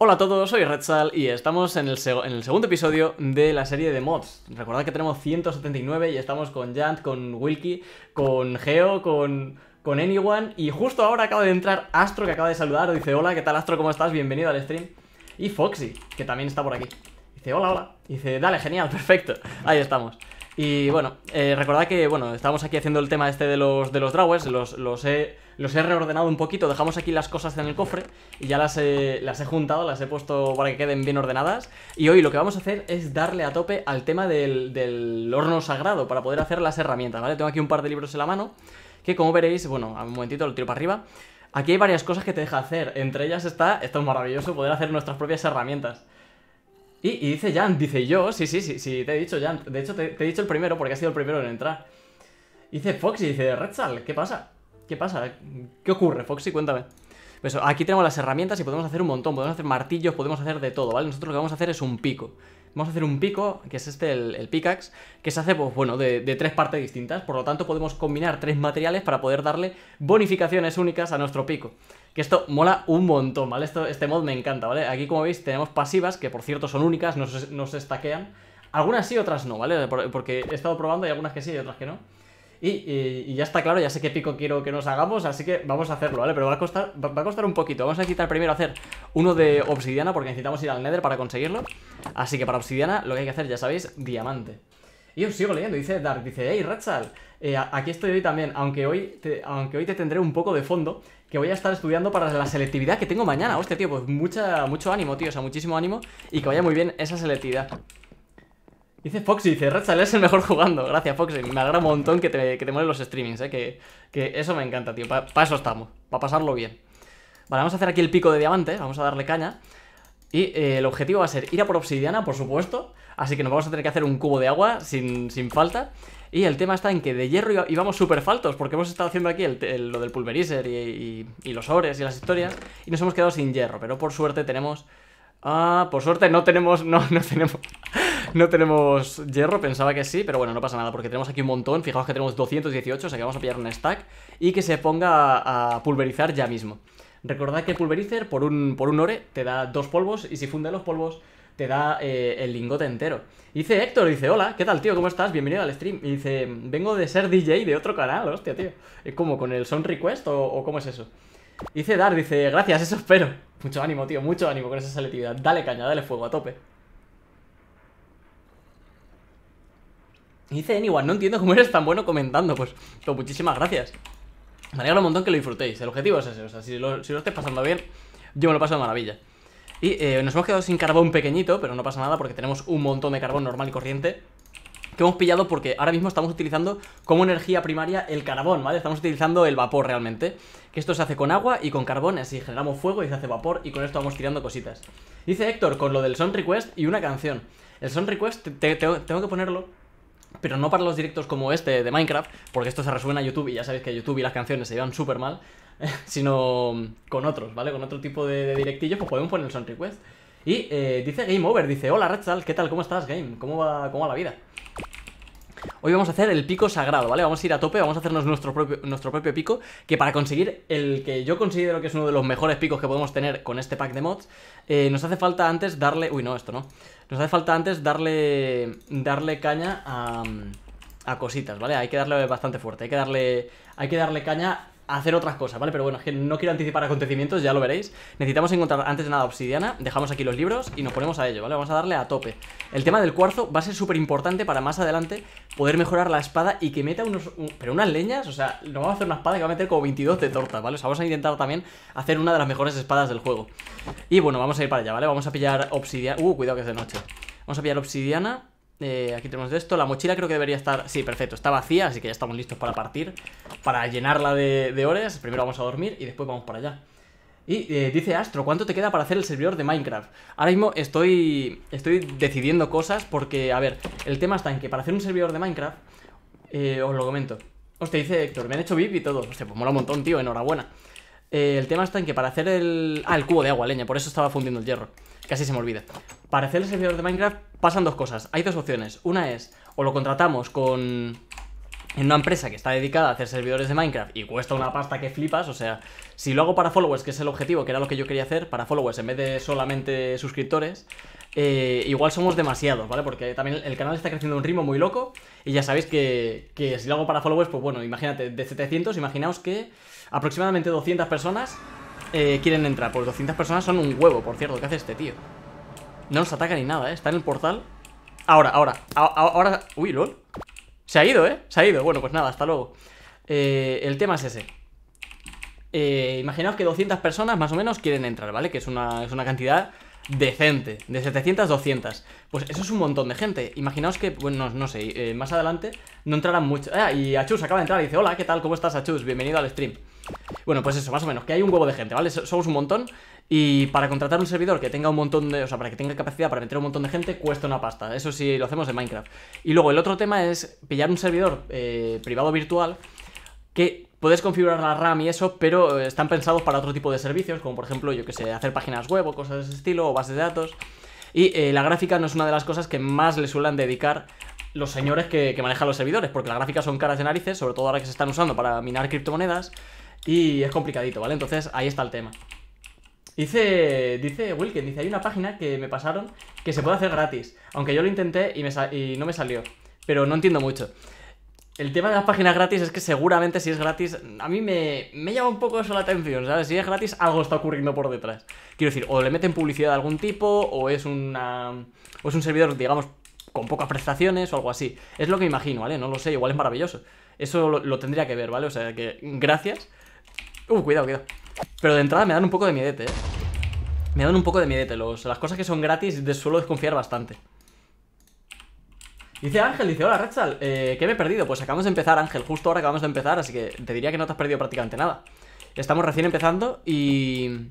Hola a todos, soy Redsal y estamos en el, segundo episodio de la serie de mods. Recordad que tenemos 179 y estamos con Jant, con Wilkie, con Geo, con, con Anyone y justo ahora acaba de entrar Astro que acaba de saludar. Dice, hola, ¿qué tal Astro? ¿Cómo estás? Bienvenido al stream. Y Foxy, que también está por aquí. Dice, hola, hola. Dice, dale, genial, perfecto. Ahí estamos. Y bueno, eh, recordad que, bueno, estamos aquí haciendo el tema este de los, de los drawers, los, los he los he reordenado un poquito, dejamos aquí las cosas en el cofre y ya las he, las he juntado, las he puesto para que queden bien ordenadas. Y hoy lo que vamos a hacer es darle a tope al tema del, horno sagrado para poder hacer las herramientas, ¿vale? Tengo aquí un par de libros en la mano que como veréis, bueno, un momentito lo tiro para arriba. Aquí hay varias cosas que te deja hacer, entre ellas está, esto es maravilloso, poder hacer nuestras propias herramientas. Y, dice Jan, dice yo, sí, sí, sí, sí, te he dicho Jan. De hecho, te, he dicho el primero porque ha sido el primero en entrar. Dice y dice Retzal, ¿qué pasa? ¿Qué pasa? ¿Qué ocurre, Foxy? Cuéntame. Pues aquí tenemos las herramientas y podemos hacer un montón. Podemos hacer martillos, podemos hacer de todo, ¿vale? Nosotros lo que vamos a hacer es un pico. Vamos a hacer un pico, que es este, el, el pickaxe, que se hace, pues bueno, de, tres partes distintas. Por lo tanto, podemos combinar tres materiales para poder darle bonificaciones únicas a nuestro pico. Que esto mola un montón, ¿vale? este mod me encanta, ¿vale? Aquí, como veis, tenemos pasivas, que por cierto son únicas, no se, no Algunas sí, otras no, ¿vale? Porque he estado probando y algunas que sí y otras que no. Y, ya está claro, ya sé qué pico quiero que nos hagamos, así que vamos a hacerlo, ¿vale? Pero va a costar, va, a costar un poquito. Vamos a quitar primero hacer uno de obsidiana, porque necesitamos ir al nether para conseguirlo. Así que para obsidiana lo que hay que hacer, ya sabéis, diamante. Y os sigo leyendo, dice Dark, dice, hey eh, aquí estoy hoy también, aunque hoy, te, aunque hoy te tendré un poco de fondo, que voy a estar estudiando para la selectividad que tengo mañana. Hostia, tío, pues mucha, mucho ánimo, tío, o sea, muchísimo ánimo y que vaya muy bien esa selectividad. Dice Foxy, dice, Rachel es el mejor jugando. Gracias, Foxy. Me agrada un montón que te, que los streamings, eh. Que, que, eso me encanta, tío. Para eso estamos. Para pasarlo bien. Vale, vamos a hacer aquí el pico de diamante. Vamos a darle caña. Y eh, el objetivo va a ser ir a por obsidiana, por supuesto. Así que nos vamos a tener que hacer un cubo de agua sin, sin falta. Y el tema está en que de hierro íbamos súper faltos, porque hemos estado haciendo aquí lo del pulverizer y, y, y los ores y las historias, y nos hemos quedado sin hierro, pero por suerte tenemos Ah, por suerte no tenemos... No, tenemos... hierro, pensaba que sí, pero bueno, no pasa nada porque tenemos aquí un montón. Fijaos que tenemos 218, o sea que vamos a pillar un stack y que se ponga a, pulverizar ya mismo. Recordad que pulverizer por un, por un ore te da dos polvos y si funde los polvos te da eh, el lingote entero. Dice Héctor, dice, hola, ¿qué tal, tío? ¿Cómo estás? Bienvenido al stream. Y dice, vengo de ser DJ de otro canal, hostia, tío. ¿Cómo? ¿Con el Son Request o cómo es eso? Dice Dar, dice, gracias, eso espero. Mucho ánimo, tío, mucho ánimo con esa selectividad. Dale caña, dale fuego, a tope. dice Anyone, no entiendo cómo eres tan bueno comentando. Pues, pues muchísimas gracias. Me alegra un montón que lo disfrutéis. El objetivo es ese. O sea, si lo, si estés pasando bien, yo me lo paso de maravilla. Y eh, nos hemos quedado sin carbón pequeñito, pero no pasa nada porque tenemos un montón de carbón normal y corriente que hemos pillado porque ahora mismo estamos utilizando como energía primaria el carbón, ¿vale? Estamos utilizando el vapor realmente, que esto se hace con agua y con carbón, así generamos fuego y se hace vapor y con esto vamos tirando cositas. Dice Héctor con lo del Son Request y una canción. El Son Request tengo que ponerlo, pero no para los directos como este de Minecraft, porque esto se resuena a YouTube y ya sabéis que YouTube y las canciones se llevan súper mal, sino con otros, ¿vale? Con otro tipo de, directillos, pues podemos poner el Son Request. Y eh, dice Game Over, dice, hola redsal ¿qué tal? ¿Cómo estás, Game? ¿Cómo va, cómo va la vida? Hoy vamos a hacer el pico sagrado, ¿vale? Vamos a ir a tope, vamos a hacernos nuestro propio, nuestro propio pico, que para conseguir el que yo considero que es uno de los mejores picos que podemos tener con este pack de mods, eh, nos hace falta antes darle... Uy, no, esto no. Nos hace falta antes darle, darle caña a, a cositas, ¿vale? Hay que darle bastante fuerte, hay que darle, hay que darle caña hacer otras cosas, ¿vale? Pero bueno, es que no quiero anticipar acontecimientos, ya lo veréis. Necesitamos encontrar antes de nada obsidiana, dejamos aquí los libros y nos ponemos a ello, ¿vale? Vamos a darle a tope. El tema del cuarzo va a ser súper importante para más adelante poder mejorar la espada y que meta unos... pero unas leñas, o sea, nos vamos a hacer una espada que va a meter como 22 de torta, ¿vale? O sea, vamos a intentar también hacer una de las mejores espadas del juego. Y bueno, vamos a ir para allá, ¿vale? Vamos a pillar obsidiana... Uh, cuidado que es de noche. Vamos a pillar obsidiana eh, aquí tenemos de esto. La mochila creo que debería estar... Sí, perfecto. Está vacía, así que ya estamos listos para partir. Para llenarla de, horas. Primero vamos a dormir y después vamos para allá. Y eh, dice Astro, ¿cuánto te queda para hacer el servidor de Minecraft? Ahora mismo estoy, estoy decidiendo cosas porque, a ver, el tema está en que para hacer un servidor de Minecraft... Eh, os lo comento. Hostia, dice Héctor, me han hecho VIP y todo. Hostia, pues mola un montón, tío. Enhorabuena. Eh, el tema está en que para hacer el... Ah, el cubo de agua, leña, por eso estaba fundiendo el hierro. Casi se me olvida. Para hacer el servidor de Minecraft pasan dos cosas. Hay dos opciones. Una es, o lo contratamos con... En una empresa que está dedicada a hacer servidores de Minecraft y cuesta una pasta que flipas, o sea, si lo hago para followers, que es el objetivo, que era lo que yo quería hacer, para followers en vez de solamente suscriptores, eh, igual somos demasiados, ¿vale? Porque también el canal está creciendo a un ritmo muy loco y ya sabéis que, que si lo hago para followers, pues bueno, imagínate, de 700, imaginaos que Aproximadamente 200 personas eh, quieren entrar. Pues 200 personas son un huevo, por cierto. ¿Qué hace este tío? No nos ataca ni nada, ¿eh? Está en el portal. Ahora, ahora, ahora... Uy, lol. Se ha ido, ¿eh? Se ha ido. Bueno, pues nada, hasta luego. Eh, el tema es ese. Eh, imaginaos que 200 personas más o menos quieren entrar, ¿vale? Que es una, es una cantidad decente, de 700 200. Pues eso es un montón de gente. Imaginaos que, bueno, no, sé, eh, más adelante no entrarán mucho Ah, y Achus acaba de entrar y dice, hola, ¿qué tal? ¿Cómo estás, Achus? Bienvenido al stream. Bueno, pues eso, más o menos, que hay un huevo de gente, ¿vale? Somos un montón y para contratar un servidor que tenga un montón de, o sea, para que tenga capacidad para meter un montón de gente, cuesta una pasta. Eso sí lo hacemos de Minecraft. Y luego el otro tema es pillar un servidor eh, privado virtual que Puedes configurar la RAM y eso, pero eh, están pensados para otro tipo de servicios, como por ejemplo, yo que sé, hacer páginas web o cosas de ese estilo, o bases de datos. Y eh, la gráfica no es una de las cosas que más le suelen dedicar los señores que, manejan los servidores, porque las gráficas son caras de narices, sobre todo ahora que se están usando para minar criptomonedas, y es complicadito, ¿vale? Entonces ahí está el tema. Dice, dice Wilkin, dice, hay una página que me pasaron que se puede hacer gratis, aunque yo lo intenté y, me y no me salió, pero no entiendo mucho. El tema de las páginas gratis es que seguramente si es gratis, a mí me, llama un poco eso la atención, ¿sabes? Si es gratis, algo está ocurriendo por detrás. Quiero decir, o le meten publicidad de algún tipo, o es una. o es un servidor, digamos, con pocas prestaciones o algo así. Es lo que imagino, ¿vale? No lo sé, igual es maravilloso. Eso lo, tendría que ver, ¿vale? O sea que, gracias. Uh, cuidado, cuidado. Pero de entrada me dan un poco de miedete, ¿eh? Me dan un poco de miedete. Los, las cosas que son gratis de suelo desconfiar bastante. Dice Ángel, dice, hola Rachel, eh, ¿qué me he perdido? Pues acabamos de empezar, Ángel, justo ahora acabamos de empezar, así que te diría que no te has perdido prácticamente nada. Estamos recién empezando y...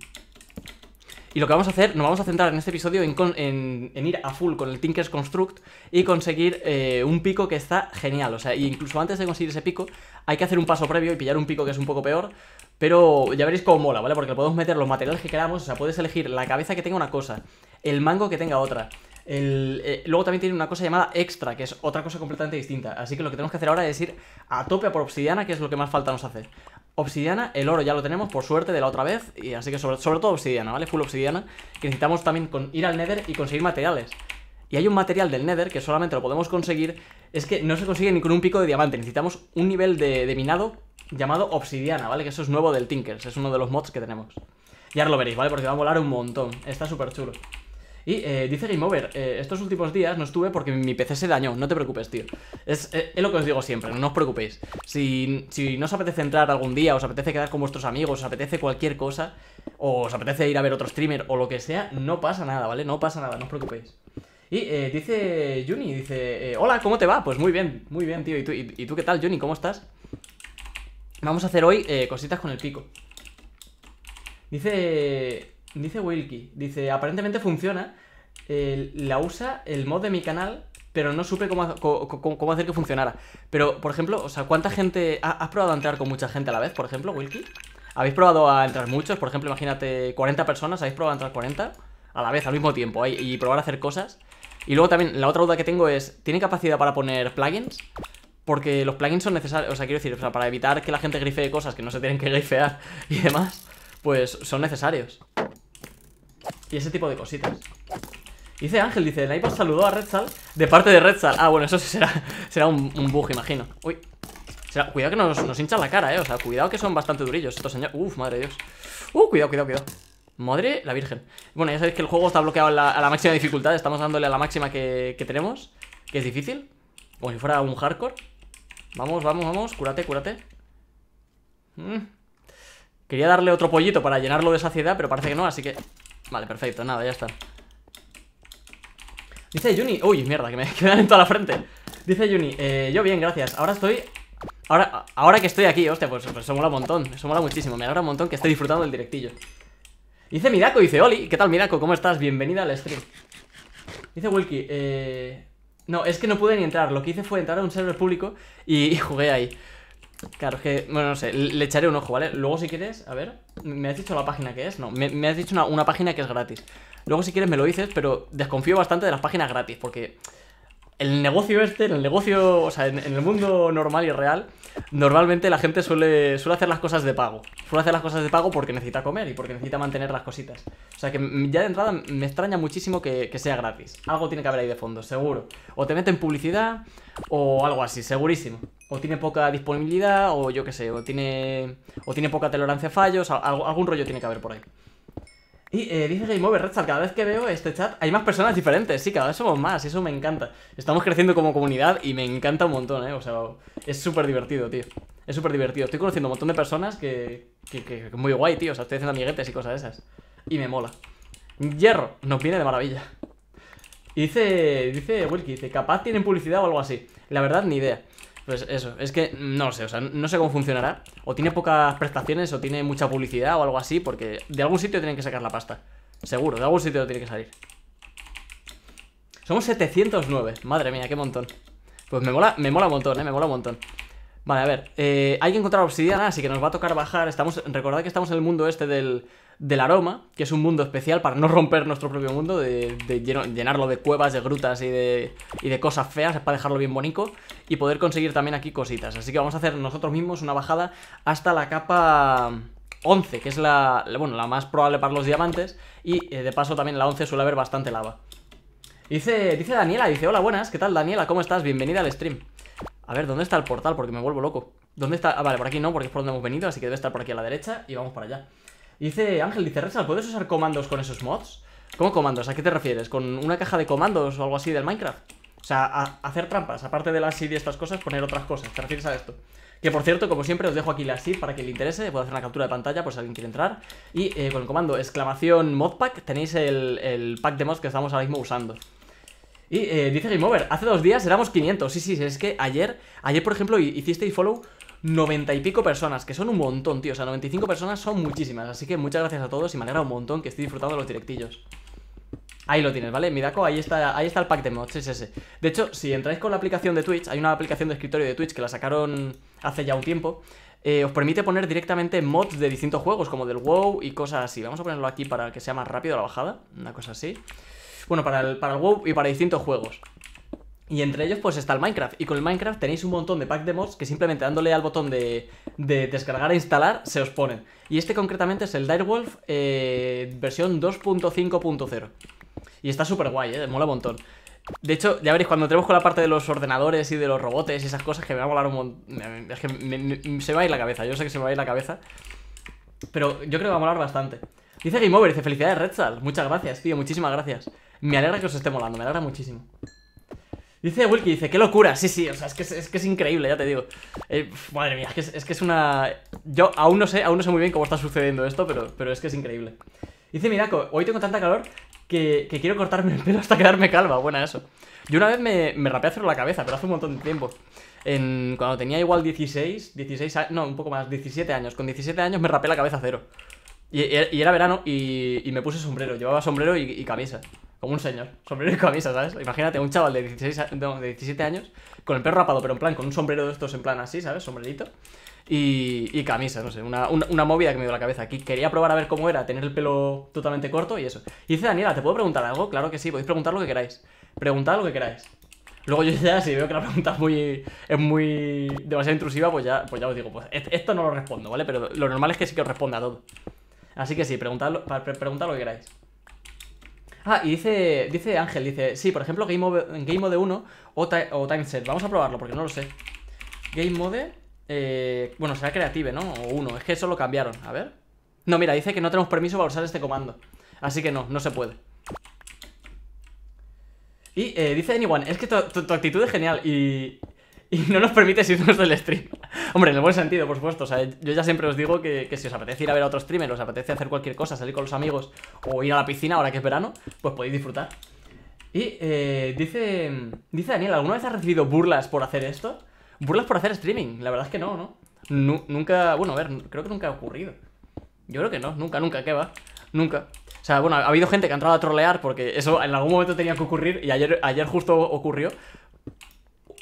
Y lo que vamos a hacer, nos vamos a centrar en este episodio en, ir a full con el Tinker's Construct y conseguir eh, un pico que está genial. O sea, incluso antes de conseguir ese pico, hay que hacer un paso previo y pillar un pico que es un poco peor. Pero ya veréis cómo mola, ¿vale? Porque le podemos meter los materiales que queramos, o sea, puedes elegir la cabeza que tenga una cosa, el mango que tenga otra, eh, luego también tiene una cosa llamada extra, que es otra cosa completamente distinta. Así que lo que tenemos que hacer ahora es ir a tope por obsidiana, que es lo que más falta nos hace. Obsidiana, el oro ya lo tenemos, por suerte, de la otra vez. Y así que sobre, todo obsidiana, ¿vale? Full obsidiana. Que necesitamos también con, ir al Nether y conseguir materiales. Y hay un material del Nether que solamente lo podemos conseguir. Es que no se consigue ni con un pico de diamante. Necesitamos un nivel de, de minado llamado obsidiana, ¿vale? Que eso es nuevo del Tinkers. Es uno de los mods que tenemos. Y ahora lo veréis, ¿vale? Porque va a volar un montón. Está súper chulo. Y eh, dice Game Over, eh, estos últimos días no estuve porque mi PC se dañó, no te preocupes, tío. Eh, es, lo que os digo siempre, no os preocupéis. Si, no os apetece entrar algún día, os apetece quedar con vuestros amigos, os apetece cualquier cosa, o os apetece ir a ver otro streamer o lo que sea, no pasa nada, ¿vale? No pasa nada, no os preocupéis. Y dice Juni, dice, hola, ¿cómo te va? Pues muy bien, muy bien, tío. ¿Y tú, tú qué tal, Juni? ¿Cómo estás? Vamos a hacer hoy cositas con el pico. Dice Dice Wilkie, dice, aparentemente funciona, la usa el mod de mi canal, pero no supe cómo, hacer que funcionara. Pero, por ejemplo, o sea, ¿cuánta gente... ¿Has probado a entrar con mucha gente a la vez, por ejemplo, Wilkie? ¿Habéis probado a entrar muchos? Por ejemplo, imagínate 40 personas, ¿habéis probado a entrar 40? A la vez, al mismo tiempo, y probar a hacer cosas. Y luego también, la otra duda que tengo es, ¿tiene capacidad para poner plugins? Porque los plugins son necesarios, o sea, quiero decir, para evitar que la gente grifee cosas que no se tienen que grifear y demás, pues son necesarios. Y ese tipo de cositas. Dice Ángel, dice, el iPad saludó a Red de parte de Red Ah, bueno, eso sí será, será un, un bug, imagino. Uy. cuidado que nos, nos hincha la cara, eh. O sea, cuidado que son bastante durillos estos señores. Uf, madre de Dios. Uh, cuidado, cuidado, cuidado. Madre la virgen. Bueno, ya sabéis que el juego está bloqueado a la, máxima dificultad. Estamos dándole a la máxima que, tenemos. Que es difícil. Como si fuera un hardcore. Vamos, vamos, vamos. Cúrate, cúrate. Mm. Quería darle otro pollito para llenarlo de saciedad, pero parece que no, así que Vale, perfecto, nada, ya está Dice Juni, uy, mierda, que me, quedan en toda la frente Dice Juni, eh, yo bien, gracias Ahora estoy, ahora, ahora que estoy aquí Hostia, pues, pues eso mola un montón, eso mola muchísimo Me alegra un montón que esté disfrutando del directillo Dice Miraco dice Oli, ¿qué tal Miraco ¿Cómo estás? Bienvenida al stream Dice Wilkie, eh... No, es que no pude ni entrar, lo que hice fue entrar a un server público y jugué ahí Claro, es que, bueno, no sé, le echaré un ojo, ¿vale? Luego si quieres, a ver, ¿me has dicho la página que es? No, me, has dicho una, página que es gratis. Luego si quieres me lo dices, pero desconfío bastante de las páginas gratis, porque el negocio este, en el negocio, o sea, en el mundo normal y real, normalmente la gente suele, hacer las cosas de pago. Suele hacer las cosas de pago porque necesita comer y porque necesita mantener las cositas. O sea que mm, ya de entrada me extraña muchísimo que, sea gratis. Algo tiene que haber ahí de fondo, seguro. O te meten publicidad o algo así, segurísimo. O tiene poca disponibilidad o yo qué sé, o tiene, o tiene poca tolerancia a fallos, algún rollo tiene que haber por ahí. Y eh, dice Game Over Rachel, cada vez que veo este chat hay más personas diferentes, sí, cada vez somos más, y eso me encanta. Estamos creciendo como comunidad y me encanta un montón, ¿eh? O sea, es súper divertido, tío. Es súper divertido. Estoy conociendo un montón de personas que, que, muy guay, tío. O sea, estoy haciendo amiguetes y cosas de esas. Y me mola. Hierro, nos viene de maravilla. Y dice, dice Wilkie, dice, capaz tienen publicidad o algo así. La verdad, ni idea. Pues eso, es que no sé, o sea, no sé cómo funcionará. O tiene pocas prestaciones, o tiene mucha publicidad, o algo así, porque de algún sitio tienen que sacar la pasta. Seguro, de algún sitio tiene que salir. Somos 709, madre mía, qué montón. Pues me mola, me mola un montón, eh, me mola un montón. Vale, a ver, eh, hay que encontrar obsidiana, así que nos va a tocar bajar. Estamos, recordad que estamos en el mundo este del, del aroma, que es un mundo especial para no romper nuestro propio mundo, de, llenarlo de cuevas, de grutas y de, cosas feas, para dejarlo bien bonito y poder conseguir también aquí cositas. Así que vamos a hacer nosotros mismos una bajada hasta la capa 11, que es la, bueno, la más probable para los diamantes y eh, de paso también la 11 suele haber bastante lava. Dice, dice Daniela, dice, hola, buenas, ¿qué tal Daniela? ¿Cómo estás? Bienvenida al stream. A ver, ¿dónde está el portal? Porque me vuelvo loco. ¿Dónde está? Ah, vale, por aquí no, porque es por donde hemos venido, así que debe estar por aquí a la derecha y vamos para allá. Dice Ángel, dice Resa, ¿puedes usar comandos con esos mods? ¿Cómo comandos? ¿A qué te refieres? ¿Con una caja de comandos o algo así del Minecraft? O sea, hacer trampas, aparte de las seed y estas cosas, poner otras cosas. ¿Te refieres a esto? Que por cierto, como siempre, os dejo aquí la seed para que le interese. Puedo hacer una captura de pantalla por si alguien quiere entrar. Y eh, con el comando exclamación modpack tenéis el, pack de mods que estamos ahora mismo usando. Y eh, dice Game hace dos días éramos 500. Sí, sí, es que ayer, ayer por ejemplo, y follow 90 y pico personas, que son un montón, tío. O sea, 95 personas son muchísimas. Así que muchas gracias a todos y me alegra un montón que estoy disfrutando de los directillos. Ahí lo tienes, ¿vale? midaco ahí está, ahí está el pack de mods, es ese. De hecho, si entráis con la aplicación de Twitch, hay una aplicación de escritorio de Twitch que la sacaron hace ya un tiempo. Eh, os permite poner directamente mods de distintos juegos, como del WoW y cosas así. Vamos a ponerlo aquí para que sea más rápido la bajada, una cosa así. Bueno, para el, para el WoW y para distintos juegos. Y entre ellos pues está el Minecraft. Y con el Minecraft tenéis un montón de pack de mods que simplemente dándole al botón de, descargar e instalar se os ponen. Y este concretamente es el Direwolf eh, versión 2.5.0. Y está súper guay, ¿eh? mola un montón. De hecho, ya veréis, cuando entremos con la parte de los ordenadores y de los robotes y esas cosas, que me va a volar un montón... Es que me, se me va a ir la cabeza, yo sé que se me va a ir la cabeza. Pero yo creo que va a molar bastante. Dice Game Over, dice, felicidades Sal. Muchas gracias, tío, muchísimas gracias. Me alegra que os esté molando, me alegra muchísimo. Dice Wilkie, dice, qué locura, sí, sí, o sea, es que es, que es increíble, ya te digo. Eh, madre mía, es que es, una... Yo aún no sé, aún no sé muy bien cómo está sucediendo esto, pero, pero es que es increíble. Dice Miraco, hoy tengo tanta calor que, quiero cortarme el pelo hasta quedarme calva, buena eso. Yo una vez me, me a cero la cabeza, pero hace un montón de tiempo. En, cuando tenía igual 16, 16, no, un poco más, 17 años. Con 17 años me rapeé la cabeza a cero. Y, era verano y, me puse sombrero. Llevaba sombrero y, camisa. Como un señor. Sombrero y camisa, ¿sabes? Imagínate un chaval de, 16, 17 años con el pelo rapado, pero en plan, con un sombrero de estos en plan así, ¿sabes? Sombrerito. Y, camisa, no sé, una, una, movida que me dio la cabeza. Aquí quería probar a ver cómo era tener el pelo totalmente corto y eso. Y dice Daniela, ¿te puedo preguntar algo? Claro que sí, podéis preguntar lo que queráis. Preguntad lo que queráis. Luego yo ya, si veo que la pregunta es muy, es muy demasiado intrusiva, pues ya, pues ya os digo, pues esto no lo respondo, ¿vale? Pero lo normal es que sí que os responda a todo. Así que sí, preguntad, lo que queráis. Ah, y dice, dice Ángel, dice, sí, por ejemplo, Game Mode, game mode 1 o, time, Vamos a probarlo porque no lo sé. Game Mode, eh, bueno, será Creative, ¿no? O 1, es que eso lo cambiaron, a ver. No, mira, dice que no tenemos permiso para usar este comando. Así que no, no se puede. Y eh, dice Anyone, es que tu actitud es genial y, y no nos permite irnos del stream. Hombre, en el buen sentido, por supuesto. O sea, yo ya siempre os digo que, que, si os apetece ir a ver a otro streamer, os apetece hacer cualquier cosa, salir con los amigos o ir a la piscina ahora que es verano, pues podéis disfrutar. Y eh, dice, dice Daniel, ¿alguna vez has recibido burlas por hacer esto? ¿Burlas por hacer streaming? La verdad es que no, ¿no? nunca, bueno, a ver, creo que nunca ha ocurrido. Yo creo que no, nunca, nunca, ¿qué va? Nunca. O sea, bueno, ha habido gente que ha entrado a trolear porque eso en algún momento tenía que ocurrir y ayer, ayer justo ocurrió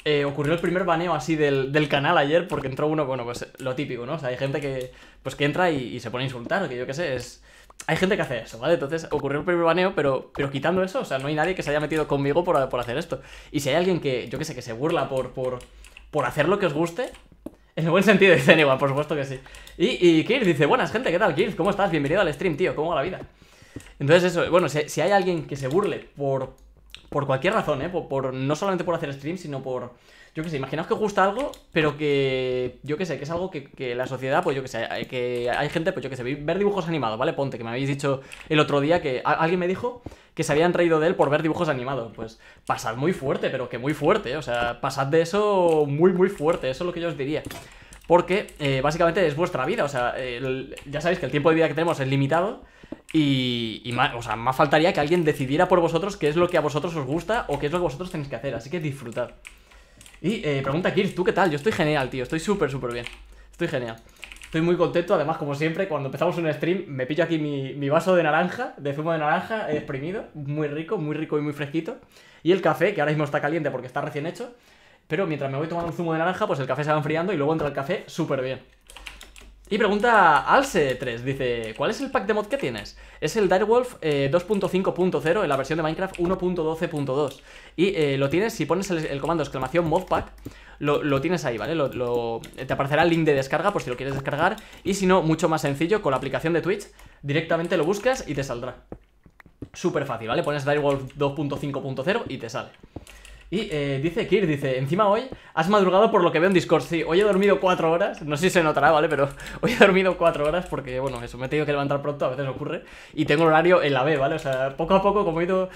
eh, ocurrió el primer baneo así del, canal ayer porque entró uno, bueno, pues lo típico, ¿no? O sea, hay gente que, pues, que entra y, se pone a insultar, o que yo qué sé, es... Hay gente que hace eso, ¿vale? Entonces ocurrió el primer baneo, pero, pero quitando eso, o sea, no hay nadie que se haya metido conmigo por, por hacer esto. Y si hay alguien que, yo qué sé, que se burla por, por, por hacer lo que os guste, en el buen sentido, dice igual, por supuesto que sí. Y, y Kirk dice, buenas gente, ¿qué tal, Kirk? ¿Cómo estás? Bienvenido al stream, tío, ¿cómo va la vida? Entonces eso, bueno, si, si hay alguien que se burle por, por cualquier razón, ¿eh? Por, no solamente por hacer stream, sino por. Yo qué sé, imaginaos que os gusta algo, pero que. Yo qué sé, que es algo que, la sociedad, pues yo qué sé, que hay gente, pues yo qué sé, ver dibujos animados, ¿vale? Ponte, que me habéis dicho el otro día que alguien me dijo que se habían reído de él por ver dibujos animados. Pues pasad muy fuerte, pero que muy fuerte, o sea, pasad de eso muy, muy fuerte, eso es lo que yo os diría. Porque eh, básicamente es vuestra vida, o sea, ya sabéis que el tiempo de vida que tenemos es limitado y, y más, o sea, más faltaría que alguien decidiera por vosotros qué es lo que a vosotros os gusta o qué es lo que vosotros tenéis que hacer. Así que disfrutad. Y eh, pregunta Kirs, ¿tú qué tal? Yo estoy genial, tío. Estoy súper, súper bien. Estoy genial. Estoy muy contento. Además, como siempre, cuando empezamos un stream, me pillo aquí mi, mi vaso de naranja, de zumo de naranja exprimido. Muy rico, muy rico y muy fresquito. Y el café, que ahora mismo está caliente porque está recién hecho. Pero mientras me voy tomando un zumo de naranja, pues el café se va enfriando y luego entra el café súper bien. Y pregunta Alse3, dice, ¿cuál es el pack de mod que tienes? Es el Direwolf 2.5.0 eh, en la versión de Minecraft 1.12.2 Y eh, lo tienes, si pones el, comando exclamación modpack, lo, lo tienes ahí, ¿vale? Lo, te aparecerá el link de descarga por si lo quieres descargar Y si no, mucho más sencillo, con la aplicación de Twitch, directamente lo buscas y te saldrá Súper fácil, ¿vale? Pones Direwolf 2.5.0 y te sale y eh, dice Kir, dice, encima hoy has madrugado por lo que veo en Discord. Sí, hoy he dormido cuatro horas, no sé si se notará, ¿vale? Pero hoy he dormido cuatro horas porque, bueno, eso, me he tenido que levantar pronto, a veces ocurre. Y tengo horario en la B, ¿vale? O sea, poco a poco, como he ido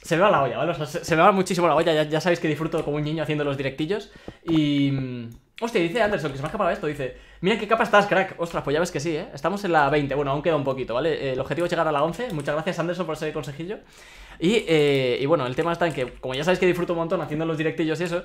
se me va la olla, ¿vale? O sea, se, me va muchísimo la olla. Ya, ya, sabéis que disfruto como un niño haciendo los directillos. Y. Mm, hostia, dice Anderson, que se me ha escapado esto. Dice: Mira qué capa estás, crack. Ostras, pues ya ves que sí, ¿eh? Estamos en la 20. Bueno, aún queda un poquito, ¿vale? Eh, el objetivo es llegar a la 11. Muchas gracias, Anderson, por ese consejillo. Y, eh, y, bueno, el tema está en que, como ya sabéis que disfruto un montón haciendo los directillos y eso,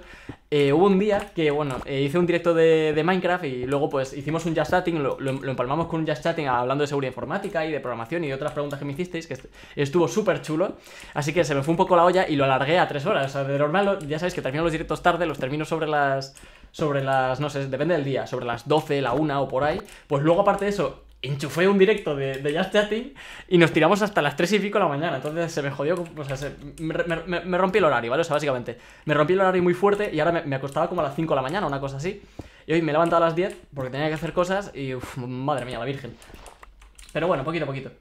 eh, hubo un día que, bueno, hice un directo de, Minecraft y luego pues hicimos un just chatting, lo, empalmamos con un just chatting hablando de seguridad informática y de programación y de otras preguntas que me hicisteis, que estuvo súper chulo, así que se me fue un poco la olla y lo alargué a tres horas, o sea, de normal ya sabéis que termino los directos tarde, los termino sobre las sobre las, no sé, depende del día, sobre las 12, la 1 o por ahí, pues luego aparte de eso, enchufé un directo de, de Just Chatting y nos tiramos hasta las 3 y pico de la mañana. Entonces se me jodió, o sea, me, rompí el horario, ¿vale? O sea, básicamente, me rompí el horario muy fuerte y ahora me, me acostaba como a las 5 de la mañana, una cosa así. Y hoy me he levantado a las 10 porque tenía que hacer cosas y, uf, madre mía, la virgen. Pero bueno, poquito a poquito.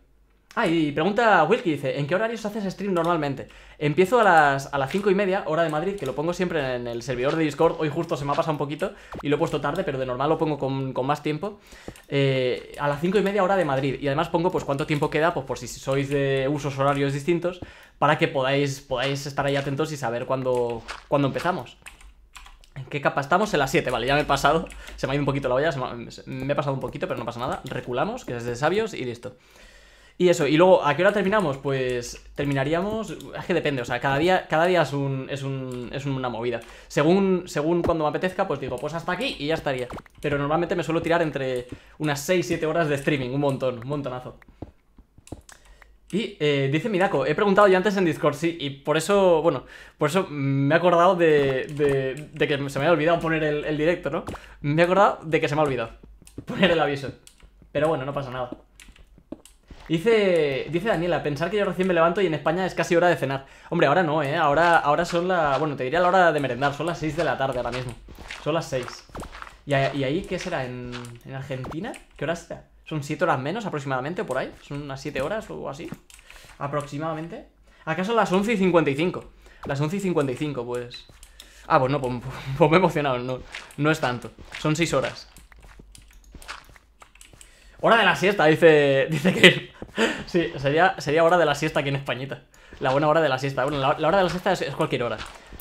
Ah, y pregunta Wilkie, dice, ¿en qué horarios haces stream normalmente? Empiezo a las, a las 5 y media, hora de Madrid, que lo pongo siempre en el servidor de Discord. Hoy justo se me ha pasado un poquito y lo he puesto tarde, pero de normal lo pongo con, más tiempo. Eh, a las 5 y media, hora de Madrid. Y además pongo pues cuánto tiempo queda, pues por si sois de usos horarios distintos, para que podáis, podáis estar ahí atentos y saber cuándo, cuándo empezamos. ¿En qué capa estamos? En las 7, vale, ya me he pasado. Se me ha ido un poquito la olla, me, me he pasado un poquito, pero no pasa nada. Reculamos, que es de sabios y listo. Y eso, y luego, ¿a qué hora terminamos? Pues terminaríamos. Es que depende, o sea, cada día, cada día es, un, es, un, es una movida. Según, según cuando me apetezca, pues digo, pues hasta aquí y ya estaría. Pero normalmente me suelo tirar entre unas 6-7 horas de streaming, un montón, un montonazo. Y eh, dice Midako, he preguntado yo antes en Discord, sí, y por eso, bueno, por eso me he acordado de, de, que se me había olvidado poner el, el directo, ¿no? Me he acordado de que se me ha olvidado poner el aviso. Pero bueno, no pasa nada. Dice, dice Daniela, pensar que yo recién me levanto y en España es casi hora de cenar. Hombre, ahora no, ¿eh? Ahora, ahora son la... Bueno, te diría la hora de merendar, son las 6 de la tarde ahora mismo. Son las 6. ¿Y, ahí qué será? ¿En, Argentina? ¿Qué hora será? ¿Son 7 horas menos aproximadamente por ahí? ¿Son unas 7 horas o así? Aproximadamente. ¿Acaso las 11 y 55? Las 11 y 55, pues... Ah, pues no, pues, pues, me he emocionado, no, no es tanto. Son 6 horas. Hora de la siesta, dice, dice que Sí, sería, sería hora de la siesta aquí en Españita. La buena hora de la siesta. Bueno, la, hora de la siesta es, cualquier hora.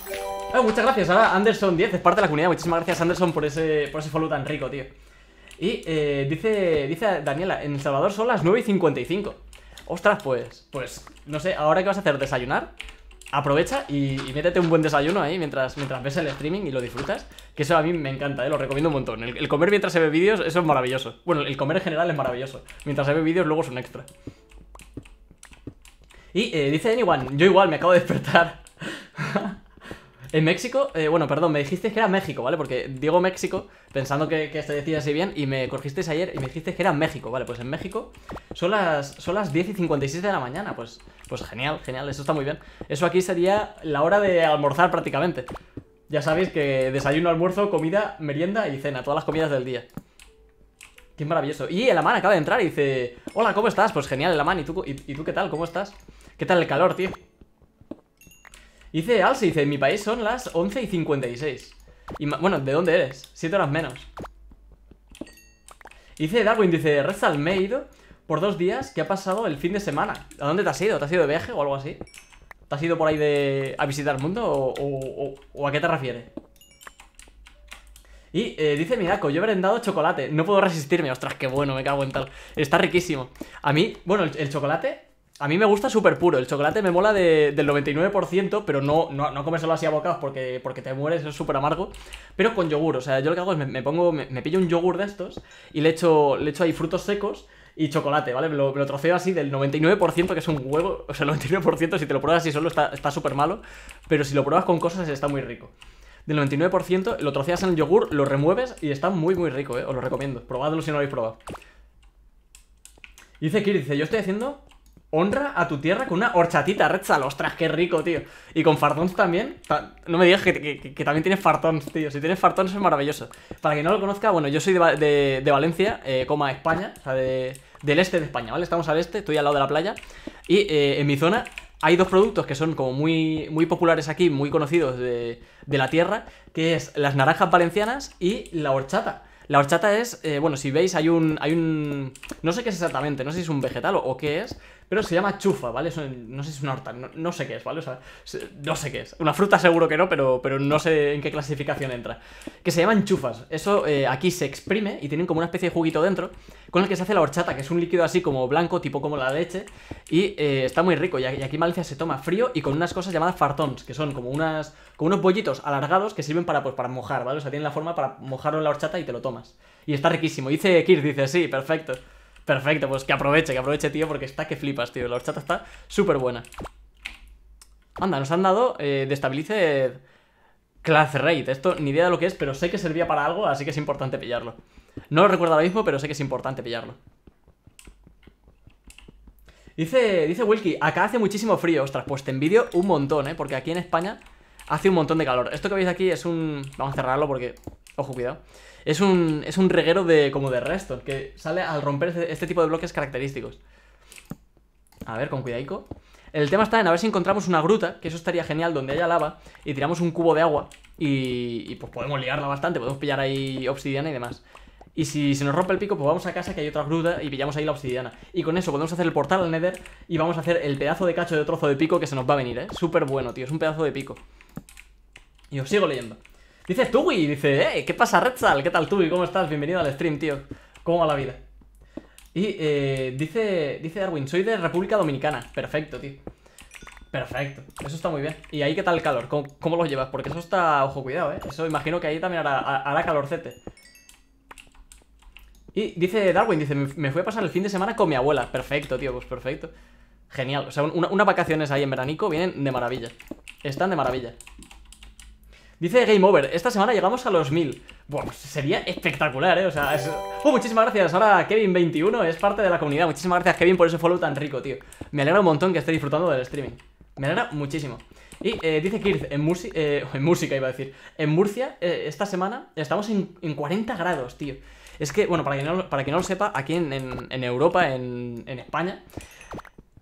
Eh, muchas gracias ahora Anderson10, es parte de la comunidad. Muchísimas gracias, Anderson, por ese, por ese follow tan rico, tío. Y eh, dice, dice Daniela, en El Salvador son las 9 y 55. Ostras, pues, pues, no sé, ¿ahora qué vas a hacer? ¿Desayunar? aprovecha y, métete un buen desayuno ahí mientras, mientras ves el streaming y lo disfrutas. Que eso a mí me encanta, ¿eh? lo recomiendo un montón. El, comer mientras se ve vídeos, eso es maravilloso. Bueno, el comer en general es maravilloso. Mientras se ve vídeos, luego es un extra. Y eh, dice Anyone, yo igual me acabo de despertar. En México, eh, bueno, perdón, me dijiste que era México, ¿vale? Porque digo México pensando que, que decía así bien y me corjisteis ayer y me dijisteis que era México, ¿vale? Pues en México son las, son las 10 y 56 de la mañana, pues, pues genial, genial, eso está muy bien. Eso aquí sería la hora de almorzar prácticamente. Ya sabéis que desayuno, almuerzo, comida, merienda y cena, todas las comidas del día. Qué maravilloso. Y el Amán acaba de entrar y dice, hola, ¿cómo estás? Pues genial, el ¿y tú, y, y tú qué tal? ¿Cómo estás? ¿Qué tal el calor, tío? dice Alce, dice, en mi país son las 11 y 56. Y bueno, ¿de dónde eres? Siete horas menos. Y dice Darwin, dice, he ido por dos días que ha pasado el fin de semana. ¿A dónde te has ido? ¿Te has ido de viaje o algo así? ¿Te has ido por ahí de, a visitar el mundo o, a qué te refieres? Y eh, dice Miyako, yo he brindado chocolate, no puedo resistirme. Ostras, qué bueno, me cago en tal. Está riquísimo. A mí, bueno, el chocolate a mí me gusta súper puro, el chocolate me mola del 99%, pero no, no, no así a bocados porque, porque te mueres, es súper amargo. Pero con yogur, o sea, yo lo que hago es me, pongo, me, pillo un yogur de estos y le echo, le ahí frutos secos y chocolate, ¿vale? Me lo, troceo así del 99%, que es un huevo. O sea, el 99% si te lo pruebas así solo está súper malo, pero si lo pruebas con cosas está muy rico. Del 99% lo troceas en el yogur, lo remueves y está muy, muy rico, ¿eh? Os lo recomiendo. Probadlo si no lo habéis probado. dice Kiri, dice, yo estoy haciendo honra a tu tierra con una horchatita, Retzal. Ostras, qué rico, tío. Y con fartons también. no me digas que, también tienes fartons, tío. Si tienes fartons es maravilloso. Para quien no lo conozca, bueno, yo soy de, Valencia, eh, coma España, o sea, del este de España, ¿vale? Estamos al este, estoy al lado de la playa. Y eh, en mi zona hay dos productos que son como muy, muy populares aquí, muy conocidos de, la tierra, que es las naranjas valencianas y la horchata. La horchata es, eh, bueno, si veis, hay un, hay un. No sé qué es exactamente, no sé si es un vegetal o qué es, pero se llama chufa, ¿vale? no sé si es una horta, no, sé qué es, ¿vale? O sea, no sé qué es. Una fruta seguro que no, pero, pero no sé en qué clasificación entra. Que se llaman chufas. Eso eh, aquí se exprime y tienen como una especie de juguito dentro con el que se hace la horchata, que es un líquido así como blanco, tipo como la leche, y eh, está muy rico. Y aquí en Malicia se toma frío y con unas cosas llamadas fartons, que son como unas como unos bollitos alargados que sirven para, pues, para mojar, ¿vale? O sea, tienen la forma para mojarlo en la horchata y te lo tomas. Y está riquísimo. Dice Kir, dice, sí, perfecto. Perfecto, pues que aproveche, que aproveche, tío, porque está que flipas, tío. La horchata está súper buena. Anda, nos han dado eh, Destabilice Class Raid. Esto ni idea de lo que es, pero sé que servía para algo, así que es importante pillarlo. No lo recuerdo ahora mismo, pero sé que es importante pillarlo. Dice, dice Wilkie, acá hace muchísimo frío. Ostras, pues te envidio un montón, ¿eh? Porque aquí en España hace un montón de calor. Esto que veis aquí es un... Vamos a cerrarlo porque... Ojo, cuidado es un, es un reguero de, como de resto, que sale al romper este, este tipo de bloques característicos. A ver, con cuidadico. El tema está en a ver si encontramos una gruta, que eso estaría genial, donde haya lava, y tiramos un cubo de agua, y, y pues podemos liarla bastante, podemos pillar ahí obsidiana y demás. Y si se nos rompe el pico, pues vamos a casa que hay otra gruta y pillamos ahí la obsidiana. Y con eso podemos hacer el portal al Nether y vamos a hacer el pedazo de cacho de trozo de pico que se nos va a venir, ¿eh? Súper bueno, tío, es un pedazo de pico. Y os sigo leyendo. Dice Tui, dice, eh, ¿qué pasa Retzal? ¿Qué tal Tui? ¿Cómo estás? Bienvenido al stream, tío. ¿Cómo va la vida? Y eh, dice, dice Darwin, soy de República Dominicana. Perfecto, tío. Perfecto, eso está muy bien. ¿Y ahí qué tal el calor? ¿Cómo, cómo lo llevas? Porque eso está, ojo, cuidado, ¿eh? Eso imagino que ahí también hará, hará calorcete. Y dice Darwin, dice, me fui a pasar el fin de semana con mi abuela. Perfecto, tío, pues perfecto. Genial, o sea, unas vacaciones ahí en veranico vienen de maravilla. Están de maravilla. Dice Game Over, esta semana llegamos a los 1000. Bueno, pues sería espectacular, ¿eh? O sea, es... Oh, muchísimas gracias. Ahora Kevin21 es parte de la comunidad. Muchísimas gracias, Kevin, por ese follow tan rico, tío. Me alegra un montón que esté disfrutando del streaming. Me alegra muchísimo. Y eh, dice Kirth, en, o eh, en, música iba a decir, en Murcia eh, esta semana estamos en, 40 grados, tío. Es que, bueno, para que no, para que no lo sepa, aquí en, en Europa, en España,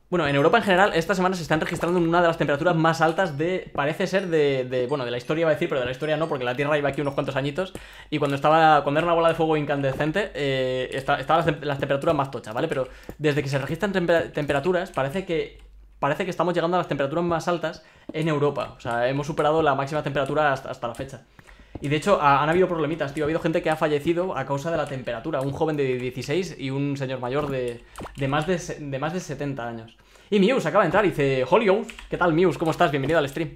bueno, en Europa en general, esta semana se están registrando una de las temperaturas más altas de, parece ser, de, bueno, de la historia iba a decir, pero de la historia no, porque la Tierra iba aquí unos cuantos añitos, y cuando estaba, cuando era una bola de fuego incandescente, eh, estaban las, temperaturas más tochas, ¿vale? Pero desde que se registran temperaturas, parece que parece que estamos llegando a las temperaturas más altas en Europa. O sea, hemos superado la máxima temperatura hasta la fecha. Y de hecho, han habido problemitas, tío. Ha habido gente que ha fallecido a causa de la temperatura. Un joven de 16 y un señor mayor de, más, de, más de 70 años. Y Muse acaba de entrar y dice, Holy ¿qué tal Muse? ¿Cómo estás? Bienvenido al stream.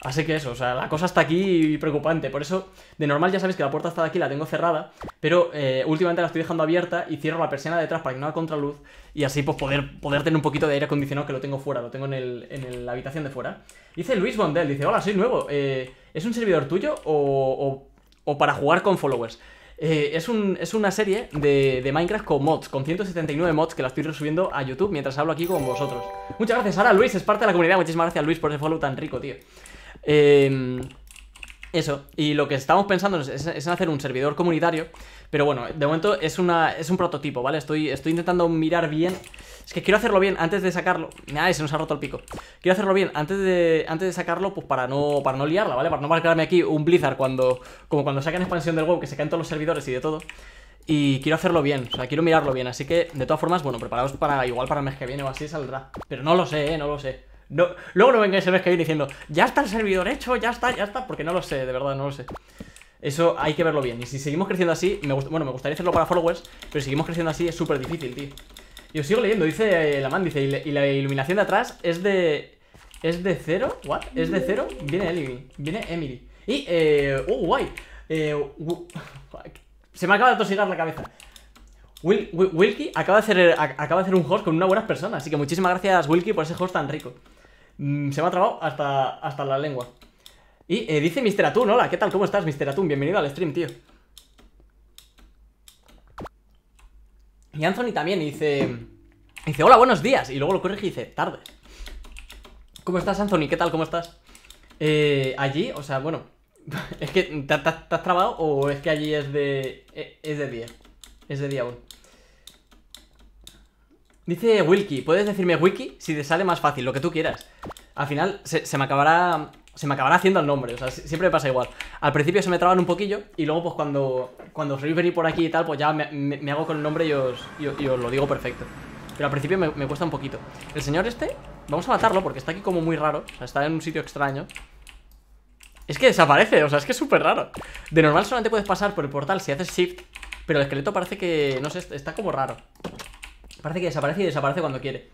Así que eso, o sea, la cosa está aquí preocupante. Por eso, de normal ya sabéis que la puerta está de aquí, la tengo cerrada, pero eh, últimamente la estoy dejando abierta y cierro la persiana detrás para que no haga contraluz y así pues poder, poder tener un poquito de aire acondicionado que lo tengo fuera, lo tengo en, la habitación de fuera. Dice Luis Bondel, dice, hola, soy nuevo. Eh, ¿Es un servidor tuyo o, para jugar con followers? Eh, es, un, es, una serie de, Minecraft con mods, con 179 mods que la estoy subiendo a YouTube mientras hablo aquí con vosotros. Muchas gracias, ahora Luis, es parte de la comunidad. Muchísimas gracias, Luis, por ese follow tan rico, tío. Eh, eso, y lo que estamos pensando es, en hacer un servidor comunitario, pero bueno, de momento es, una, es un prototipo, ¿vale? Estoy, estoy intentando mirar bien, es que quiero hacerlo bien antes de sacarlo, ay, ah, se nos ha roto el pico, quiero hacerlo bien antes de, antes de sacarlo, pues para no, para no liarla, ¿vale? Para no marcarme aquí un Blizzard cuando, como cuando sacan expansión del WoW, que se caen todos los servidores y de todo, y quiero hacerlo bien, o sea, quiero mirarlo bien, así que, de todas formas, bueno, preparados para, igual para el mes que viene o así saldrá, pero no lo sé, ¿eh? No lo sé luego no vengáis ese mes que viene diciendo, ya está el servidor hecho, ya está, ya está, porque no lo sé, de verdad, no lo sé. Eso hay que verlo bien. Y si seguimos creciendo así, me bueno, me gustaría hacerlo para followers, pero si seguimos creciendo así es súper difícil, tío. Y os sigo leyendo, dice eh, la man, dice, y, la iluminación de atrás es de... ¿Es de cero? ¿What? ¿Es de cero? Viene Emily. Viene Emily. Y, eh... ¡Oh, guay! Eh, se me acaba de tosigar la cabeza. Wil acaba de, hacer, acaba de hacer un host con una buena persona, así que muchísimas gracias Wilkie, por ese host tan rico. Mm, se me ha trabado hasta, hasta la lengua. Y eh, dice Mr. Atun, hola, ¿qué tal? ¿Cómo estás, Mister Atun, Bienvenido al stream, tío. Y Anthony también dice... Dice, hola, buenos días. Y luego lo corrige y dice, tarde. ¿Cómo estás, Anthony? ¿Qué tal? ¿Cómo estás? Eh, allí, o sea, bueno... ¿Es que te, has trabado o es que allí es de... Eh, es de día? Es de día aún. Dice Wilky, puedes decirme Wiki si te sale más fácil, lo que tú quieras. Al final se, me acabará se me acabará haciendo el nombre, o sea, siempre me pasa igual. Al principio se me traban un poquillo y luego pues cuando, cuando os y venir por aquí y tal, pues ya me, hago con el nombre y os, lo digo perfecto. Pero al principio me, me, cuesta un poquito. El señor este, vamos a matarlo porque está aquí como muy raro, o sea, está en un sitio extraño. Es que desaparece, o sea, es que es súper raro. De normal solamente puedes pasar por el portal si haces shift, pero el esqueleto parece que, no sé, está como raro. Parece que desaparece y desaparece cuando quiere.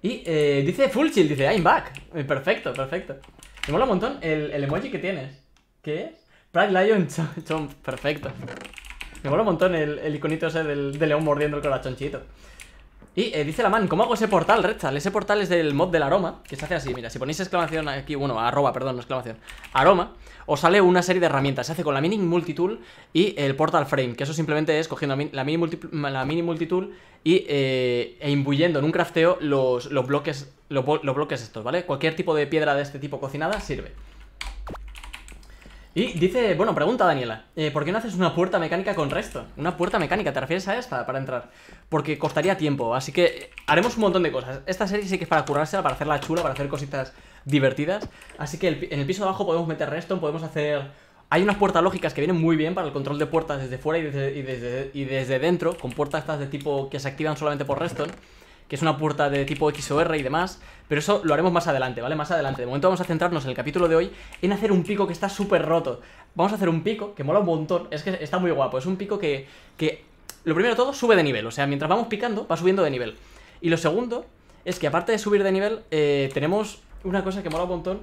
Y eh, dice full chill, dice I'm back. Eh, perfecto, perfecto. Me mola un montón el, emoji que tienes. ¿Qué es? Pride Lion Chomp. Perfecto. Me mola un montón el, iconito ese del, león mordiendo el corazonchito. Y eh, dice la man, ¿cómo hago ese portal, Redstall? Ese portal es del mod del aroma, que se hace así, mira, si ponéis exclamación aquí, bueno, arroba, perdón, no exclamación, aroma, os sale una serie de herramientas. Se hace con la mini multitool y el portal frame, que eso simplemente es cogiendo la mini, la mini multitool y, eh, e imbuyendo en un crafteo los, bloques, los bloques estos, ¿vale? Cualquier tipo de piedra de este tipo cocinada sirve. Y dice, bueno, pregunta Daniela, eh, ¿por qué no haces una puerta mecánica con resto? Una puerta mecánica, ¿te refieres a esta para entrar? Porque costaría tiempo, así que eh, haremos un montón de cosas. Esta serie sí que es para curársela, para hacerla chula, para hacer cositas divertidas. Así que en el piso de abajo podemos meter resto, podemos hacer... Hay unas puertas lógicas que vienen muy bien para el control de puertas desde fuera y desde, y desde, dentro, con puertas estas de tipo que se activan solamente por Reston que es una puerta de tipo XOR y demás. Pero eso lo haremos más adelante, ¿vale? Más adelante. De momento vamos a centrarnos en el capítulo de hoy en hacer un pico que está súper roto. Vamos a hacer un pico que mola un montón. Es que está muy guapo. Es un pico que, que, lo primero de todo, sube de nivel. O sea, mientras vamos picando, va subiendo de nivel. Y lo segundo es que aparte de subir de nivel, eh, tenemos una cosa que mola un montón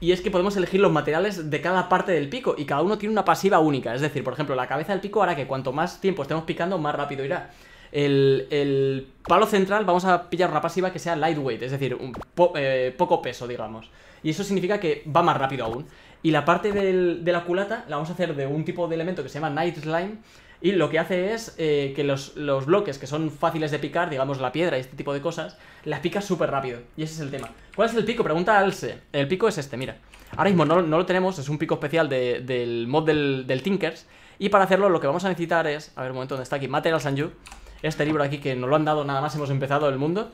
y es que podemos elegir los materiales de cada parte del pico y cada uno tiene una pasiva única. Es decir, por ejemplo, la cabeza del pico hará que cuanto más tiempo estemos picando, más rápido irá el, palo central vamos a pillar una pasiva que sea lightweight, es decir, un eh, poco peso, digamos. Y eso significa que va más rápido aún. Y la parte de la culata la vamos a hacer de un tipo de elemento que se llama Night Slime. Y lo que hace es eh, que los, bloques que son fáciles de picar, digamos la piedra y este tipo de cosas, las pica súper rápido. Y ese es el tema. ¿Cuál es el pico? Pregunta Alse. El pico es este, mira. Ahora mismo no, lo tenemos, es un pico especial del mod del, Tinkers. Y para hacerlo lo que vamos a necesitar es... A ver, un momento, ¿dónde está aquí? material sanju este libro aquí que nos lo han dado nada más hemos empezado el mundo.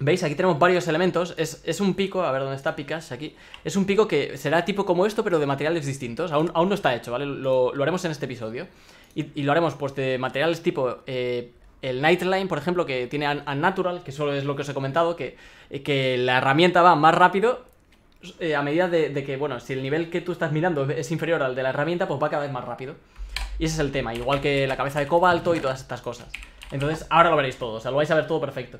¿Veis? Aquí tenemos varios elementos. Es, un pico, a ver dónde está Picas, aquí. Es un pico que será tipo como esto, pero de materiales distintos. Aún, aún no está hecho, ¿vale? Lo, haremos en este episodio. Y, lo haremos, pues, de materiales tipo eh, el Nightline, por ejemplo, que tiene Natural, que solo es lo que os he comentado, que, que la herramienta va más rápido eh, a medida de que, bueno, si el nivel que tú estás mirando es inferior al de la herramienta, pues va cada vez más rápido. Y ese es el tema, igual que la cabeza de cobalto y todas estas cosas. Entonces, ahora lo veréis todo, o sea, lo vais a ver todo perfecto.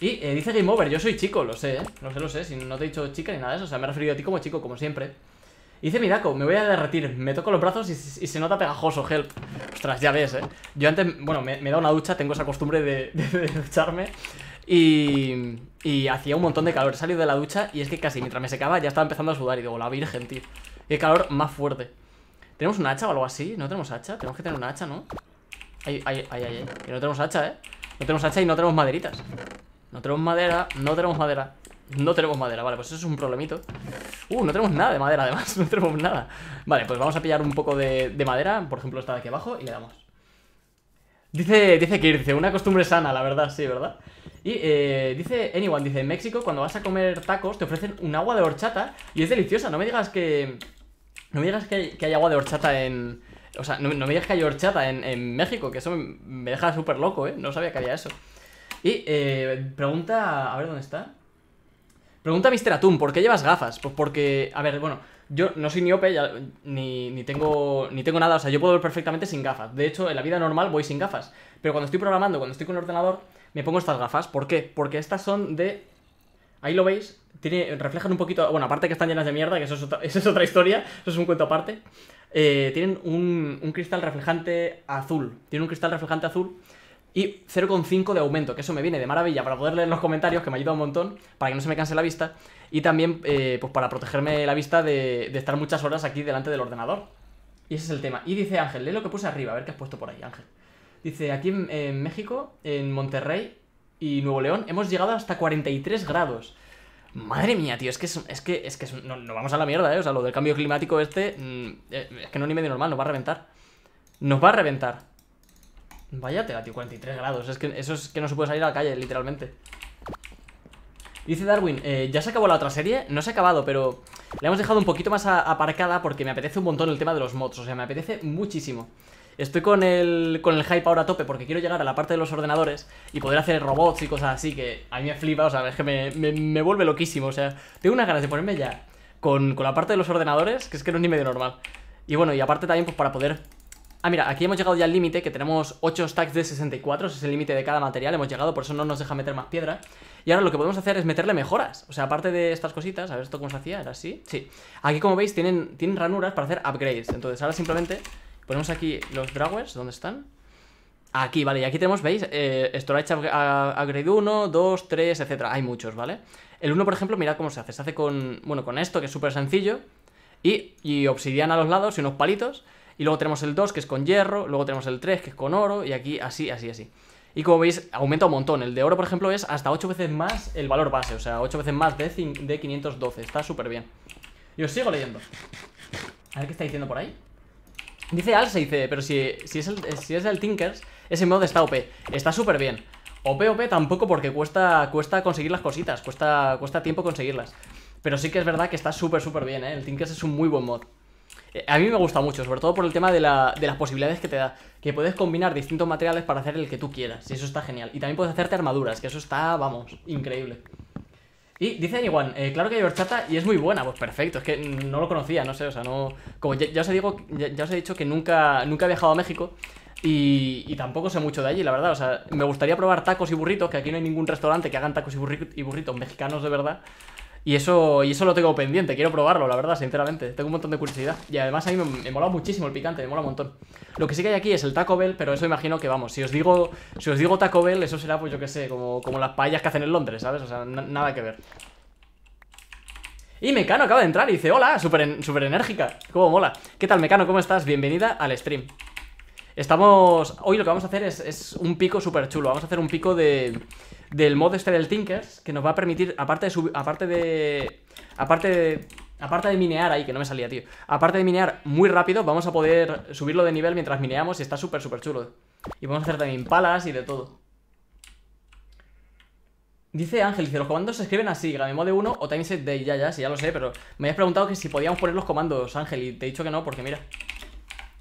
Y eh, dice Game Over, yo soy chico, lo sé, No ¿eh? sé, lo sé, si no te he dicho chica ni nada de eso, o sea, me he referido a ti como chico, como siempre. Y dice Miraco me voy a derretir, me toco los brazos y, se nota pegajoso, help. Ostras, ya ves, ¿eh? Yo antes, bueno, me, he dado una ducha, tengo esa costumbre de, ducharme. Y, y hacía un montón de calor. salido de la ducha y es que casi mientras me secaba ya estaba empezando a sudar. Y digo, la virgen, tío. Qué calor más fuerte. ¿Tenemos un hacha o algo así? ¿No tenemos hacha? Tenemos que tener una hacha, ¿no? Ay, ay, ay, ay, Que no tenemos hacha, ¿eh? No tenemos hacha y no tenemos maderitas No tenemos madera, no tenemos madera No tenemos madera, vale, pues eso es un problemito Uh, no tenemos nada de madera además No tenemos nada Vale, pues vamos a pillar un poco de, madera Por ejemplo esta de aquí abajo y le damos Dice, dice que dice, una costumbre sana, la verdad, sí, ¿verdad? Y eh, dice Anyone, dice, en México cuando vas a comer tacos te ofrecen un agua de horchata y es deliciosa, no me digas que, no me digas que, hay, agua de horchata en. O sea, no, me digas que hay horchata en, México, que eso me, deja súper loco, ¿eh? No sabía que había eso. Y eh, pregunta. A ver dónde está. Pregunta a Mr. Atún, ¿por qué llevas gafas? Pues porque. A ver, bueno, yo no soy miope, ni, tengo, ni tengo nada, o sea, yo puedo ver perfectamente sin gafas. De hecho, en la vida normal voy sin gafas. Pero cuando estoy programando, cuando estoy con el ordenador, me pongo estas gafas. ¿Por qué? Porque estas son de... Ahí lo veis, reflejan un poquito, bueno, aparte que están llenas de mierda, que eso es otra, historia, eso es un cuento aparte, eh, tienen un, cristal reflejante azul, tienen un cristal reflejante azul y 0,5 de aumento, que eso me viene de maravilla para poder leer los comentarios, que me ayuda un montón, para que no se me canse la vista, y también eh, pues para protegerme la vista de, estar muchas horas aquí delante del ordenador. Y ese es el tema. Y dice Ángel, lee lo que puse arriba, a ver qué has puesto por ahí, Ángel. Dice, aquí en México, en Monterrey y Nuevo León, hemos llegado hasta 43 grados. Madre mía, tío, es que es, que, es que no, no, vamos a la mierda, ¿eh? O sea, lo del cambio climático este mm, eh, es que no ni medio normal, nos va a reventar. Nos va a reventar. Vaya tío, 43 grados. Es que eso es que no se puede salir a la calle, literalmente. Dice Darwin, eh, ya se acabó la otra serie, no se ha acabado, pero la hemos dejado un poquito más aparcada porque me apetece un montón el tema de los mods, o sea, me apetece muchísimo estoy con el, con el hype ahora a tope porque quiero llegar a la parte de los ordenadores y poder hacer robots y cosas así que a mí me flipa, o sea, es que me, vuelve loquísimo, o sea, tengo unas ganas de ponerme ya con, la parte de los ordenadores que es que no es ni medio normal. Y bueno, y aparte también pues para poder... Ah, mira, aquí hemos llegado ya al límite, que tenemos 8 stacks de 64, ese es el límite de cada material, hemos llegado, por eso no nos deja meter más piedra. Y ahora lo que podemos hacer es meterle mejoras. O sea, aparte de estas cositas, a ver esto cómo se hacía, ¿era así? Sí. Aquí como veis tienen, tienen ranuras para hacer upgrades. Entonces ahora simplemente Ponemos aquí los drawers, ¿dónde están? Aquí, vale, y aquí tenemos, ¿veis? Eh, storage Upgrade 1, 2, 3, etc. Hay muchos, ¿vale? El 1, por ejemplo, mirad cómo se hace. Se hace con, bueno, con esto, que es súper sencillo. Y, y obsidiana a los lados y unos palitos. Y luego tenemos el 2, que es con hierro. Luego tenemos el 3, que es con oro. Y aquí, así, así, así. Y como veis, aumenta un montón. El de oro, por ejemplo, es hasta 8 veces más el valor base. O sea, 8 veces más de, de 512. Está súper bien. Y os sigo leyendo. A ver qué está diciendo por ahí. Dice Alsa dice, pero si, si, es el, si es el Tinkers, ese mod está OP. Está súper bien. OP, OP tampoco porque cuesta, cuesta conseguir las cositas, cuesta, cuesta tiempo conseguirlas. Pero sí que es verdad que está súper, súper bien, ¿eh? El Tinkers es un muy buen mod. Eh, a mí me gusta mucho, sobre todo por el tema de, de, las posibilidades que te da. Que puedes combinar distintos materiales para hacer el que tú quieras. Y eso está genial. Y también puedes hacerte armaduras, que eso está, vamos, increíble. Y dice Anyone, eh, claro que hay horchata y es muy buena. Pues perfecto, es que no lo conocía, no sé, o sea, no. Como ya, os, he digo, ya, os he dicho que nunca, nunca he viajado a México y, tampoco sé mucho de allí, la verdad. O sea, me gustaría probar tacos y burritos, que aquí no hay ningún restaurante que hagan tacos y burritos mexicanos de verdad. Y eso, y eso lo tengo pendiente, quiero probarlo, la verdad, sinceramente. Tengo un montón de curiosidad. Y además a mí me, mola muchísimo el picante, me mola un montón. Lo que sí que hay aquí es el Taco Bell, pero eso imagino que vamos. Si os digo, si os digo Taco Bell, eso será, pues yo qué sé, como, como las paellas que hacen en Londres, ¿sabes? O sea, nada que ver. Y Mecano acaba de entrar y dice, hola, súper super enérgica. ¿Cómo mola? ¿Qué tal, Mecano? ¿Cómo estás? Bienvenida al stream. Estamos... Hoy lo que vamos a hacer es, es un pico súper chulo. Vamos a hacer un pico de del mod este del Tinkers, que nos va a permitir, aparte de subir, aparte de, aparte de, aparte de minear ahí, que no me salía, tío, aparte de minear muy rápido, vamos a poder subirlo de nivel mientras mineamos y está súper, súper chulo. Y vamos a hacer también palas y de todo. Dice Ángel, dice, los comandos se escriben así, de 1 o Timeset Day, ya, ya, sí, ya lo sé, pero me habías preguntado que si podíamos poner los comandos, Ángel, y te he dicho que no, porque mira,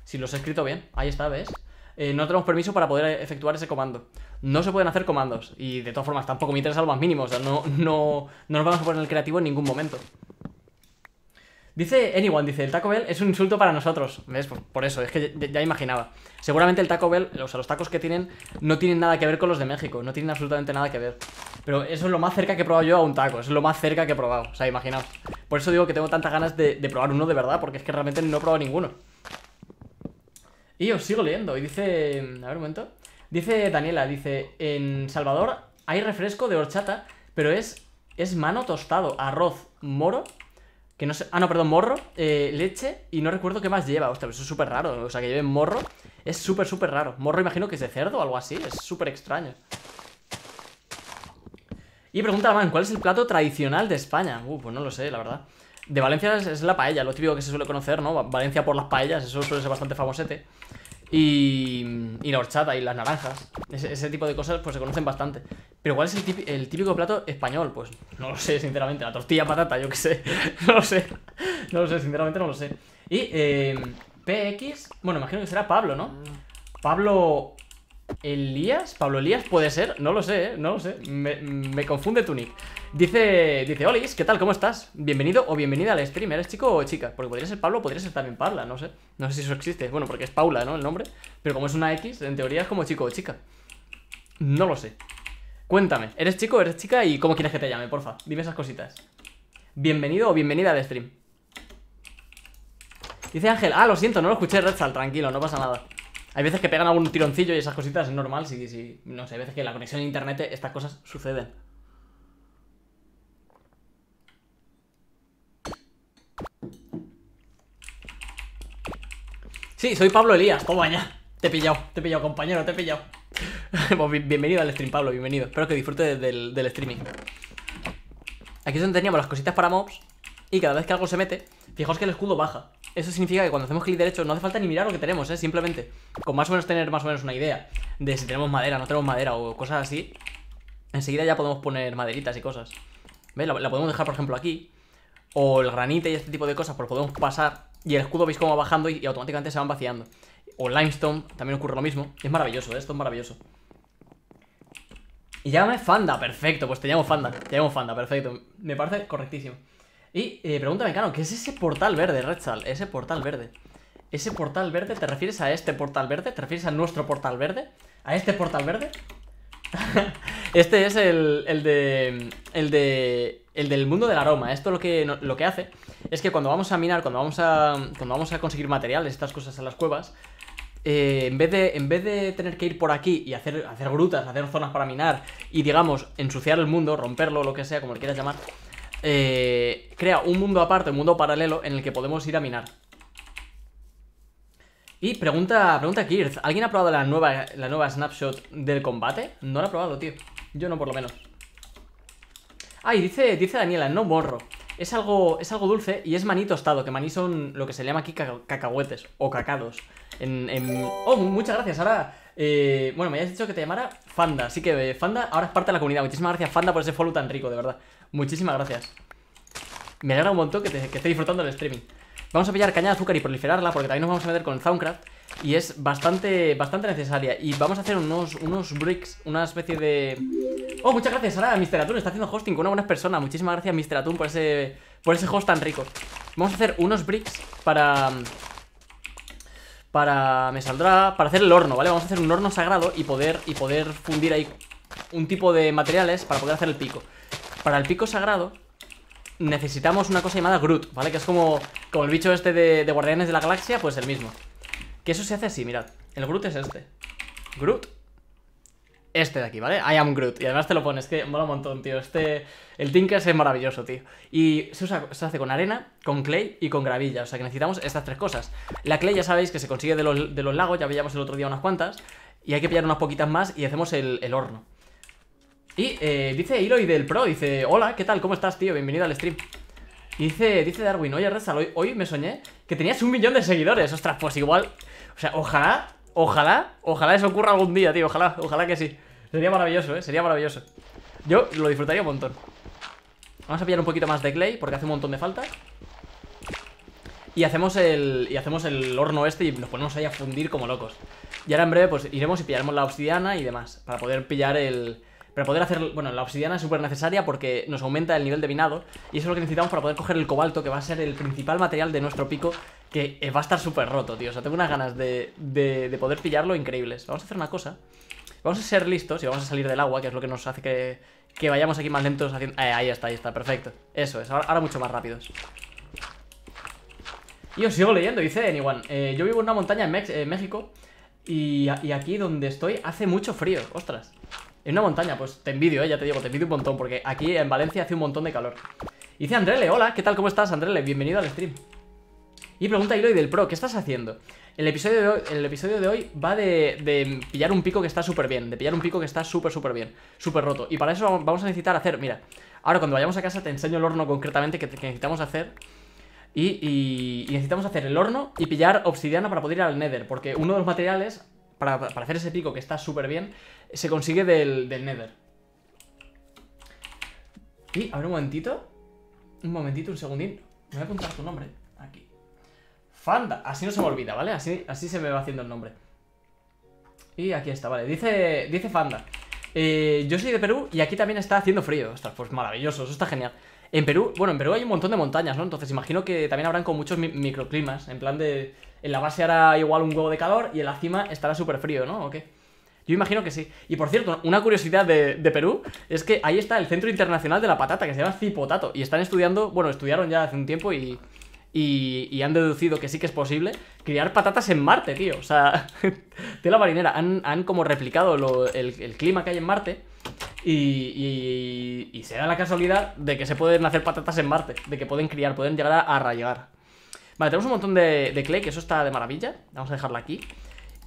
si los he escrito bien, ahí está, ¿ves? Eh, no tenemos permiso para poder efectuar ese comando. No se pueden hacer comandos. Y de todas formas, tampoco me interesa lo más mínimo. O sea, no, no, no nos vamos a poner el creativo en ningún momento. Dice Anyone, dice, el Taco Bell es un insulto para nosotros. ¿Ves? Pues por, eso, es que ya, imaginaba. Seguramente el Taco Bell, o sea, los tacos que tienen, no tienen nada que ver con los de México. No tienen absolutamente nada que ver. Pero eso es lo más cerca que he probado yo a un taco. es lo más cerca que he probado. O sea, imaginaos. Por eso digo que tengo tantas ganas de probar uno de verdad, porque es que realmente no he probado ninguno. Y os sigo leyendo. Y dice. A ver un momento. Dice Daniela, dice. En Salvador hay refresco de horchata, pero es. Es mano tostado, arroz, moro. Que no sé. Ah, no, perdón, morro, eh, leche y no recuerdo qué más lleva. pero pues eso es súper raro. O sea, que lleve morro. Es súper, súper raro. Morro, imagino que es de cerdo o algo así. Es súper extraño. Y pregunta, man, ¿cuál es el plato tradicional de España? Uh, pues no lo sé, la verdad de Valencia es, la paella, lo típico que se suele conocer, ¿no? Valencia por las paellas, eso suele ser bastante famosete. Y, y la horchata y las naranjas, ese, ese, tipo de cosas pues se conocen bastante. Pero ¿cuál es el típico, plato español? Pues no lo sé, sinceramente, la tortilla patata, yo qué sé, no lo sé, no lo sé, sinceramente no lo sé. Y eh, PX, bueno, imagino que será Pablo, ¿no? Mm. Pablo Elías, Pablo Elías, puede ser, no lo sé, ¿eh? no lo sé, me, confunde tu nick. Dice, dice, Olis, ¿qué tal? ¿Cómo estás? Bienvenido o bienvenida al stream, ¿eres chico o chica? Porque podría ser Pablo, podría ser también Paula, no sé, no sé si eso existe, bueno, porque es Paula, ¿no? El nombre, pero como es una X, en teoría es como chico o chica. No lo sé. Cuéntame, ¿eres chico, eres chica y cómo quieres que te llame, porfa? Dime esas cositas. Bienvenido o bienvenida al stream. Dice Ángel, ah, lo siento, no lo escuché, al tranquilo, no pasa nada. Hay veces que pegan algún tironcillo y esas cositas, es normal, si, sí. No sé, hay veces que la conexión a internet, estas cosas suceden. Sí, soy Pablo Elías, todo ya. Te he pillado, te he pillado, compañero, te he pillado. Pues bienvenido al stream, Pablo, bienvenido. Espero que disfrutes del streaming. Aquí es donde teníamos las cositas para mobs. Y cada vez que algo se mete, Fijaos que el escudo baja. Eso significa que cuando hacemos clic derecho no hace falta ni mirar lo que tenemos, ¿eh? simplemente con más o menos tener más o menos una idea de si tenemos madera, no tenemos madera o cosas así, enseguida ya podemos poner maderitas y cosas. ve La, podemos dejar, por ejemplo, aquí. O el granite y este tipo de cosas, pues podemos pasar. Y el escudo veis cómo va bajando y, automáticamente se van vaciando. O limestone, también ocurre lo mismo. Es maravilloso, ¿eh? esto es maravilloso. Y llámame Fanda, perfecto, pues te llamo Fanda, te llamo Fanda, perfecto. Me parece correctísimo. Y eh, pregúntame, Cano, ¿qué es ese portal verde, Redstall? Ese portal verde. ¿Ese portal verde te refieres a este portal verde? ¿Te refieres a nuestro portal verde? ¿A este portal verde? este es el, de. El de. El del mundo del aroma. Esto lo que, hace es que cuando vamos a minar, cuando vamos a. Cuando vamos a conseguir materiales, estas cosas en las cuevas. Eh, en, vez de, en vez de tener que ir por aquí y hacer, hacer grutas, hacer zonas para minar y, digamos, ensuciar el mundo, romperlo, lo que sea, como le quieras llamar, eh, crea un mundo aparte, un mundo paralelo en el que podemos ir a minar. Y pregunta, pregunta Kirth, ¿alguien ha probado la nueva, la nueva snapshot del combate? No la ha probado, tío. Yo no, por lo menos. Ah, dice, dice Daniela, no morro, Es algo, es algo dulce y es maní tostado, que maní son lo que se llama aquí cacahuetes o cacados. Oh, muchas gracias. Ahora, eh, bueno, me habías dicho que te llamara Fanda, así que Fanda ahora es parte de la comunidad. Muchísimas gracias, Fanda, por ese follow tan rico, de verdad. Muchísimas gracias. Me alegra un montón que, esté disfrutando del streaming. Vamos a pillar caña de azúcar y proliferarla, porque también nos vamos a meter con Soundcraft. Y es bastante, bastante necesaria. Y vamos a hacer unos, unos bricks, una especie de. Oh, muchas gracias, Ahora Mr. Atún. Está haciendo hosting con una buena persona. Muchísimas gracias, Mr. Atún, por ese, por ese host tan rico. Vamos a hacer unos bricks para para... me saldrá... para hacer el horno, ¿vale? Vamos a hacer un horno sagrado y poder, y poder fundir ahí un tipo de materiales para poder hacer el pico. Para el pico sagrado necesitamos una cosa llamada Groot, ¿vale? Que es como, como el bicho este de, de Guardianes de la Galaxia, pues el mismo. Que eso se hace así, mirad. El Groot es este. Groot este de aquí, ¿vale? I am Groot. Y además te lo pones, que mola un montón, tío. Este, el tinker es maravilloso, tío. Y se, usa, se hace con arena, con clay y con gravilla. O sea que necesitamos estas tres cosas. La clay ya sabéis que se consigue de los, lagos, ya veíamos el otro día unas cuantas. Y hay que pillar unas poquitas más y hacemos el, horno. Y eh, dice Eloy del Pro, dice, hola, ¿qué tal? ¿Cómo estás, tío? Bienvenido al stream. dice, dice Darwin, oye, Rezal, hoy, hoy me soñé que tenías un millón de seguidores. Ostras, pues igual... O sea, ojalá, ojalá, ojalá eso ocurra algún día, tío. Ojalá, ojalá que sí. Sería maravilloso, ¿eh? Sería maravilloso Yo lo disfrutaría un montón Vamos a pillar un poquito más de clay Porque hace un montón de falta y hacemos el y hacemos el horno este y nos ponemos ahí a fundir como locos. Y ahora en breve pues iremos y pillaremos la obsidiana y demás para poder pillar el para poder hacer, bueno, la obsidiana es súper necesaria porque nos aumenta el nivel de vinado y eso es lo que necesitamos para poder coger el cobalto que va a ser el principal material de nuestro pico que eh, va a estar súper roto, tío. O sea, tengo unas ganas de, de, de poder pillarlo increíbles. Vamos a hacer una cosa. Vamos a ser listos y vamos a salir del agua, que es lo que nos hace que, vayamos aquí más lentos haciendo... Eh, ahí está, ahí está, perfecto. Eso es, ahora, mucho más rápidos. Y os sigo leyendo, dice Anyone. Eh, yo vivo en una montaña en México y, aquí donde estoy hace mucho frío, ostras. En una montaña, pues te envidio, eh, ya te digo, te envidio un montón, porque aquí en Valencia hace un montón de calor. Dice Andrele, hola, ¿qué tal? ¿Cómo estás, Andrele? Bienvenido al stream. Y pregunta y del Pro, ¿qué estás haciendo? El episodio de hoy, el episodio de hoy va de, pillar un pico que está súper bien, de pillar un pico que está súper, súper bien, súper roto. Y para eso vamos a necesitar hacer, mira, ahora cuando vayamos a casa te enseño el horno concretamente que, necesitamos hacer. Y, necesitamos hacer el horno y pillar obsidiana para poder ir al nether, porque uno de los materiales para, hacer ese pico que está súper bien se consigue del, nether. Y, a ver un momentito, un momentito, un segundito, me voy a contar tu nombre. Fanda. Así no se me olvida, ¿vale? Así, así se me va haciendo el nombre. Y aquí está, vale. Dice, dice Fanda. Eh, yo soy de Perú y aquí también está haciendo frío. está pues maravilloso, eso está genial. En Perú, bueno, en Perú hay un montón de montañas, ¿no? Entonces imagino que también habrán con muchos microclimas. En plan de. En la base hará igual un huevo de calor y en la cima estará súper frío, ¿no? ¿O qué? Yo imagino que sí. Y por cierto, una curiosidad de, de, Perú es que ahí está el Centro Internacional de la Patata, que se llama Cipotato. Y están estudiando, bueno, estudiaron ya hace un tiempo y y, han deducido que sí que es posible criar patatas en Marte, tío. O sea, tela marinera. Han, como replicado el, clima que hay en Marte. Y, y, se da la casualidad de que se pueden hacer patatas en Marte, de que pueden criar, pueden llegar a, rayar. Vale, tenemos un montón de, de clay, que eso está de maravilla. Vamos a dejarla aquí.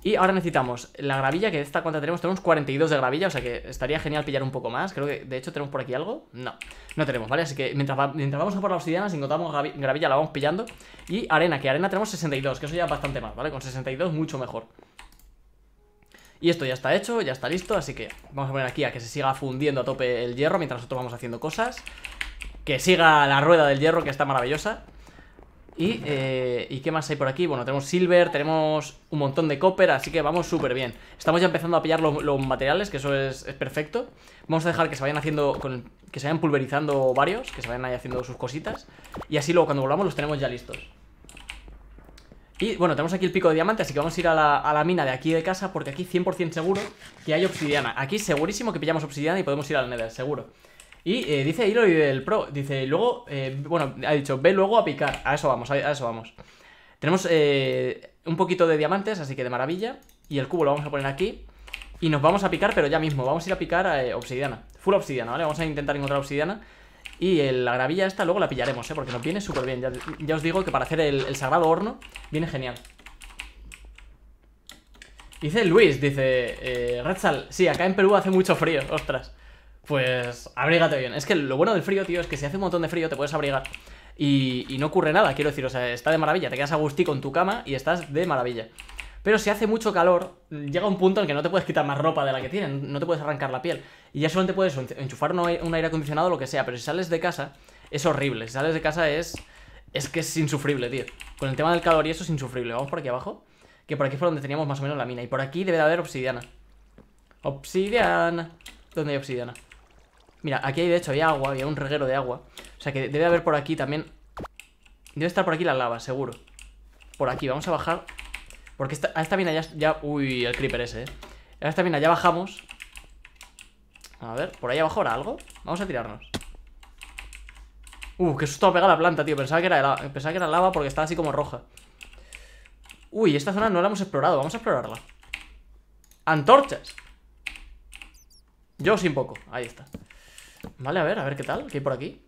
Y ahora necesitamos la gravilla, que esta cuánta tenemos, tenemos 42 de gravilla, o sea que estaría genial pillar un poco más. Creo que, de hecho, ¿tenemos por aquí algo? No, no tenemos, ¿vale? Así que mientras, mientras vamos a por la obsidiana, si encontramos gravilla, la vamos pillando. Y arena, que arena tenemos 62, que eso ya es bastante más, ¿vale? Con 62 mucho mejor. Y esto ya está hecho, ya está listo, así que vamos a poner aquí a que se siga fundiendo a tope el hierro mientras nosotros vamos haciendo cosas. Que siga la rueda del hierro, que está maravillosa. Y, eh, ¿Y qué más hay por aquí? Bueno, tenemos silver, tenemos un montón de copper, así que vamos súper bien. Estamos ya empezando a pillar los, materiales, que eso es, perfecto. Vamos a dejar que se vayan haciendo, que se vayan pulverizando varios, que se vayan ahí haciendo sus cositas. Y así luego cuando volvamos los tenemos ya listos. Y bueno, tenemos aquí el pico de diamante, así que vamos a ir a la, a la mina de aquí de casa, porque aquí 100% seguro que hay obsidiana. Aquí segurísimo que pillamos obsidiana y podemos ir al nether, seguro. Y eh, dice dice y del Pro, dice, luego, eh, bueno, ha dicho, ve luego a picar. A eso vamos, a, eso vamos. Tenemos eh, un poquito de diamantes, así que de maravilla. Y el cubo lo vamos a poner aquí. Y nos vamos a picar, pero ya mismo. Vamos a ir a picar obsidiana. Full obsidiana, ¿vale? Vamos a intentar encontrar obsidiana. Y la gravilla esta luego la pillaremos, ¿eh? Porque nos viene súper bien. Ya, os digo que para hacer el, sagrado horno viene genial. Dice Luis, dice... Eh, sal sí, acá en Perú hace mucho frío, ostras pues abrígate bien. Es que lo bueno del frío, tío, es que si hace un montón de frío te puedes abrigar y, no ocurre nada, quiero decir, o sea, está de maravilla, te quedas a con tu cama y estás de maravilla. Pero si hace mucho calor, llega un punto en que no te puedes quitar más ropa de la que tienes, no te puedes arrancar la piel. Y ya solamente puedes enchufar un aire acondicionado o lo que sea, pero si sales de casa, es horrible. Si sales de casa es. Es que es insufrible, tío. Con el tema del calor y eso es insufrible. Vamos por aquí abajo, que por aquí fue donde teníamos más o menos la mina. Y por aquí debe de haber obsidiana. Obsidiana. ¿Dónde hay obsidiana? Mira, aquí hay, de hecho hay agua, había un reguero de agua. O sea que debe haber por aquí también... Debe estar por aquí la lava, seguro. Por aquí, vamos a bajar. Porque a esta mina ya, Uy, el creeper ese, eh. A esta mina ya bajamos. A ver, ¿por ahí abajo algo? Vamos a tirarnos. Uh, que susto pega la planta, tío. Pensaba que, era pensaba que era lava porque estaba así como roja. Uy, esta zona no la hemos explorado. Vamos a explorarla. ¡Antorchas! Yo sin poco. Ahí está. Vale, a ver, a ver qué tal, qué hay por aquí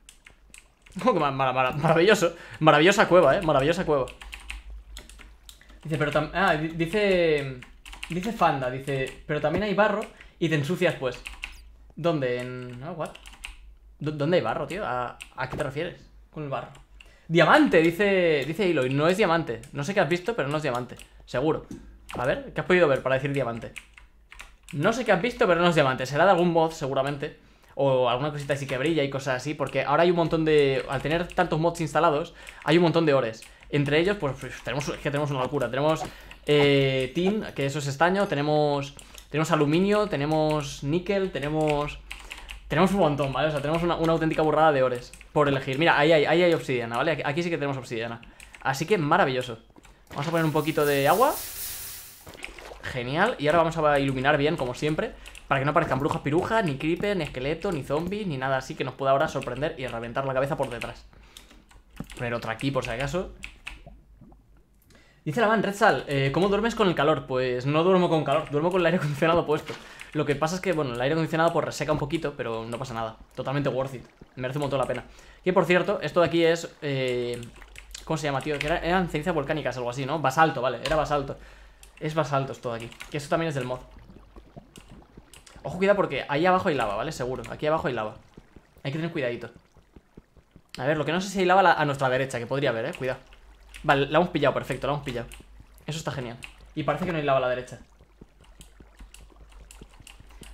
oh, maravilloso. Maravillosa cueva, eh. Maravillosa cueva. Dice, pero también. Ah, dice. Dice Fanda, dice. Pero también hay barro y te ensucias, pues. ¿Dónde? En. ¿Dónde hay barro, tío? ¿A, qué te refieres con el barro? ¡Diamante! Dice. Dice Eloy. No es diamante. No sé qué has visto, pero no es diamante. Seguro. A ver, ¿qué has podido ver para decir diamante? No sé qué has visto, pero no es diamante. Será de algún mod, seguramente o alguna cosita así que brilla y cosas así, porque ahora hay un montón de... Al tener tantos mods instalados, hay un montón de ores. Entre ellos, pues, pues tenemos, que tenemos una locura. Tenemos eh, tin, que eso es estaño, tenemos, tenemos aluminio, tenemos níquel, tenemos... Tenemos un montón, ¿vale? O sea, tenemos una, una auténtica burrada de ores por elegir. Mira, ahí hay, ahí hay obsidiana, ¿vale? aquí sí que tenemos obsidiana. Así que maravilloso. Vamos a poner un poquito de agua. Genial. Y ahora vamos a iluminar bien, como siempre para que no aparezcan brujas pirujas, ni creeper, ni esqueleto, ni zombies, ni nada así que nos pueda ahora sorprender y reventar la cabeza por detrás. Poner otra aquí por si acaso. Dice la van, Redsal, eh, ¿cómo duermes con el calor? Pues no duermo con calor, duermo con el aire acondicionado puesto. Lo que pasa es que, bueno, el aire acondicionado pues reseca un poquito, pero no pasa nada. Totalmente worth it. Merece un montón la pena. Que por cierto, esto de aquí es. Eh, ¿Cómo se llama, tío? Que era, eran cenizas volcánicas, algo así, ¿no? Basalto, vale, era basalto. Es basalto esto de aquí. Que esto también es del mod. Ojo, cuidado porque ahí abajo hay lava, ¿vale? Seguro, aquí abajo hay lava Hay que tener cuidadito A ver, lo que no sé si hay lava a nuestra derecha, que podría haber, ¿eh? Cuidado Vale, la hemos pillado, perfecto, la hemos pillado Eso está genial Y parece que no hay lava a la derecha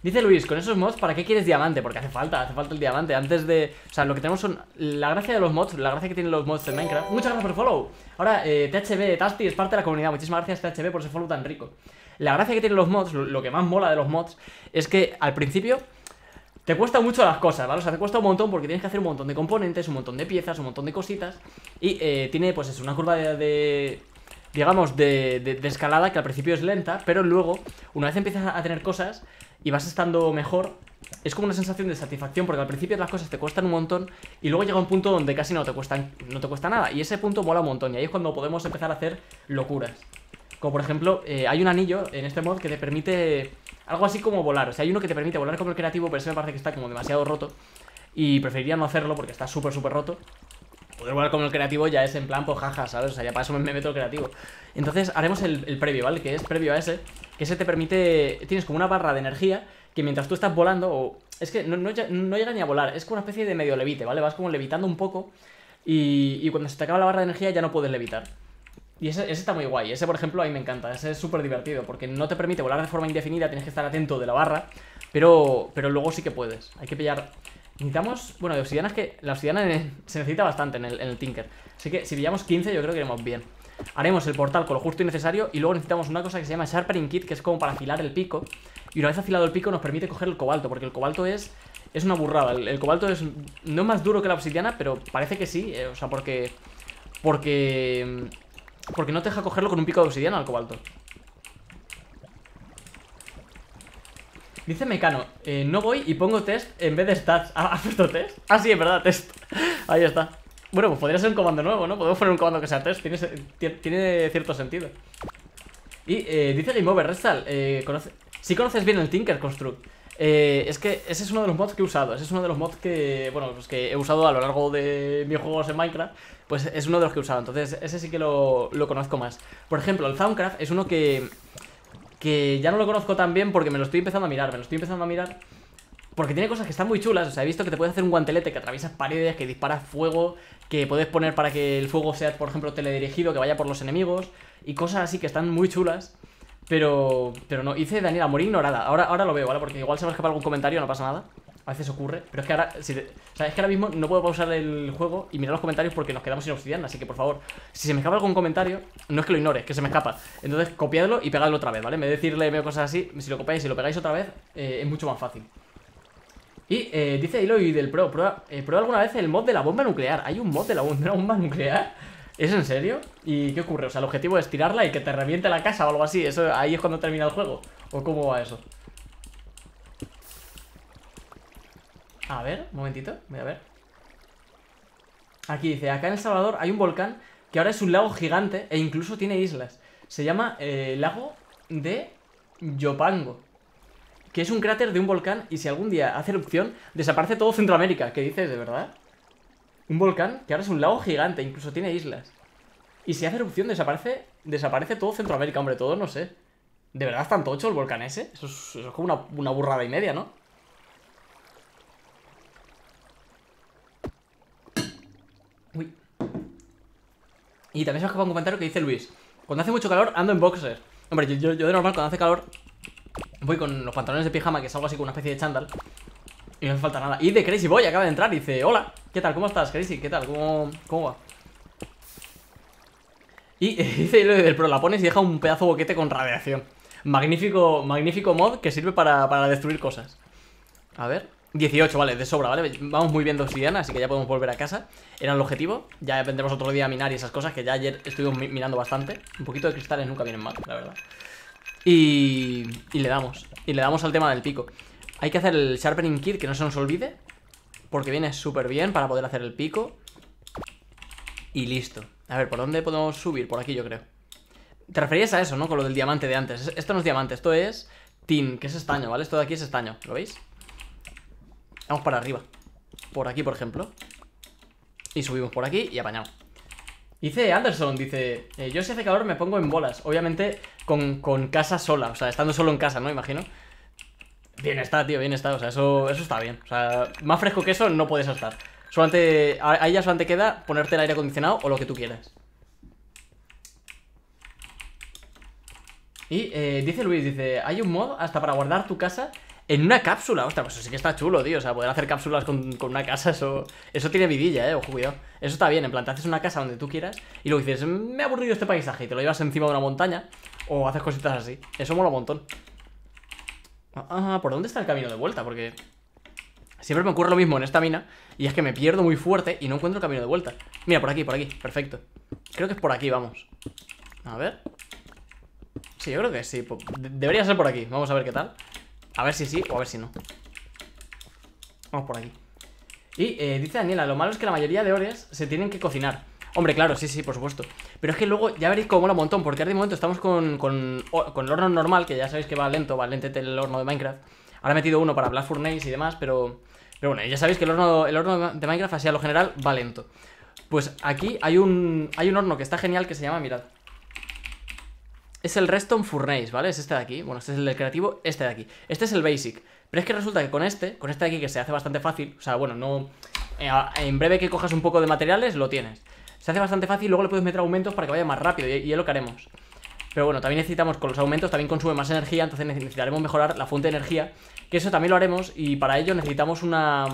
Dice Luis, con esos mods, ¿para qué quieres diamante? Porque hace falta, hace falta el diamante Antes de... O sea, lo que tenemos son... La gracia de los mods, la gracia que tienen los mods en Minecraft Muchas gracias por follow Ahora, eh, THB, Tasty, es parte de la comunidad Muchísimas gracias, THB, por ese follow tan rico la gracia que tienen los mods, lo que más mola de los mods, es que al principio te cuesta mucho las cosas, ¿vale? O sea, te cuesta un montón porque tienes que hacer un montón de componentes, un montón de piezas, un montón de cositas. Y eh, tiene, pues es una curva de, digamos, de, de, escalada que al principio es lenta, pero luego, una vez empiezas a tener cosas y vas estando mejor, es como una sensación de satisfacción, porque al principio las cosas te cuestan un montón y luego llega un punto donde casi no te, cuestan, no te cuesta nada. Y ese punto mola un montón, y ahí es cuando podemos empezar a hacer locuras. Como por ejemplo, eh, hay un anillo en este mod que te permite algo así como volar. O sea, hay uno que te permite volar como el creativo, pero ese me parece que está como demasiado roto. Y preferiría no hacerlo porque está súper, súper roto. Poder volar como el creativo ya es en plan Pues jaja, ¿sabes? O sea, ya para eso me, meto el creativo. Entonces haremos el, previo, ¿vale? Que es previo a ese. Que ese te permite... Tienes como una barra de energía que mientras tú estás volando... O, es que no, llega ni a volar, es como una especie de medio levite, ¿vale? Vas como levitando un poco y, y cuando se te acaba la barra de energía ya no puedes levitar. Y ese, está muy guay. Ese, por ejemplo, a mí me encanta. Ese es súper divertido porque no te permite volar de forma indefinida, tienes que estar atento de la barra, pero, pero luego sí que puedes. Hay que pillar... Necesitamos... Bueno, de obsidiana es que la obsidiana se necesita bastante en el, Tinker. Así que si pillamos 15 yo creo que iremos bien. Haremos el portal con lo justo y necesario y luego necesitamos una cosa que se llama Sharpening Kit, que es como para afilar el pico. Y una vez afilado el pico nos permite coger el cobalto, porque el cobalto es... Es una burrada. El, cobalto es no es más duro que la obsidiana, pero parece que sí. Eh, o sea, porque... Porque porque no te deja cogerlo con un pico de obsidiana al cobalto. Dice Mecano, eh, no voy y pongo test en vez de stats. ¿Ah, ¿Has puesto test? Ah, sí, es verdad, test. Ahí está. Bueno, pues podría ser un comando nuevo, ¿no? Podemos poner un comando que sea test. Tiene, cierto sentido. Y eh, dice Game Over, Restal, eh, Si conoces bien el Tinker Construct. Eh, es que ese es uno de los mods que he usado. Ese es uno de los mods que, bueno, pues que he usado a lo largo de mis juegos en Minecraft. Pues es uno de los que he usado. Entonces, ese sí que lo, conozco más. Por ejemplo, el Soundcraft es uno que, que ya no lo conozco tan bien porque me lo estoy empezando a mirar. Me lo estoy empezando a mirar. Porque tiene cosas que están muy chulas. O sea, he visto que te puedes hacer un guantelete que atraviesas paredes, que dispara fuego, que puedes poner para que el fuego sea, por ejemplo, teledirigido, que vaya por los enemigos. Y cosas así que están muy chulas. Pero, pero no, hice Daniela, morí ignorada ahora, ahora lo veo, ¿vale? Porque igual se me escapa algún comentario, no pasa nada A veces ocurre, pero es que ahora si es que ahora mismo no puedo pausar el juego Y mirar los comentarios porque nos quedamos sin obsidiana Así que por favor, si se me escapa algún comentario No es que lo ignores, que se me escapa Entonces copiadlo y pegadlo otra vez, ¿vale? Me decirle cosas así, si lo copiáis y lo pegáis otra vez eh, Es mucho más fácil y eh, dice y del Pro, prueba, eh, prueba, alguna vez el mod de la bomba nuclear. ¿Hay un mod de la bomba nuclear? ¿Es en serio? ¿Y qué ocurre? O sea, el objetivo es tirarla y que te reviente la casa o algo así. Eso ahí es cuando termina el juego. ¿O cómo va eso? A ver, un momentito, voy a ver. Aquí dice, acá en El Salvador hay un volcán que ahora es un lago gigante e incluso tiene islas. Se llama eh, lago de Yopango, que es un cráter de un volcán y si algún día hace erupción, desaparece todo Centroamérica. ¿Qué dices, de verdad? Un volcán que ahora es un lago gigante, incluso tiene islas. Y si hace erupción desaparece, desaparece todo Centroamérica, hombre, todo, no sé. ¿De verdad es tan tocho el volcán ese? Eso es, como una, burrada y media, ¿no? Uy. Y también se os un comentario que dice Luis. Cuando hace mucho calor ando en boxers Hombre, yo, de normal cuando hace calor voy con los pantalones de pijama, que es algo así como una especie de chándal. Y no hace falta nada. Y de Crazy Boy acaba de entrar y dice, hola. ¿Qué tal? ¿Cómo estás, Crazy? ¿Qué tal? ¿Cómo, cómo va? Y dice el pro, la pones y deja un pedazo boquete con radiación. Magnífico, magnífico mod que sirve para, destruir cosas. A ver, 18, vale, de sobra, ¿vale? Vamos muy bien de obsidiana, así que ya podemos volver a casa Era el objetivo, ya vendremos otro día a minar y esas cosas Que ya ayer estuvimos mirando bastante Un poquito de cristales nunca vienen mal, la verdad y, y le damos, y le damos al tema del pico Hay que hacer el sharpening kit, que no se nos olvide porque viene súper bien para poder hacer el pico. Y listo. A ver, ¿por dónde podemos subir? Por aquí, yo creo. Te referías a eso, ¿no? Con lo del diamante de antes. Esto no es diamante, esto es tin, que es estaño, ¿vale? Esto de aquí es estaño, ¿lo veis? Vamos para arriba. Por aquí, por ejemplo. Y subimos por aquí y apañado. Dice Anderson, dice, eh, yo si hace calor me pongo en bolas, obviamente con, con, casa sola, o sea, estando solo en casa, ¿no? Imagino. Bien está, tío, bien está. O sea, eso, eso está bien. O sea, más fresco que eso no puedes estar. Solamente, ahí ella solamente queda ponerte el aire acondicionado o lo que tú quieras. Y eh, dice Luis, dice, hay un modo hasta para guardar tu casa en una cápsula. Ostras, pues eso sí que está chulo, tío. O sea, poder hacer cápsulas con, con una casa, eso, eso tiene vidilla, eh. Ojo, cuidado. Eso está bien, en plan, te haces una casa donde tú quieras y luego dices, me ha aburrido este paisaje y te lo llevas encima de una montaña o haces cositas así. Eso mola un montón. Ah, ¿por dónde está el camino de vuelta? Porque siempre me ocurre lo mismo en esta mina Y es que me pierdo muy fuerte y no encuentro el camino de vuelta Mira, por aquí, por aquí, perfecto Creo que es por aquí, vamos A ver Sí, yo creo que sí, debería ser por aquí Vamos a ver qué tal A ver si sí o a ver si no Vamos por aquí Y eh, dice Daniela, lo malo es que la mayoría de horas se tienen que cocinar Hombre, claro, sí, sí, por supuesto. Pero es que luego ya veréis cómo mola un montón, porque ahora de momento estamos con, con, el horno normal, que ya sabéis que va lento, va lento el horno de Minecraft. Ahora he metido uno para Blast Furnace y demás, pero... Pero bueno, ya sabéis que el horno, el horno de Minecraft, así a lo general, va lento. Pues aquí hay un, hay un horno que está genial que se llama, mirad. Es el Reston Furnace, ¿vale? Es este de aquí. Bueno, este es el del creativo, este de aquí. Este es el Basic. Pero es que resulta que con este, con este de aquí que se hace bastante fácil, o sea, bueno, no... Eh, en breve que cojas un poco de materiales, lo tienes. Se hace bastante fácil, luego le puedes meter aumentos para que vaya más rápido y, es lo que haremos. Pero bueno, también necesitamos, con los aumentos también consume más energía, entonces necesitaremos mejorar la fuente de energía, que eso también lo haremos y para ello necesitamos una...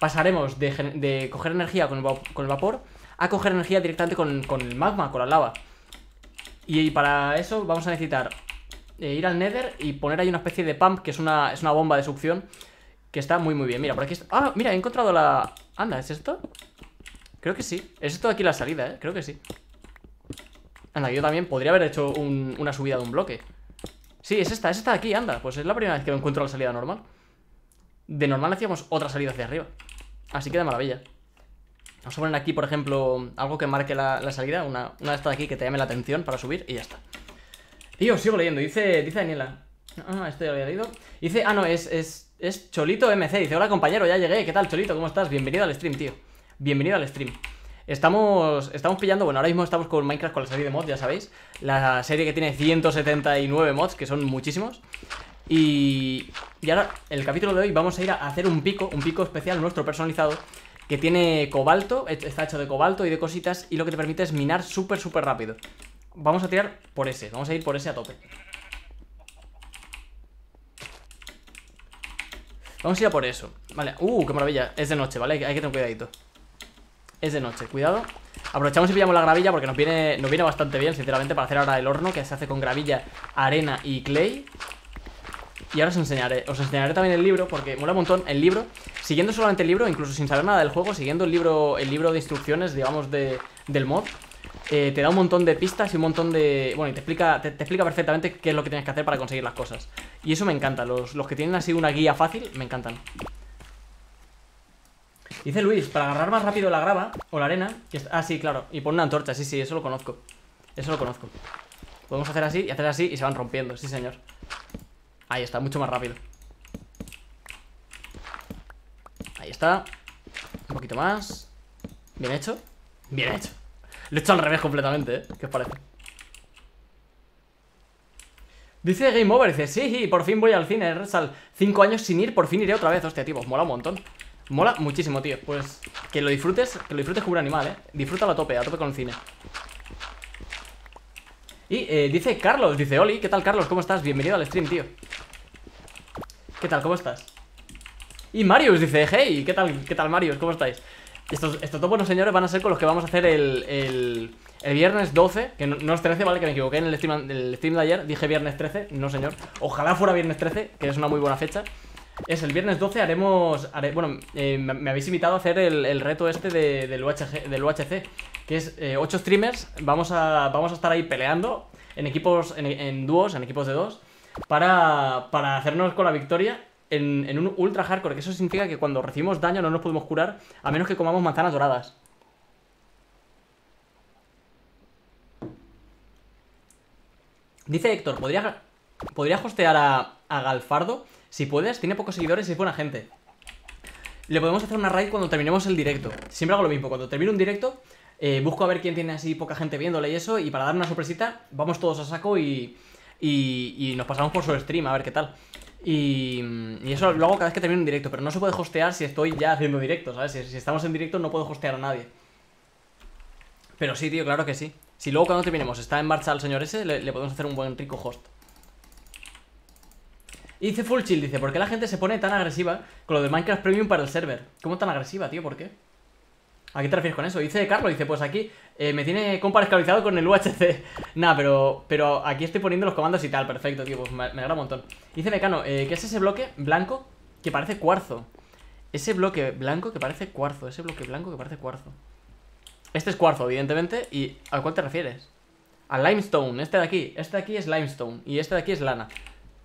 Pasaremos de, coger energía con el, vapor a coger energía directamente con, el magma, con la lava. Y, para eso vamos a necesitar eh, ir al Nether y poner ahí una especie de pump, que es una, es una bomba de succión, que está muy muy bien. Mira, por aquí está... Ah, mira, he encontrado la... Anda, ¿es esto? Creo que sí. Es esto de aquí la salida, ¿eh? Creo que sí. Anda, yo también podría haber hecho una subida de un bloque. Sí, es esta, es esta de aquí, anda. Pues es la primera vez que me encuentro la salida normal. De normal hacíamos otra salida hacia arriba. Así que de maravilla. Vamos a poner aquí, por ejemplo, algo que marque la, salida, una, de estas de aquí que te llame la atención para subir y ya está. Y yo sigo leyendo, dice, dice Daniela. Ah, esto ya lo había leído. Dice, ah, no, es, es, es Cholito MC. Dice, hola compañero, ya llegué. ¿Qué tal, Cholito? ¿Cómo estás? Bienvenido al stream, tío bienvenido al stream. Estamos, estamos pillando, bueno, ahora mismo estamos con Minecraft con la serie de mods, ya sabéis. La serie que tiene 179 mods, que son muchísimos. Y, y ahora, el capítulo de hoy, vamos a ir a hacer un pico, un pico especial nuestro personalizado, que tiene cobalto, está hecho de cobalto y de cositas, y lo que te permite es minar súper, súper rápido. Vamos a tirar por ese, vamos a ir por ese a tope. Vamos a ir a por eso. Vale, uh, qué maravilla. Es de noche, ¿vale? Hay que tener cuidadito. Es de noche, cuidado Aprovechamos y pillamos la gravilla porque nos viene, viene bastante bien, sinceramente, para hacer ahora el horno Que se hace con gravilla, arena y clay y ahora os enseñaré, os enseñaré también el libro, porque mola un montón el libro. Siguiendo solamente el libro, incluso sin saber nada del juego, siguiendo el libro, el libro de instrucciones, digamos, del mod, eh, te da un montón de pistas y un montón de. Bueno, y te explica, te, explica perfectamente qué es lo que tienes que hacer para conseguir las cosas. Y eso me encanta. Los, los que tienen así una guía fácil, me encantan. Dice Luis, para agarrar más rápido la grava o la arena. Que ah, sí, claro. Y pon una antorcha, sí, sí, eso lo conozco. Eso lo conozco. Podemos hacer así y hacer así y se van rompiendo, sí, señor. Ahí está, mucho más rápido. Ahí está. Un poquito más. Bien hecho. Bien hecho. Lo he hecho al revés completamente, ¿eh? ¿Qué os parece? Dice Game Over, dice, sí, sí, por fin voy al cine, sal Cinco años sin ir, por fin iré otra vez. Hostia, tío, mola un montón. Mola muchísimo, tío. Pues que lo disfrutes, que lo disfrutes como un animal, ¿eh? Disfrútalo a tope, a tope con el cine. Y eh, dice Carlos, dice Oli, ¿qué tal Carlos? ¿Cómo estás? Bienvenido al stream, tío. ¿Qué tal? ¿Cómo estás? Y Marius dice, hey, ¿qué tal, qué tal Marius? ¿Cómo estáis? Estos, estos dos buenos señores van a ser con los que vamos a hacer el, el, viernes 12, que no, es 13, ¿vale? Que me equivoqué en el stream, el stream de ayer, dije viernes 13, no señor. Ojalá fuera viernes 13, que es una muy buena fecha. Es el viernes 12 haremos. bueno, eh, me, habéis invitado a hacer el, reto este de, del, UHG, del, UHC, que es 8 eh, streamers. Vamos a, vamos a estar ahí peleando en equipos, en, dúos, en equipos de dos, para, para hacernos con la victoria. En, un ultra hardcore, que eso significa que cuando recibimos daño no nos podemos curar, a menos que comamos manzanas doradas. Dice Héctor, ¿podría, podría hostear a, a Galfardo? Si puedes, tiene pocos seguidores y es buena gente. Le podemos hacer una raid cuando terminemos el directo. Siempre hago lo mismo, cuando termino un directo, eh, busco a ver quién tiene así poca gente viéndole y eso, y para dar una sorpresita, vamos todos a saco y, y, nos pasamos por su stream, a ver qué tal. Y, eso lo hago cada vez que termino un directo, pero no se puede hostear si estoy ya haciendo directo, ¿sabes? Si, estamos en directo no puedo hostear a nadie. Pero sí, tío, claro que sí. Si luego cuando terminemos está en marcha el señor ese, le podemos hacer un buen rico host. Y dice Full Chill, dice, ¿por qué la gente se pone tan agresiva con lo de Minecraft Premium para el server? ¿Cómo tan agresiva, tío? ¿Por qué? ¿A qué te refieres con eso? Dice Carlos, dice, pues aquí eh, me tiene compa esclavizado con el UHC. Nah, pero, pero aquí estoy poniendo los comandos y tal, perfecto, tío, pues me, me un montón. Dice Mecano, eh, ¿qué es ese bloque blanco que parece cuarzo? Ese bloque blanco que parece cuarzo, ese bloque blanco que parece cuarzo. Este es cuarzo, evidentemente, y ¿a cuál te refieres? A limestone, este de aquí, este de aquí es limestone y este de aquí es lana.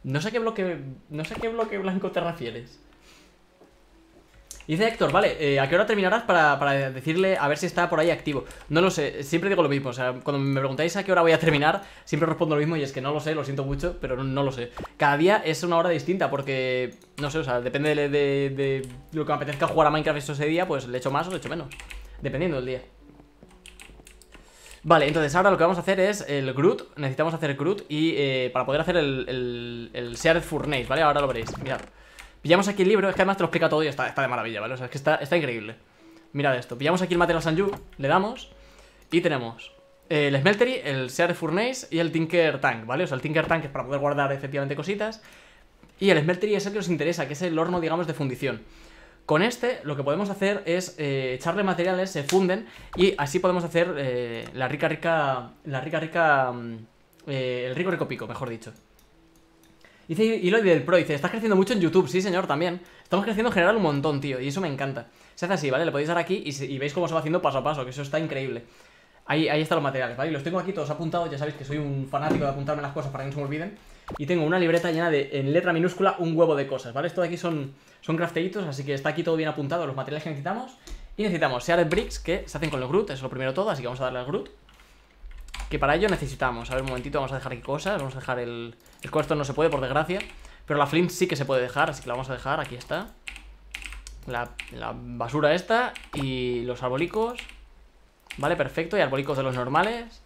No sé qué bloque, no sé qué bloque blanco te refieres. Dice Héctor, vale, eh, ¿a qué hora terminarás para, decirle a ver si está por ahí activo? No lo sé, siempre digo lo mismo, o sea, cuando me preguntáis a qué hora voy a terminar, siempre respondo lo mismo y es que no lo sé, lo siento mucho, pero no, lo sé. Cada día es una hora distinta porque, no sé, o sea, depende de, de, lo que me apetezca jugar a Minecraft ese día, pues le echo más o le echo menos, dependiendo del día. Vale, entonces ahora lo que vamos a hacer es el Groot. Necesitamos hacer Groot y eh, para poder hacer el, el, el Seared Furnace, ¿vale? Ahora lo veréis, mirad. Pillamos aquí el libro, es que además te lo explica todo y está, está de maravilla, ¿vale? O sea, es que está, increíble. Mirad esto, pillamos aquí el material Sanju, le damos y tenemos el Smeltery, el Seared Furnace y el Tinker Tank, ¿vale? O sea, el Tinker Tank es para poder guardar efectivamente cositas y el Smeltery es el que nos interesa, que es el horno, digamos, de fundición. Con este lo que podemos hacer es eh, echarle materiales, se funden y así podemos hacer eh, la rica rica... La rica rica... Mm, eh, el rico rico pico, mejor dicho. Dice Eloy del Pro, dice, estás creciendo mucho en YouTube, sí señor, también. Estamos creciendo en general un montón, tío, y eso me encanta. Se hace así, ¿vale? Le podéis dar aquí y, veis cómo se va haciendo paso a paso, que eso está increíble. Ahí, ahí, están los materiales, ¿vale? los tengo aquí todos apuntados, ya sabéis que soy un fanático de apuntarme las cosas para que no se me olviden. Y tengo una libreta llena de, en letra minúscula, un huevo de cosas, ¿vale? Esto de aquí son son crafteitos, así que está aquí todo bien apuntado, los materiales que necesitamos. Y necesitamos Seared Bricks, que se hacen con los Groot, es lo primero todo, así que vamos a darle al Groot. Que para ello necesitamos, a ver un momentito, vamos a dejar aquí cosas, vamos a dejar el... El cuarto no se puede, por desgracia, pero la Flint sí que se puede dejar, así que la vamos a dejar, aquí está. La, la basura esta y los arbolicos. Vale, perfecto, y arbolicos de los normales.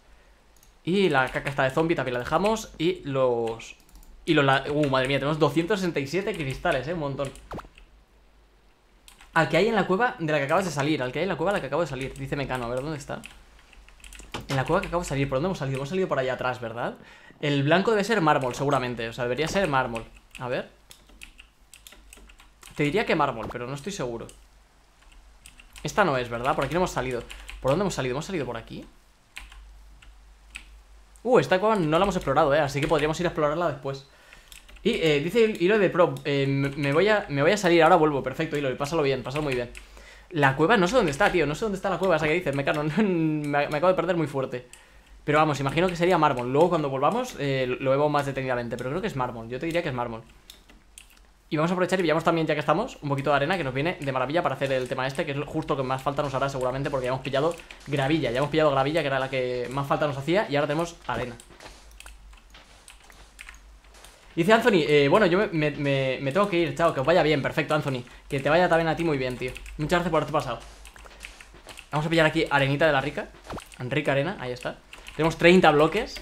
Y la caca esta de zombie también la dejamos. Y los y los... Uh, madre mía, tenemos 267 cristales, eh, un montón Al que hay en la cueva de la que acabas de salir Al que hay en la cueva de la que acabo de salir Dice Mecano, a ver, ¿dónde está? En la cueva que acabo de salir, ¿por dónde hemos salido? Hemos salido por allá atrás, ¿verdad? El blanco debe ser mármol, seguramente O sea, debería ser mármol A ver Te diría que mármol, pero no estoy seguro Esta no es, ¿verdad? Por aquí no hemos salido ¿Por dónde hemos salido? ¿Hemos salido por aquí? Uh, esta cueva no la hemos explorado, ¿eh? Así que podríamos ir a explorarla después y eh, dice Hilo de Pro, eh, me, voy a, me voy a salir, ahora vuelvo, perfecto Hilo, y pásalo bien, pásalo muy bien La cueva, no sé dónde está, tío, no sé dónde está la cueva, esa que dices, me, me, acabo de perder muy fuerte Pero vamos, imagino que sería mármol, luego cuando volvamos eh, lo vemos más detenidamente, pero creo que es mármol, yo te diría que es mármol y vamos a aprovechar y pillamos también, ya que estamos, un poquito de arena que nos viene de maravilla para hacer el tema este, que es justo que más falta nos hará seguramente porque ya hemos pillado gravilla, ya hemos pillado gravilla, que era la que más falta nos hacía, y ahora tenemos arena. Dice Anthony, eh, bueno, yo me, me, tengo que ir, chao, que os vaya bien, perfecto, Anthony. Que te vaya también a ti muy bien, tío. Muchas gracias por haberte pasado. Vamos a pillar aquí arenita de la rica. Rica arena, ahí está. Tenemos 30 bloques.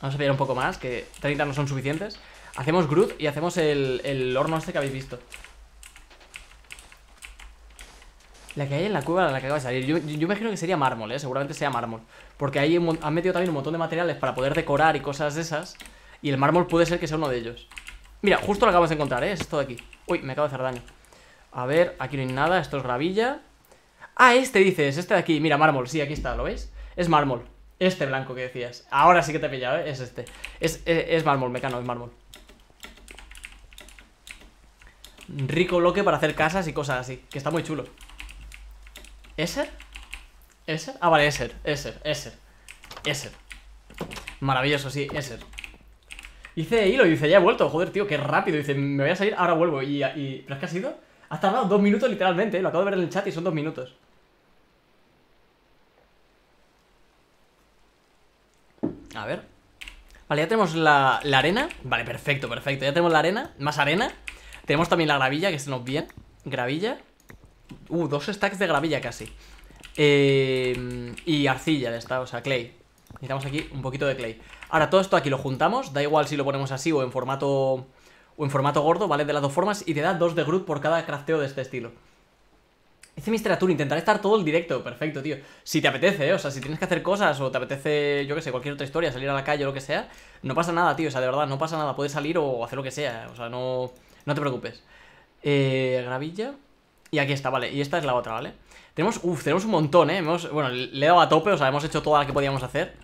Vamos a pillar un poco más, que 30 no son suficientes. Hacemos Groot y hacemos el, horno este que habéis visto. La que hay en la cueva, la que acaba de salir. Yo, yo imagino que sería mármol, ¿eh? Seguramente sea mármol. Porque ahí han metido también un montón de materiales para poder decorar y cosas de esas. Y el mármol puede ser que sea uno de ellos Mira, justo lo acabamos de encontrar, ¿eh? Es esto de aquí Uy, me acabo de hacer daño A ver, aquí no hay nada, esto es gravilla Ah, este dices, este de aquí Mira, mármol, sí, aquí está, ¿lo veis? Es mármol Este blanco que decías Ahora sí que te he pillado, ¿eh? Es este Es, es, es mármol, mecano, es mármol Rico bloque para hacer casas y cosas así Que está muy chulo ¿Eser? ¿Eser? Ah, vale, Eser, Eser, Eser Eser Maravilloso, sí, Eser Hice y y dice, ya he vuelto, joder, tío, qué rápido. Dice, me voy a salir, ahora vuelvo. Y, y... ¿Pero es que ha sido? ha tardado dos minutos literalmente, ¿eh? lo acabo de ver en el chat y son dos minutos. A ver. Vale, ya tenemos la, arena. Vale, perfecto, perfecto. Ya tenemos la arena, más arena. Tenemos también la gravilla, que se nos bien. Gravilla. Uh, dos stacks de gravilla casi. Eh, y arcilla de esta, o sea, clay. Necesitamos aquí un poquito de clay. Ahora, todo esto aquí lo juntamos, da igual si lo ponemos así o en formato o en formato gordo, ¿vale? De las dos formas, y te da dos de Groot por cada crafteo de este estilo. Dice este Mr. Atur, intentaré estar todo el directo, perfecto, tío. Si te apetece, ¿eh? o sea, si tienes que hacer cosas o te apetece, yo qué sé, cualquier otra historia, salir a la calle o lo que sea, no pasa nada, tío, o sea, de verdad, no pasa nada, puedes salir o hacer lo que sea, o sea, no, no te preocupes. Eh, gravilla. Y aquí está, vale, y esta es la otra, ¿vale? Tenemos, uff, tenemos un montón, ¿eh? Hemos, bueno, le he dado a tope, o sea, hemos hecho toda la que podíamos hacer.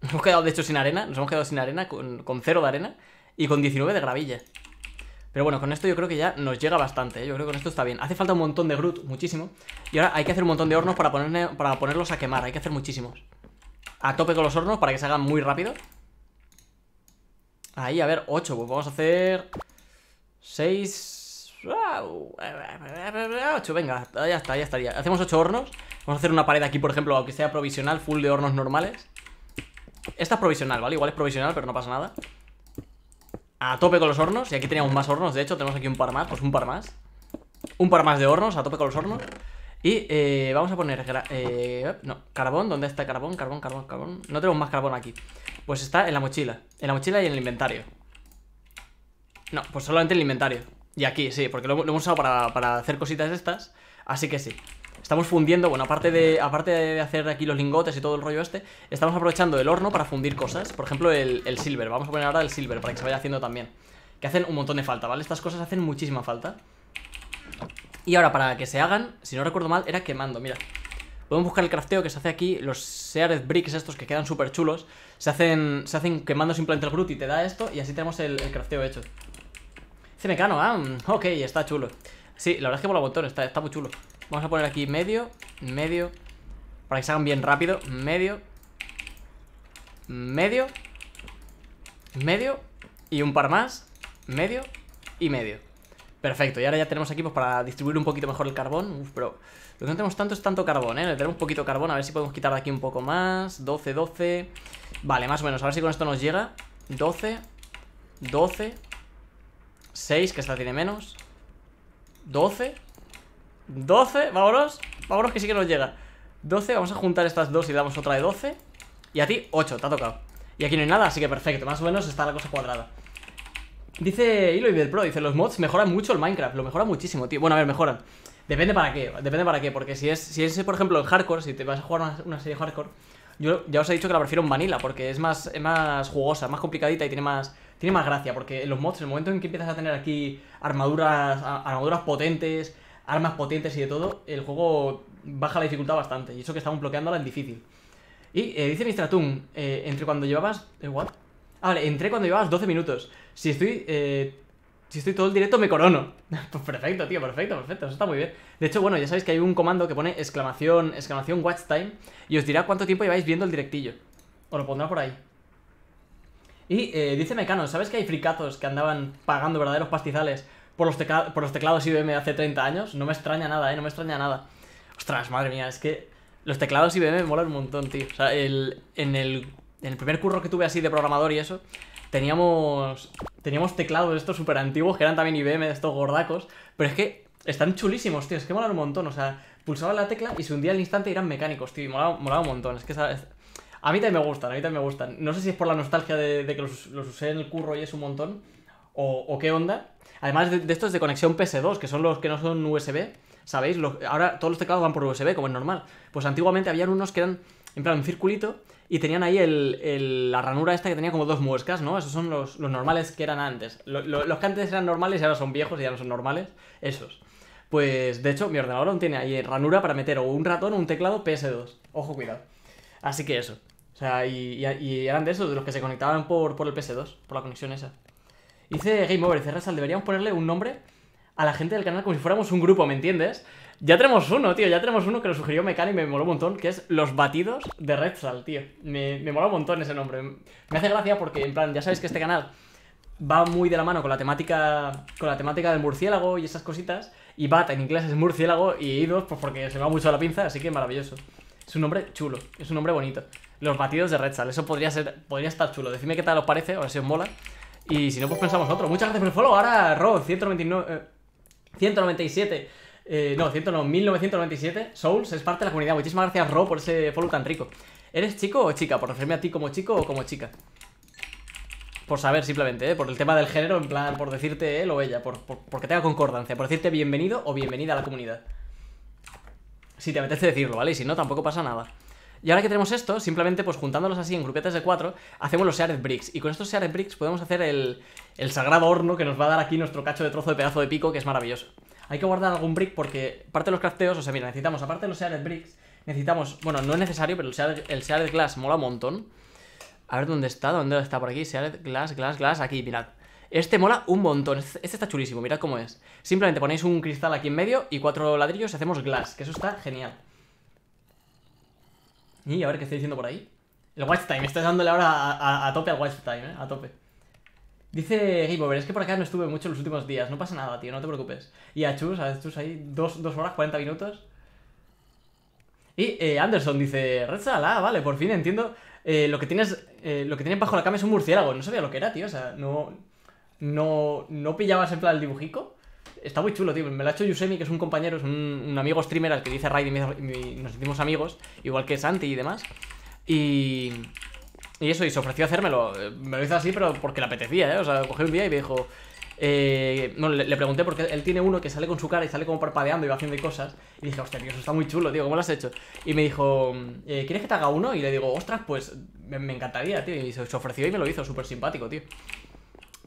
Nos hemos quedado, de hecho, sin arena. Nos hemos quedado sin arena, con, cero de arena y con 19 de gravilla. Pero bueno, con esto yo creo que ya nos llega bastante, ¿eh? yo creo que con esto está bien. Hace falta un montón de grut muchísimo. Y ahora hay que hacer un montón de hornos para, para ponerlos a quemar, hay que hacer muchísimos. A tope con los hornos para que se hagan muy rápido. Ahí, a ver, 8, pues vamos a hacer... 6... 8, ah, venga, ya está, ya estaría. Hacemos 8 hornos. Vamos a hacer una pared aquí, por ejemplo, aunque sea provisional, full de hornos normales. Esta es provisional, ¿vale? Igual es provisional, pero no pasa nada A tope con los hornos Y aquí teníamos más hornos, de hecho, tenemos aquí un par más Pues un par más Un par más de hornos, a tope con los hornos Y eh, vamos a poner eh, No, carbón, ¿dónde está carbón? Carbón, carbón, carbón No tenemos más carbón aquí Pues está en la mochila En la mochila y en el inventario No, pues solamente en el inventario Y aquí, sí, porque lo, lo hemos usado para, para hacer cositas estas Así que sí Estamos fundiendo, bueno, aparte de, aparte de hacer aquí los lingotes y todo el rollo este, estamos aprovechando el horno para fundir cosas. Por ejemplo, el, silver. Vamos a poner ahora el silver para que se vaya haciendo también. Que hacen un montón de falta, ¿vale? Estas cosas hacen muchísima falta. Y ahora, para que se hagan, si no recuerdo mal, era quemando, mira. Podemos buscar el crafteo que se hace aquí, los Seared Bricks estos que quedan súper chulos. Se hacen, se hacen quemando simplemente el Groot y te da esto y así tenemos el, crafteo hecho. Cinecano, ah, mm, ok, está chulo. Sí, la verdad es que mola un montón, está, está muy chulo. Vamos a poner aquí medio, medio Para que se hagan bien rápido Medio Medio Medio Y un par más Medio Y medio Perfecto, y ahora ya tenemos aquí pues, para distribuir un poquito mejor el carbón Uf, pero lo que no tenemos tanto es tanto carbón, ¿eh? Le tenemos un poquito de carbón, a ver si podemos quitar de aquí un poco más 12, 12 Vale, más o menos, a ver si con esto nos llega 12 12 6, que esta tiene menos 12 12, vámonos Vámonos que sí que nos llega 12, vamos a juntar estas dos y damos otra de 12 Y a ti, 8, te ha tocado Y aquí no hay nada, así que perfecto, más o menos está la cosa cuadrada Dice Eloy del Pro, dice Los mods mejoran mucho el Minecraft, lo mejoran muchísimo, tío Bueno, a ver, mejoran Depende para qué, depende para qué Porque si es, si es por ejemplo, el hardcore, si te vas a jugar una, serie hardcore Yo ya os he dicho que la prefiero en vanilla Porque es más, es más jugosa, más complicadita y tiene más tiene más gracia, porque los mods, en el momento en que empiezas a tener aquí armaduras, armaduras potentes, armas potentes y de todo, el juego baja la dificultad bastante. Y eso que estamos bloqueándola en difícil. Y eh, dice Mistratum, eh, entre cuando llevabas... Eh, Ah, vale, entré cuando llevabas 12 minutos. Si estoy... Eh, si estoy todo el directo me corono. pues perfecto, tío, perfecto, perfecto. Eso está muy bien. De hecho, bueno, ya sabéis que hay un comando que pone exclamación, exclamación watch time. Y os dirá cuánto tiempo lleváis viendo el directillo. Os lo pondrá por ahí. Y eh, dice Mecano, ¿sabes que hay fricazos que andaban pagando verdaderos pastizales por los, teclados IBM hace 30 años, no me extraña nada, ¿eh? No me extraña nada. Ostras, madre mía, es que los teclados IBM me molan un montón, tío. O sea, el, en, el, primer curro que tuve así de programador y eso, teníamos teníamos teclados estos súper antiguos que eran también IBM, estos gordacos, pero es que están chulísimos, tío, es que molan un montón, o sea, pulsaba la tecla y se hundía al instante y eran mecánicos, tío, y molaba, un montón, es que ¿sabes? a mí también me gustan, a mí también me gustan, no sé si es por la nostalgia de, que los, usé en el curro y es un montón, o qué onda, Además de, estos de conexión PS2, que son los que no son USB, ¿sabéis? ahora todos los teclados van por USB, como es normal. Pues antiguamente habían unos que eran, en plan, un circulito y tenían ahí la ranura esta que tenía como dos muescas, ¿no? Esos son los, normales que eran antes. los que antes eran normales y ahora son viejos y ya no son normales, esos. Pues de hecho mi ordenador no tiene ahí ranura para meter o un ratón o un teclado PS2. Ojo, cuidado. Así que eso. O sea, y, y eran de esos, de los que se conectaban por, por el PS2, por la conexión esa. Dice Game Over, dice deberíamos ponerle un nombre a la gente del canal como si fuéramos un grupo, ¿me entiendes? Ya tenemos uno, tío, ya tenemos uno que lo sugirió mecán y me moló un montón, que es Los Batidos de Redsal, tío. Me, me un montón ese nombre. Me hace gracia porque, en plan, ya sabéis que este canal va muy de la mano con la temática con la temática del murciélago y esas cositas. Y Bat en inglés es murciélago y idos pues porque se va mucho a la pinza, así que maravilloso. Es un nombre chulo, es un nombre bonito. Los batidos de Redsal eso podría ser podría estar chulo. decime qué tal os parece, o si os mola. Y si no, pues pensamos otro. Muchas gracias por el follow. Ahora, Ro, 197. Eh, eh, no, 1997. Souls es parte de la comunidad. Muchísimas gracias, Ro, por ese follow tan rico. ¿Eres chico o chica? Por referirme a ti como chico o como chica. Por saber, simplemente, ¿eh? por el tema del género, en plan, por decirte él o ella, por, por, porque tenga concordancia, por decirte bienvenido o bienvenida a la comunidad. Si te apetece decirlo, ¿vale? Y si no, tampoco pasa nada. Y ahora que tenemos esto, simplemente pues juntándolos así en grupetas de cuatro, hacemos los shared bricks. Y con estos shared bricks podemos hacer el, sagrado horno que nos va a dar aquí nuestro cacho de trozo de pedazo de pico, que es maravilloso. Hay que guardar algún brick porque parte de los crafteos, o sea, mira, necesitamos, aparte de los shared bricks, necesitamos, bueno, no es necesario, pero el Seared glass mola un montón. A ver dónde está, dónde está por aquí, shared glass, glass, glass, aquí, mirad. Este mola un montón, este está chulísimo, mirad cómo es. Simplemente ponéis un cristal aquí en medio y cuatro ladrillos y hacemos glass, que eso está genial. Y a ver qué estoy diciendo por ahí. El watch time, estoy dándole ahora a, tope al watch time, ¿eh? A tope. Dice Bober, es que por acá no estuve mucho los últimos días. No pasa nada, tío, no te preocupes. Y a Chus, a Chus ahí, dos horas 40 minutos. Y eh, Anderson dice, Red ah, vale, por fin entiendo. Eh, lo que tienes eh, lo que tienes bajo la cama es un murciélago. No sabía lo que era, tío. O sea, no, no, no pillabas en plan el dibujico. Está muy chulo, tío. Me lo ha hecho Yusemi, que es un compañero, es un, amigo streamer al que dice Raid y, nos hicimos amigos, igual que Santi y demás. Y, y eso, y se ofreció a hacérmelo. Me lo hizo así, pero porque le apetecía, ¿eh? O sea, cogí un día y me dijo. Eh, no, le, pregunté porque él tiene uno que sale con su cara y sale como parpadeando y va haciendo cosas. Y dije, hostia, tío, eso está muy chulo, tío, ¿cómo lo has hecho? Y me dijo, eh, ¿quieres que te haga uno? Y le digo, ostras, pues me, encantaría, tío. Y se, ofreció y me lo hizo, súper simpático, tío.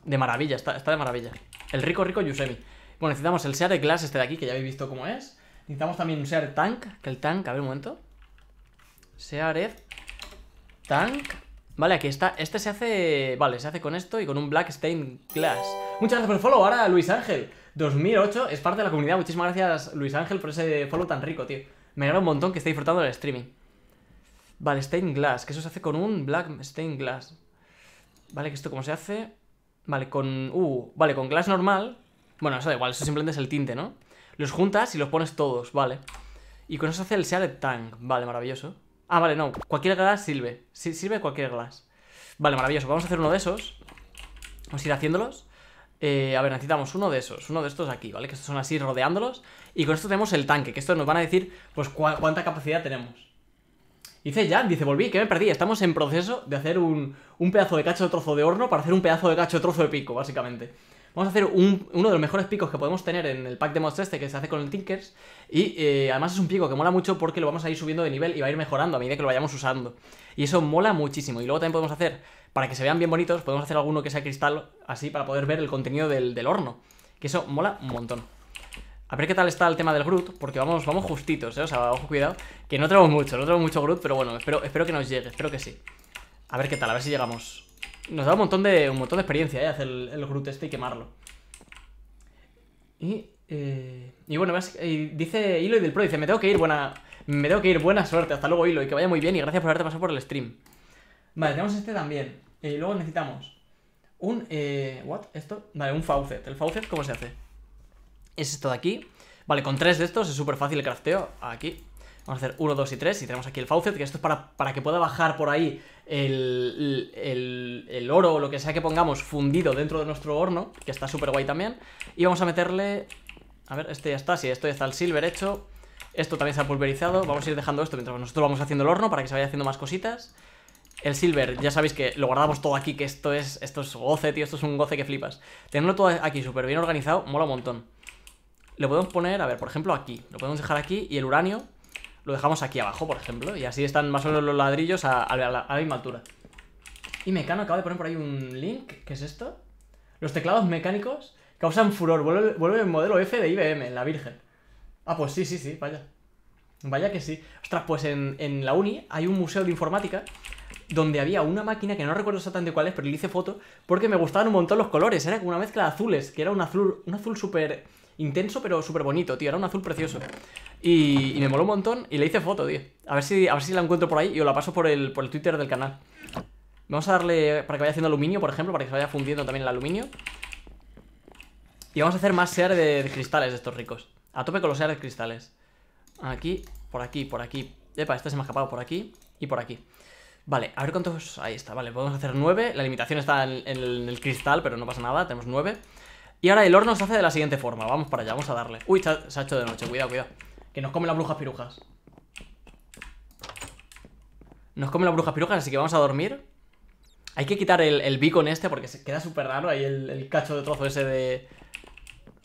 De maravilla, está, está de maravilla. El rico, rico Yusemi. Bueno, necesitamos el Share Glass este de aquí, que ya habéis visto cómo es. Necesitamos también un Sear Tank, que el Tank, a ver un momento. Share Tank. Vale, aquí está. Este se hace... Vale, se hace con esto y con un Black Stain Glass. Muchas gracias por el follow. Ahora Luis Ángel, 2008, es parte de la comunidad. Muchísimas gracias, Luis Ángel, por ese follow tan rico, tío. Me agrada un montón que esté disfrutando del streaming. Vale, Stain Glass, que eso se hace con un Black Stain Glass. Vale, que esto cómo se hace... Vale, con... Uh, vale, con Glass normal bueno, eso da igual, eso simplemente es el tinte, ¿no? Los juntas y los pones todos, vale. Y con eso hace el Sealed Tank. Vale, maravilloso. Ah, vale, no. Cualquier glass sirve. sirve cualquier glass. Vale, maravilloso. Vamos a hacer uno de esos. Vamos a ir haciéndolos. Eh, a ver, necesitamos uno de esos, uno de estos aquí, ¿vale? Que estos son así rodeándolos. Y con esto tenemos el tanque, que esto nos van a decir, pues, cuánta capacidad tenemos. Dice ya, dice, volví, que me perdí. Estamos en proceso de hacer un, un pedazo de cacho de trozo de horno para hacer un pedazo de cacho de trozo de pico, básicamente. Vamos a hacer uno de los mejores picos que podemos tener en el pack de mods este que se hace con el Tinkers. Y eh, además es un pico que mola mucho porque lo vamos a ir subiendo de nivel y va a ir mejorando a medida que lo vayamos usando. Y eso mola muchísimo. Y luego también podemos hacer, para que se vean bien bonitos, podemos hacer alguno que sea cristal así para poder ver el contenido del, horno. Que eso mola un montón. A ver qué tal está el tema del Groot, porque vamos, vamos justitos, ¿eh? O sea, ojo, cuidado, que no traemos mucho, no tenemos mucho Groot, pero bueno, espero, espero que nos llegue, espero que sí. A ver qué tal, a ver si llegamos. Nos da un montón de, un montón de experiencia, ¿eh? Hacer el, el Groot este y quemarlo. Y, eh, y bueno, dice Hilo del Pro, dice, me tengo que ir, buena... Me tengo que ir, buena suerte, hasta luego Hilo, y que vaya muy bien, y gracias por haberte pasado por el stream. Vale, tenemos este también. Y eh, luego necesitamos un... Eh, ¿What? ¿Esto? Vale, un Faucet. ¿El Faucet cómo se hace? Es esto de aquí. Vale, con tres de estos es súper fácil el crafteo. Aquí. Vamos a hacer 1, 2 y 3 y tenemos aquí el faucet, que esto es para, para que pueda bajar por ahí el, el, el, oro o lo que sea que pongamos fundido dentro de nuestro horno, que está súper guay también. Y vamos a meterle... A ver, este ya está, sí, esto ya está el silver hecho. Esto también se pulverizado. Vamos a ir dejando esto mientras nosotros vamos haciendo el horno para que se vaya haciendo más cositas. El silver, ya sabéis que lo guardamos todo aquí, que esto es, esto es goce, tío, esto es un goce que flipas. Tenerlo todo aquí súper bien organizado mola un montón. Lo podemos poner, a ver, por ejemplo, aquí. Lo podemos dejar aquí y el uranio lo dejamos aquí abajo, por ejemplo, y así están más o menos los ladrillos a, la, misma altura. Y Mecano acaba de poner por ahí un link, ¿qué es esto? Los teclados mecánicos causan furor, vuelve, el modelo F de IBM, la Virgen. Ah, pues sí, sí, sí, vaya. Vaya que sí. Ostras, pues en, en la uni hay un museo de informática donde había una máquina que no recuerdo exactamente cuál es, pero le hice foto porque me gustaban un montón los colores. Era como una mezcla de azules, que era un azul, un azul súper intenso, pero súper bonito, tío. Era un azul precioso. Y, me moló un montón y le hice foto, tío. A ver si, a ver si la encuentro por ahí y os la paso por el, por el Twitter del canal. Vamos a darle para que vaya haciendo aluminio, por ejemplo, para que se vaya fundiendo también el aluminio. Y vamos a hacer más sear de, cristales de estos ricos. A tope con los sear de cristales. Aquí, por aquí, por aquí. Epa, este se me ha escapado por aquí y por aquí. Vale, a ver cuántos... Ahí está, vale, podemos hacer 9 La limitación está en, el cristal, pero no pasa nada, tenemos nueve y ahora el horno se hace de la siguiente forma. Vamos para allá, vamos a darle. Uy, se ha hecho de noche, cuidado, cuidado. Que nos comen las brujas pirujas. Nos comen las brujas pirujas, así que vamos a dormir. Hay que quitar el, el beacon este porque se queda súper raro ahí el, cacho de trozo ese de...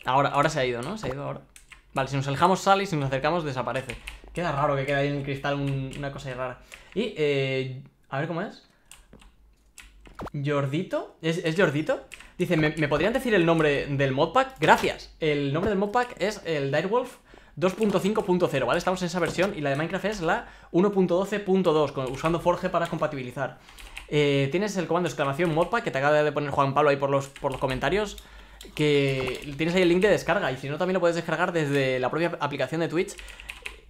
Ahora, ahora se ha ido, ¿no? Se ha ido ahora. Vale, si nos alejamos sale y si nos acercamos desaparece. Queda raro que queda ahí en el cristal una cosa ahí rara. Y, eh, a ver cómo es. Jordito, ¿Es, Jordito? Dice, ¿me, podrían decir el nombre del modpack? Gracias, el nombre del modpack es el Direwolf 2.5.0, ¿vale? Estamos en esa versión y la de Minecraft es la 1.12.2, usando Forge para compatibilizar eh, Tienes el comando exclamación modpack que te acaba de poner Juan Pablo ahí por los, por los comentarios que tienes ahí el link de descarga y si no también lo puedes descargar desde la propia aplicación de Twitch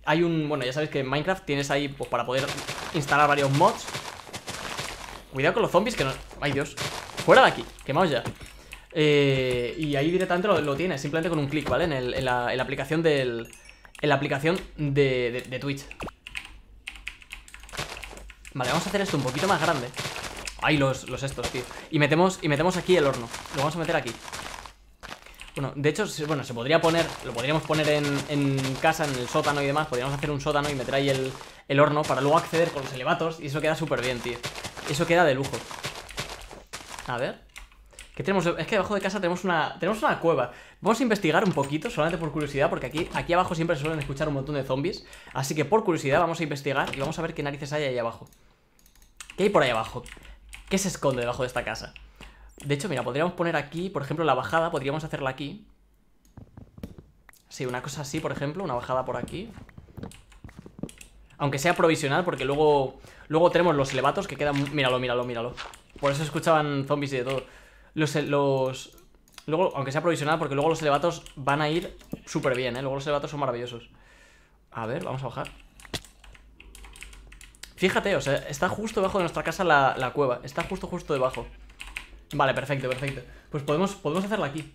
hay un, bueno, ya sabéis que en Minecraft tienes ahí pues, para poder instalar varios mods Cuidado con los zombies que no... ¡Ay, Dios! ¡Fuera de aquí! Quemaos ya. Eh, y ahí directamente lo, lo, tienes, simplemente con un clic, ¿vale? En, la, aplicación del... En la aplicación de, de, Twitch. Vale, vamos a hacer esto un poquito más grande. ¡Ay, los, los, estos, tío. Y metemos, y metemos aquí el horno. Lo vamos a meter aquí. Bueno, de hecho, bueno, se podría poner, lo podríamos poner en, casa, en el sótano y demás. Podríamos hacer un sótano y meter ahí el, el horno para luego acceder con los elevatos. Y eso queda súper bien, tío. Eso queda de lujo. A ver. ¿Qué tenemos? Es que debajo de casa tenemos una, tenemos una cueva. Vamos a investigar un poquito, solamente por curiosidad, porque aquí, aquí abajo siempre se suelen escuchar un montón de zombies. Así que por curiosidad vamos a investigar y vamos a ver qué narices hay ahí abajo. ¿Qué hay por ahí abajo? ¿Qué se esconde debajo de esta casa? De hecho, mira, podríamos poner aquí, por ejemplo, la bajada, podríamos hacerla aquí. Sí, una cosa así, por ejemplo, una bajada por aquí. Aunque sea provisional, porque luego Luego tenemos los elevatos que quedan... Míralo, míralo, míralo Por eso escuchaban zombies y de todo Los... los... Luego, aunque sea provisional, porque luego los elevatos van a ir súper bien, ¿eh? Luego los elevatos son maravillosos A ver, vamos a bajar Fíjate, o sea, está justo debajo de nuestra casa la, cueva Está justo, justo debajo Vale, perfecto, perfecto Pues podemos, podemos hacerla aquí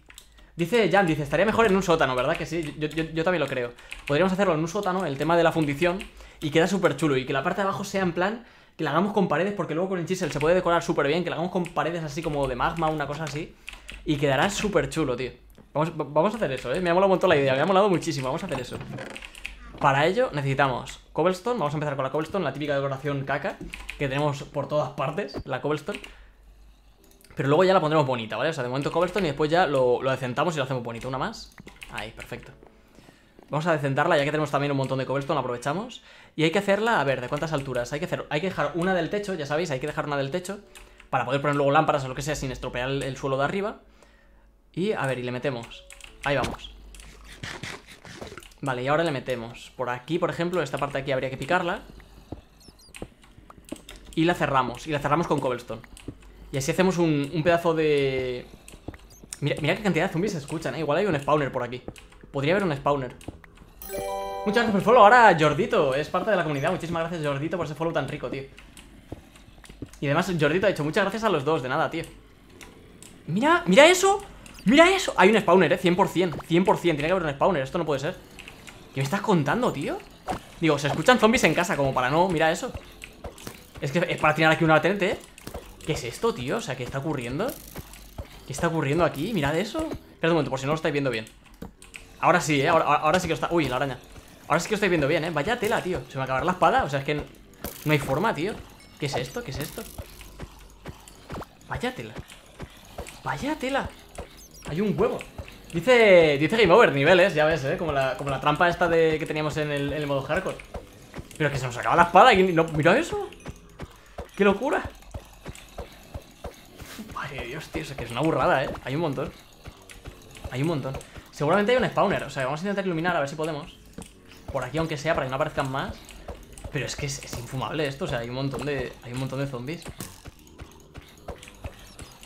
Dice Jan, dice, estaría mejor en un sótano, ¿verdad que sí? Yo, yo, también lo creo Podríamos hacerlo en un sótano, el tema de la fundición y queda súper chulo. Y que la parte de abajo sea en plan que la hagamos con paredes, porque luego con el chisel se puede decorar súper bien, que la hagamos con paredes así como de magma, una cosa así. Y quedará súper chulo, tío. Vamos, a hacer eso, ¿eh? Me ha molado un montón la idea, me ha molado muchísimo, vamos a hacer eso. Para ello necesitamos cobblestone, vamos a empezar con la cobblestone, la típica decoración caca, que tenemos por todas partes, la cobblestone. Pero luego ya la pondremos bonita, ¿vale? O sea, de momento cobblestone y después ya lo, lo y lo hacemos bonito. Una más. Ahí, perfecto. Vamos a descentrarla, ya que tenemos también un montón de cobblestone, aprovechamos. Y hay que hacerla, a ver, ¿de cuántas alturas? Hay que, hacer, hay que dejar una del techo, ya sabéis, hay que dejar una del techo. Para poder poner luego lámparas o lo que sea sin estropear el, suelo de arriba. Y, a ver, y le metemos. Ahí vamos. Vale, y ahora le metemos. Por aquí, por ejemplo, esta parte aquí habría que picarla. Y la cerramos. Y la cerramos con cobblestone. Y así hacemos un, pedazo de... Mira, mira qué cantidad de zombies se escuchan, ¿eh? Igual hay un spawner por aquí. Podría haber un spawner Muchas gracias por el follow, ahora Jordito Es parte de la comunidad, muchísimas gracias Jordito Por ese follow tan rico, tío Y además Jordito ha dicho muchas gracias a los dos, de nada, tío Mira, mira eso Mira eso, hay un spawner, eh, 100% 100%, tiene que haber un spawner, esto no puede ser ¿Qué me estás contando, tío? Digo, se escuchan zombies en casa, como para no, mira eso Es que es para tirar aquí un latente, eh ¿Qué es esto, tío? O sea, ¿qué está ocurriendo? ¿Qué está ocurriendo aquí? Mirad eso Espera un momento, por si no lo estáis viendo bien Ahora sí, eh, ahora, sí que está... Uy, la araña Ahora sí que lo estáis viendo bien, eh Vaya tela, tío Se me va a acabar la espada O sea, es que no hay forma, tío ¿Qué es esto? ¿Qué es esto? Vaya tela Vaya tela Hay un huevo Dice, dice Game Over, niveles, ya ves, ¿eh? Como la, como la trampa esta de, que teníamos en el, modo hardcore Pero que se nos acaba la espada y no, Mira eso ¡Qué locura! Madre de Dios, tío, o que es una burrada, ¿eh? Hay un montón Hay un montón Seguramente hay un spawner, o sea, vamos a intentar iluminar a ver si podemos Por aquí aunque sea, para que no aparezcan más Pero es que es, infumable esto, o sea, hay un montón de hay un montón de zombies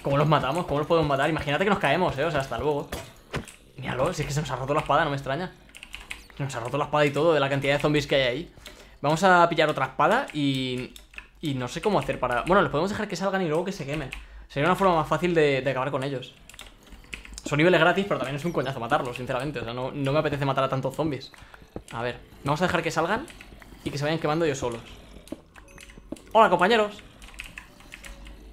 ¿Cómo los matamos? ¿Cómo los podemos matar? Imagínate que nos caemos, eh, o sea, hasta luego Míralo, si es que se nos ha roto la espada, no me extraña Se nos ha roto la espada y todo de la cantidad de zombies que hay ahí Vamos a pillar otra espada y... Y no sé cómo hacer para... Bueno, los podemos dejar que salgan y luego que se quemen Sería una forma más fácil de acabar con ellos son niveles gratis, pero también es un coñazo matarlos, sinceramente. O sea, no, me apetece matar a tantos zombies. A ver, vamos a dejar que salgan y que se vayan quemando ellos solos. Hola, compañeros.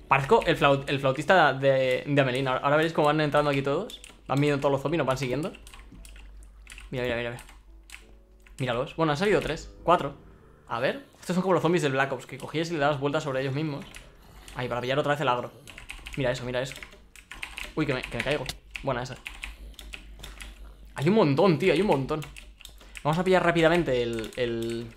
Parezco el, flautista de, Amelina. Ahora, veréis cómo van entrando aquí todos. Van viendo todos los zombies, nos van siguiendo. Mira, mira, mira, mira. Míralos. Bueno, han salido tres, cuatro. A ver. Estos son como los zombies del Black Ops, que cogías y le dabas vueltas sobre ellos mismos. Ahí, para pillar otra vez el agro. Mira eso, mira eso. Uy, que me caigo. Bueno, esa. Hay un montón, tío, hay un montón. Vamos a pillar rápidamente el, el...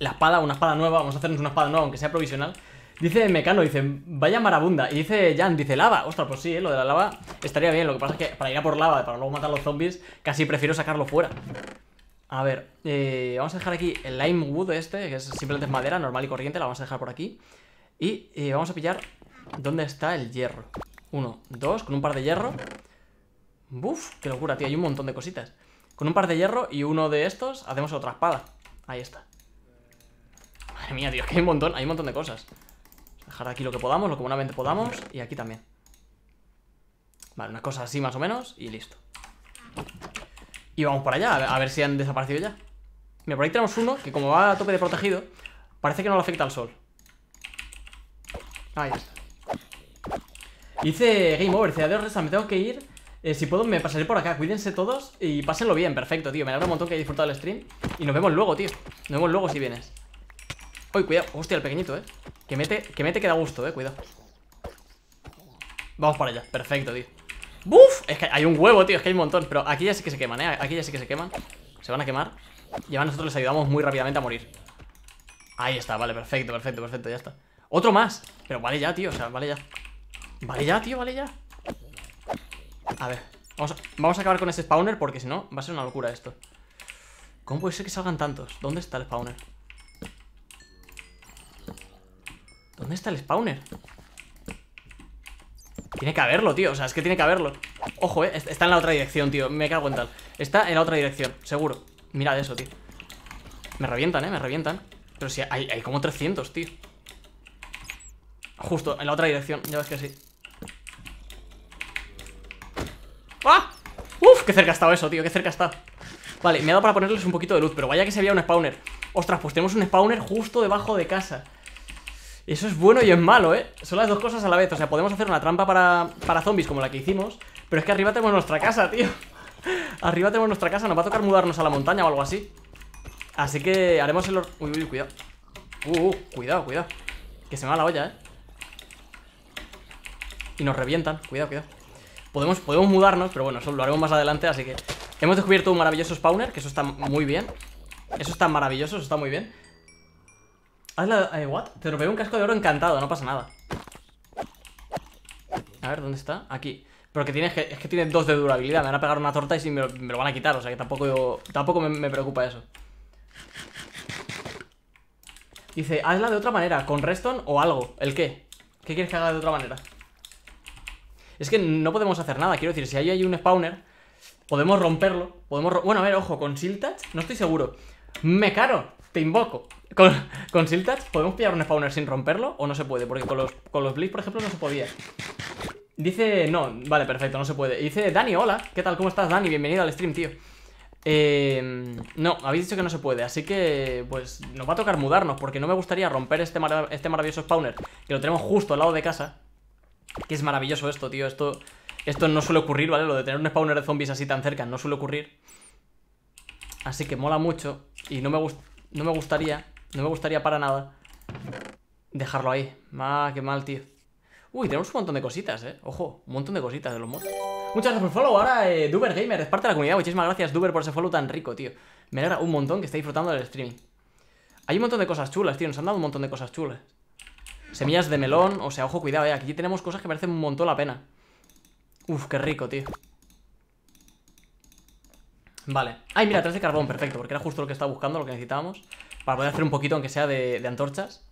La espada, una espada nueva. Vamos a hacernos una espada nueva, aunque sea provisional. Dice Mecano, dice, vaya marabunda. Y dice Jan, dice lava. Ostras, pues sí, eh, lo de la lava estaría bien. Lo que pasa es que para ir a por lava, para luego matar a los zombies, casi prefiero sacarlo fuera. A ver, eh, vamos a dejar aquí el lime wood este, que es simplemente madera normal y corriente, la vamos a dejar por aquí. Y eh, vamos a pillar dónde está el hierro. Uno, dos, con un par de hierro. Buf, qué locura, tío, hay un montón de cositas. Con un par de hierro y uno de estos hacemos otra espada. Ahí está. Madre mía, tío, que hay un montón, hay un montón de cosas. dejar aquí lo que podamos, lo que buenamente podamos, y aquí también. Vale, una cosa así más o menos, y listo. Y vamos para allá, a ver, si han desaparecido ya. Mira, por ahí tenemos uno que como va a tope de protegido, parece que no lo afecta al sol. Ahí está. Dice game over, ciudad de Reza, me tengo que ir eh, Si puedo me pasaré por acá, cuídense todos Y pásenlo bien, perfecto, tío, me alegro un montón que hayáis disfrutado el stream Y nos vemos luego, tío Nos vemos luego si vienes Uy, cuidado, hostia, el pequeñito, eh Que mete, que mete que da gusto, eh, cuidado Vamos para allá, perfecto, tío ¡Buf! Es que hay un huevo, tío, es que hay un montón Pero aquí ya sí que se queman, eh, aquí ya sí que se queman Se van a quemar Y nosotros les ayudamos muy rápidamente a morir Ahí está, vale, perfecto, perfecto, perfecto, ya está Otro más, pero vale ya, tío, o sea, vale ya Vale ya, tío, vale ya A ver, vamos a, acabar con ese spawner Porque si no, va a ser una locura esto ¿Cómo puede ser que salgan tantos? ¿Dónde está el spawner? ¿Dónde está el spawner? Tiene que haberlo, tío, o sea, es que tiene que haberlo Ojo, eh, está en la otra dirección, tío Me cago en tal, está en la otra dirección Seguro, mirad eso, tío Me revientan, eh, me revientan Pero si hay, hay como 300, tío Justo, en la otra dirección, ya ves que sí ¡Ah! ¡Uf! ¡Qué cerca ha estado eso, tío! ¡Qué cerca está! Vale, me ha dado para ponerles un poquito de luz Pero vaya que se veía un spawner Ostras, pues tenemos un spawner justo debajo de casa Eso es bueno y es malo, ¿eh? Son las dos cosas a la vez O sea, podemos hacer una trampa para, zombies como la que hicimos Pero es que arriba tenemos nuestra casa, tío Arriba tenemos nuestra casa Nos va a tocar mudarnos a la montaña o algo así Así que haremos el... Uy, uy, cuidado uh, uh, cuidado, cuidado Que se me va la olla, ¿eh? Y nos revientan Cuidado, cuidado Podemos, podemos mudarnos, pero bueno, eso lo haremos más adelante, así que... Hemos descubierto un maravilloso spawner, que eso está muy bien. Eso está maravilloso, eso está muy bien. Hazla, Eh, ¿What? Te rompí un casco de oro encantado, no pasa nada. A ver, ¿dónde está? Aquí. Pero que tiene, es que tiene dos de durabilidad. Me van a pegar una torta y si me, lo van a quitar. O sea que tampoco, tampoco me, me, preocupa eso. Dice, hazla de otra manera, con Reston o algo. ¿El qué? ¿Qué quieres que haga de otra manera? Es que no podemos hacer nada. Quiero decir, si ahí hay un spawner, podemos romperlo. podemos Bueno, a ver, ojo, con touch, no estoy seguro. Me caro, te invoco. Con, con ¿podemos pillar un spawner sin romperlo? ¿O no se puede? Porque con los, con Blitz, por ejemplo, no se podía. Dice... No, vale, perfecto, no se puede. Dice Dani, hola. ¿Qué tal? ¿Cómo estás, Dani? Bienvenido al stream, tío. Em, no, habéis dicho que no se puede, así que pues nos va a tocar mudarnos porque no me gustaría romper este, este maravilloso spawner que lo tenemos justo al lado de casa que es maravilloso esto, tío. Esto, esto no suele ocurrir, ¿vale? Lo de tener un spawner de zombies así tan cerca no suele ocurrir. Así que mola mucho. Y no me, no me gustaría, no me gustaría para nada dejarlo ahí. Ah, qué mal, tío. Uy, tenemos un montón de cositas, eh. Ojo, un montón de cositas de los mods. Muchas gracias por follow. Ahora, eh, Duber Gamer es parte de la comunidad. Muchísimas gracias, Duber, por ese follow tan rico, tío. Me alegra un montón que esté disfrutando del streaming. Hay un montón de cosas chulas, tío. Nos han dado un montón de cosas chulas. Semillas de melón, o sea, ojo, cuidado, eh Aquí tenemos cosas que merecen un montón la pena Uf, qué rico, tío Vale Ay, mira, tres de carbón, perfecto Porque era justo lo que estaba buscando, lo que necesitábamos Para poder hacer un poquito, aunque sea de, antorchas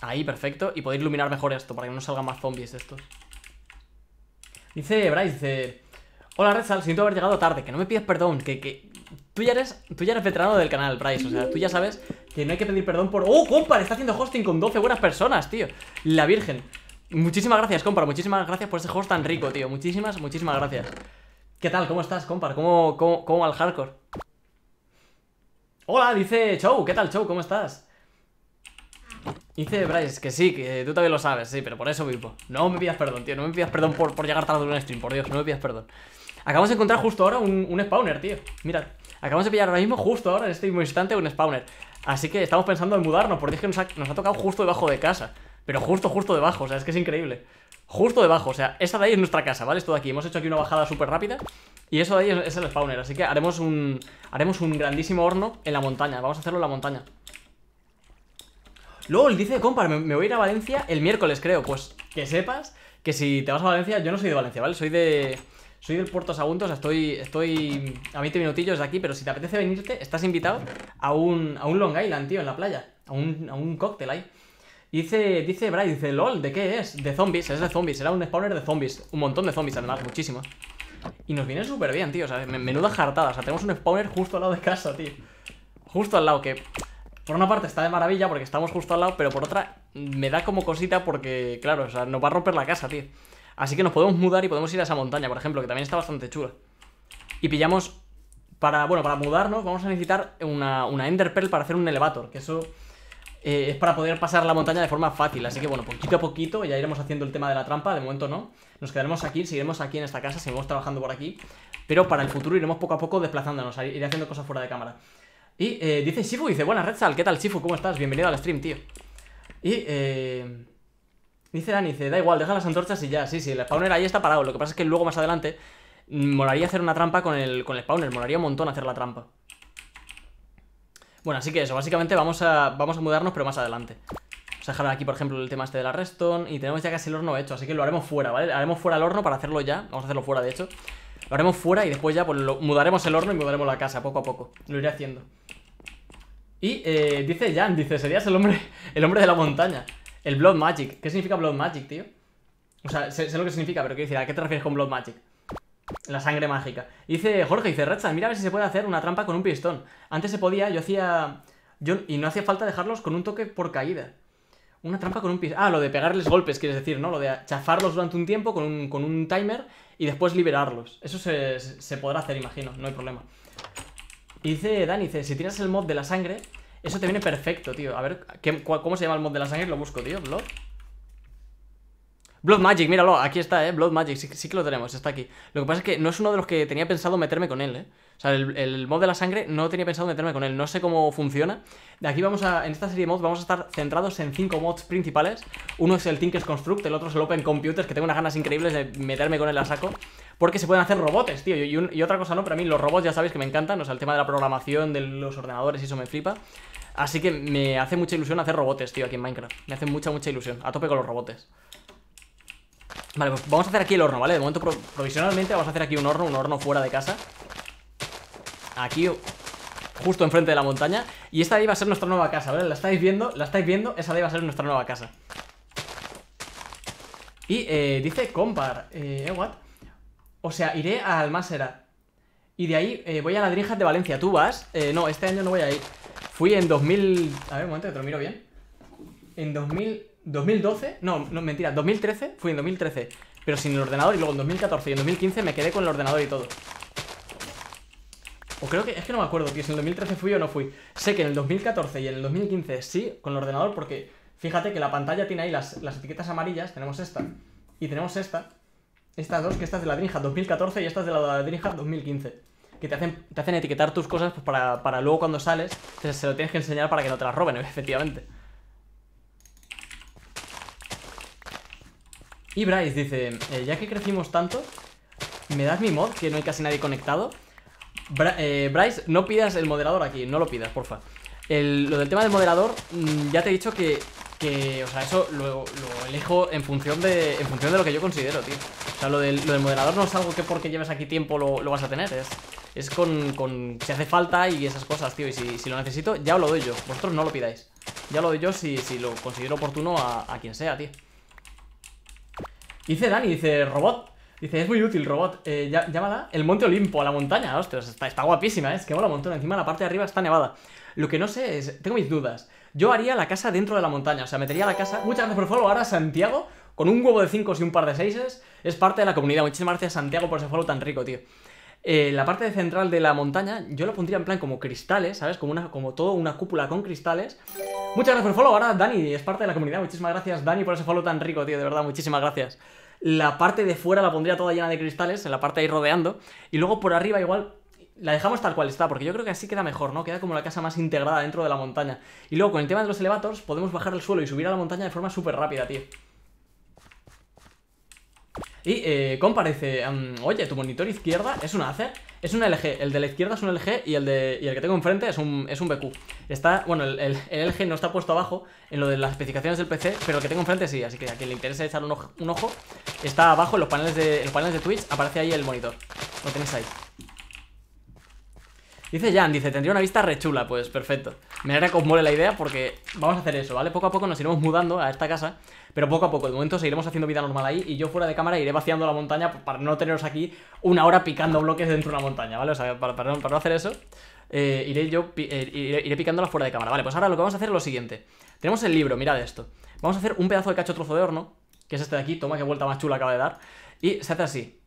Ahí, perfecto Y poder iluminar mejor esto, para que no salgan más zombies estos Dice Bryce, dice... Hola Sal, siento haber llegado tarde, que no me pides perdón, que, que, tú ya eres, tú ya eres veterano del canal, Bryce. O sea, tú ya sabes que no hay que pedir perdón por. ¡Oh, compa! está haciendo hosting con 12 buenas personas, tío. La Virgen. Muchísimas gracias, compa. Muchísimas gracias por ese host tan rico, tío. Muchísimas, muchísimas gracias. ¿Qué tal? ¿Cómo estás, compa? ¿Cómo, cómo, cómo al hardcore? Hola, dice Chow. ¿Qué tal, Chow? ¿Cómo estás? Dice Bryce que sí, que tú también lo sabes, sí, pero por eso vivo, No me pidas perdón, tío. No me pidas perdón por, llegar tarde en un stream, por Dios, no me pidas perdón. Acabamos de encontrar justo ahora un, un spawner, tío. mira Acabamos de pillar ahora mismo, justo ahora, en este mismo instante, un spawner. Así que estamos pensando en mudarnos, porque es que nos ha, tocado justo debajo de casa. Pero justo, justo debajo, o sea, es que es increíble. Justo debajo, o sea, esa de ahí es nuestra casa, ¿vale? Esto de aquí, hemos hecho aquí una bajada súper rápida Y eso de ahí es, el spawner, así que haremos un haremos un grandísimo horno en la montaña Vamos a hacerlo en la montaña LOL, dice compa, me, me voy a ir a Valencia el miércoles, creo Pues que sepas que si te vas a Valencia, yo no soy de Valencia, ¿vale? Soy de... Soy del Puerto Sagunto, estoy, estoy a 20 minutillos de aquí, pero si te apetece venirte, estás invitado a un, Long Island, tío, en la playa. A un, a un cóctel ahí. dice, dice Brian, dice, LOL, ¿de qué es? De zombies, es de zombies, era un spawner de zombies. Un montón de zombies, además, muchísimos. Y nos viene súper bien, tío, o sea, menuda jartada. O sea, tenemos un spawner justo al lado de casa, tío. Justo al lado, que por una parte está de maravilla porque estamos justo al lado, pero por otra me da como cosita porque, claro, o sea, nos va a romper la casa, tío. Así que nos podemos mudar y podemos ir a esa montaña, por ejemplo, que también está bastante chula. Y pillamos... Para, bueno, para mudarnos vamos a necesitar una, una Ender Pearl para hacer un elevator, que eso eh, es para poder pasar la montaña de forma fácil. Así que bueno, poquito a poquito ya iremos haciendo el tema de la trampa, de momento no. Nos quedaremos aquí, seguiremos aquí en esta casa, seguiremos trabajando por aquí. Pero para el futuro iremos poco a poco desplazándonos, iré haciendo cosas fuera de cámara. Y eh, dice Shifu, dice, buenas Sal, ¿qué tal Shifu? ¿Cómo estás? Bienvenido al stream, tío. Y eh, Dice Dani, dice, da igual, deja las antorchas y ya. Sí, sí, el spawner ahí está parado. Lo que pasa es que luego más adelante mm, molaría hacer una trampa con el, con el spawner. Molaría un montón hacer la trampa. Bueno, así que eso, básicamente vamos a, vamos a mudarnos, pero más adelante. Vamos a dejar aquí, por ejemplo, el tema este de la redstone. Y tenemos ya casi el horno hecho, así que lo haremos fuera, ¿vale? Haremos fuera el horno para hacerlo ya. Vamos a hacerlo fuera, de hecho. Lo haremos fuera y después ya pues, lo, mudaremos el horno y mudaremos la casa poco a poco. Lo iré haciendo. Y eh, dice Jan, dice, serías el hombre, el hombre de la montaña. El Blood Magic. ¿Qué significa Blood Magic, tío? O sea, sé, lo que significa, pero quiero decir, ¿a qué te refieres con Blood Magic? La sangre mágica. dice Jorge, dice Recha, mira a ver si se puede hacer una trampa con un pistón. Antes se podía, yo hacía... Yo, y no hacía falta dejarlos con un toque por caída. Una trampa con un pistón. Ah, lo de pegarles golpes, quieres decir, ¿no? Lo de chafarlos durante un tiempo con un, timer y después liberarlos. Eso se, podrá hacer, imagino, no hay problema. dice Dani, dice, si tienes el mod de la sangre, eso te viene perfecto, tío. A ver, ¿cómo se llama el mod de la sangre? Lo busco, tío. Blood. Blood Magic, míralo, aquí está, ¿eh? Blood Magic, sí, que lo tenemos, está aquí. Lo que pasa es que no es uno de los que tenía pensado meterme con él, ¿eh? O sea, el, mod de la sangre no tenía pensado meterme con él, no sé cómo funciona. De aquí vamos a, en esta serie de mods vamos a estar centrados en cinco mods principales. Uno es el Tinkers Construct, el otro es el Open Computers, que tengo unas ganas increíbles de meterme con él a saco. Porque se pueden hacer robots, tío, y, otra cosa no, pero a mí los robots ya sabéis que me encantan, o sea, el tema de la programación, de los ordenadores, eso me flipa. Así que me hace mucha ilusión hacer robots, tío, aquí en Minecraft. Me hace mucha, mucha ilusión. A tope con los robots. Vale, pues vamos a hacer aquí el horno, ¿vale? De momento provisionalmente vamos a hacer aquí un horno Un horno fuera de casa Aquí justo enfrente de la montaña Y esta de ahí va a ser nuestra nueva casa, ¿vale? La estáis viendo, la estáis viendo, esa de ahí va a ser nuestra nueva casa Y eh, dice compar eh, eh, what? O sea, iré a Almásera Y de ahí eh, voy a Ladrinjas de Valencia ¿Tú vas? Eh, no, este año no voy a ir Fui en 2000... A ver, un momento, que te lo miro bien En 2000... 2012, no, no, mentira, 2013, fui en 2013, pero sin el ordenador y luego en 2014 y en 2015 me quedé con el ordenador y todo. O creo que, es que no me acuerdo, tío, si en el 2013 fui o no fui. Sé que en el 2014 y en el 2015 sí, con el ordenador, porque fíjate que la pantalla tiene ahí las, las etiquetas amarillas, tenemos esta y tenemos esta, estas dos, que estas es de la drinja 2014 y estas es de la drinja 2015. Que te hacen, te hacen etiquetar tus cosas para, luego cuando sales, se lo tienes que enseñar para que no te las roben, efectivamente. Y Bryce dice, eh, ya que crecimos tanto, ¿me das mi mod? Que no hay casi nadie conectado. Eh, Bryce, no pidas el moderador aquí, no lo pidas, porfa. lo del tema del moderador, mm, ya te he dicho que, que o sea, eso lo, elijo en función, de, función de lo que yo considero, tío. O sea, lo del, lo moderador no es algo que porque lleves aquí tiempo lo, vas a tener, es, es con, con, si hace falta y esas cosas, tío. Y si, lo necesito, ya lo doy yo. Vosotros no lo pidáis. Ya lo doy yo si, lo considero oportuno a, a quien sea, tío. Dice Dani, dice robot. Dice, es muy útil, robot. Eh, el Monte Olimpo, a la montaña. Ostras, está, está guapísima, ¿eh? es que mola un montón. Encima la parte de arriba está nevada. Lo que no sé es, tengo mis dudas. Yo haría la casa dentro de la montaña, o sea, metería la casa. Muchas gracias por follow. Ahora Santiago, con un huevo de 5 y un par de 6 es parte de la comunidad. Muchísimas gracias, Santiago, por ese follow tan rico, tío. Eh, la parte central de la montaña, yo lo pondría en plan como cristales, ¿sabes? Como, una, como todo una cúpula con cristales. Muchas gracias por el follow. Ahora, Dani, es parte de la comunidad. Muchísimas gracias, Dani, por ese follow tan rico, tío. De verdad, muchísimas gracias. La parte de fuera la pondría toda llena de cristales, en la parte ahí rodeando. Y luego por arriba igual la dejamos tal cual está, porque yo creo que así queda mejor, ¿no? Queda como la casa más integrada dentro de la montaña. Y luego con el tema de los elevators podemos bajar el suelo y subir a la montaña de forma súper rápida, tío. Y eh, comparece, em, oye, tu monitor izquierda es un Acer, es un LG, el de la izquierda es un LG y el, de, el que tengo enfrente es un, es un BQ. Está, bueno, el, el, LG no está puesto abajo en lo de las especificaciones del PC, pero el que tengo enfrente sí, así que a quien le interese echar un ojo, está abajo en los paneles de, en los de Twitch, aparece ahí el monitor, lo tenéis ahí. Dice Jan, dice, tendría una vista rechula, pues perfecto. Me alegra que os mole la idea porque vamos a hacer eso, ¿vale? Poco a poco nos iremos mudando a esta casa, pero poco a poco, de momento seguiremos haciendo vida normal ahí y yo fuera de cámara iré vaciando la montaña para no teneros aquí una hora picando bloques dentro de una montaña, ¿vale? O sea, para, para, no hacer eso, eh, iré yo eh, iré, picando picándola fuera de cámara. Vale, pues ahora lo que vamos a hacer es lo siguiente. Tenemos el libro, mirad esto. Vamos a hacer un pedazo de cacho trozo de horno, que es este de aquí, toma qué vuelta más chula acaba de dar, y se hace así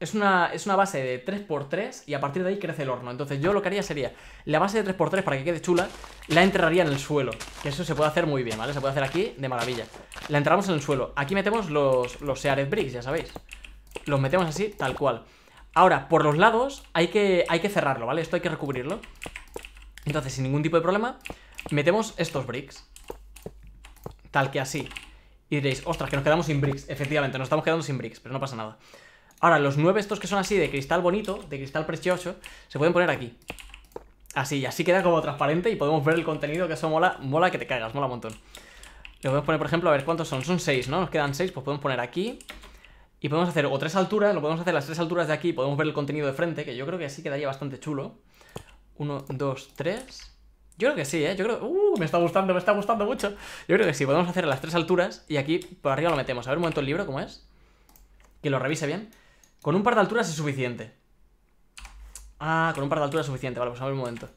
es una, es una base de 3x3 y a partir de ahí crece el horno. Entonces yo lo que haría sería, la base de 3x3 para que quede chula, la enterraría en el suelo. Que eso se puede hacer muy bien, ¿vale? Se puede hacer aquí de maravilla. La enterramos en el suelo. Aquí metemos los, los Seared Bricks, ya sabéis. Los metemos así, tal cual. Ahora, por los lados hay que, hay que cerrarlo, ¿vale? Esto hay que recubrirlo. Entonces, sin ningún tipo de problema, metemos estos bricks. Tal que así. Y diréis, ostras, que nos quedamos sin bricks. Efectivamente, nos estamos quedando sin bricks, pero no pasa nada. Ahora, los nueve estos que son así, de cristal bonito, de cristal precioso, se pueden poner aquí. Así, y así queda como transparente y podemos ver el contenido, que eso mola, mola que te caigas, mola un montón. Le podemos poner, por ejemplo, a ver cuántos son. Son seis, ¿no? Nos quedan seis, pues podemos poner aquí. Y podemos hacer o tres alturas, lo podemos hacer las tres alturas de aquí, podemos ver el contenido de frente, que yo creo que así quedaría bastante chulo. Uno, dos, tres. Yo creo que sí, ¿eh? Yo creo... ¡Uh! Me está gustando, me está gustando mucho. Yo creo que sí, podemos hacer las tres alturas y aquí por arriba lo metemos. A ver un momento el libro, ¿cómo es? Que lo revise bien. Con un par de alturas es suficiente. Ah, con un par de alturas es suficiente. Vale, pues a ver un momento.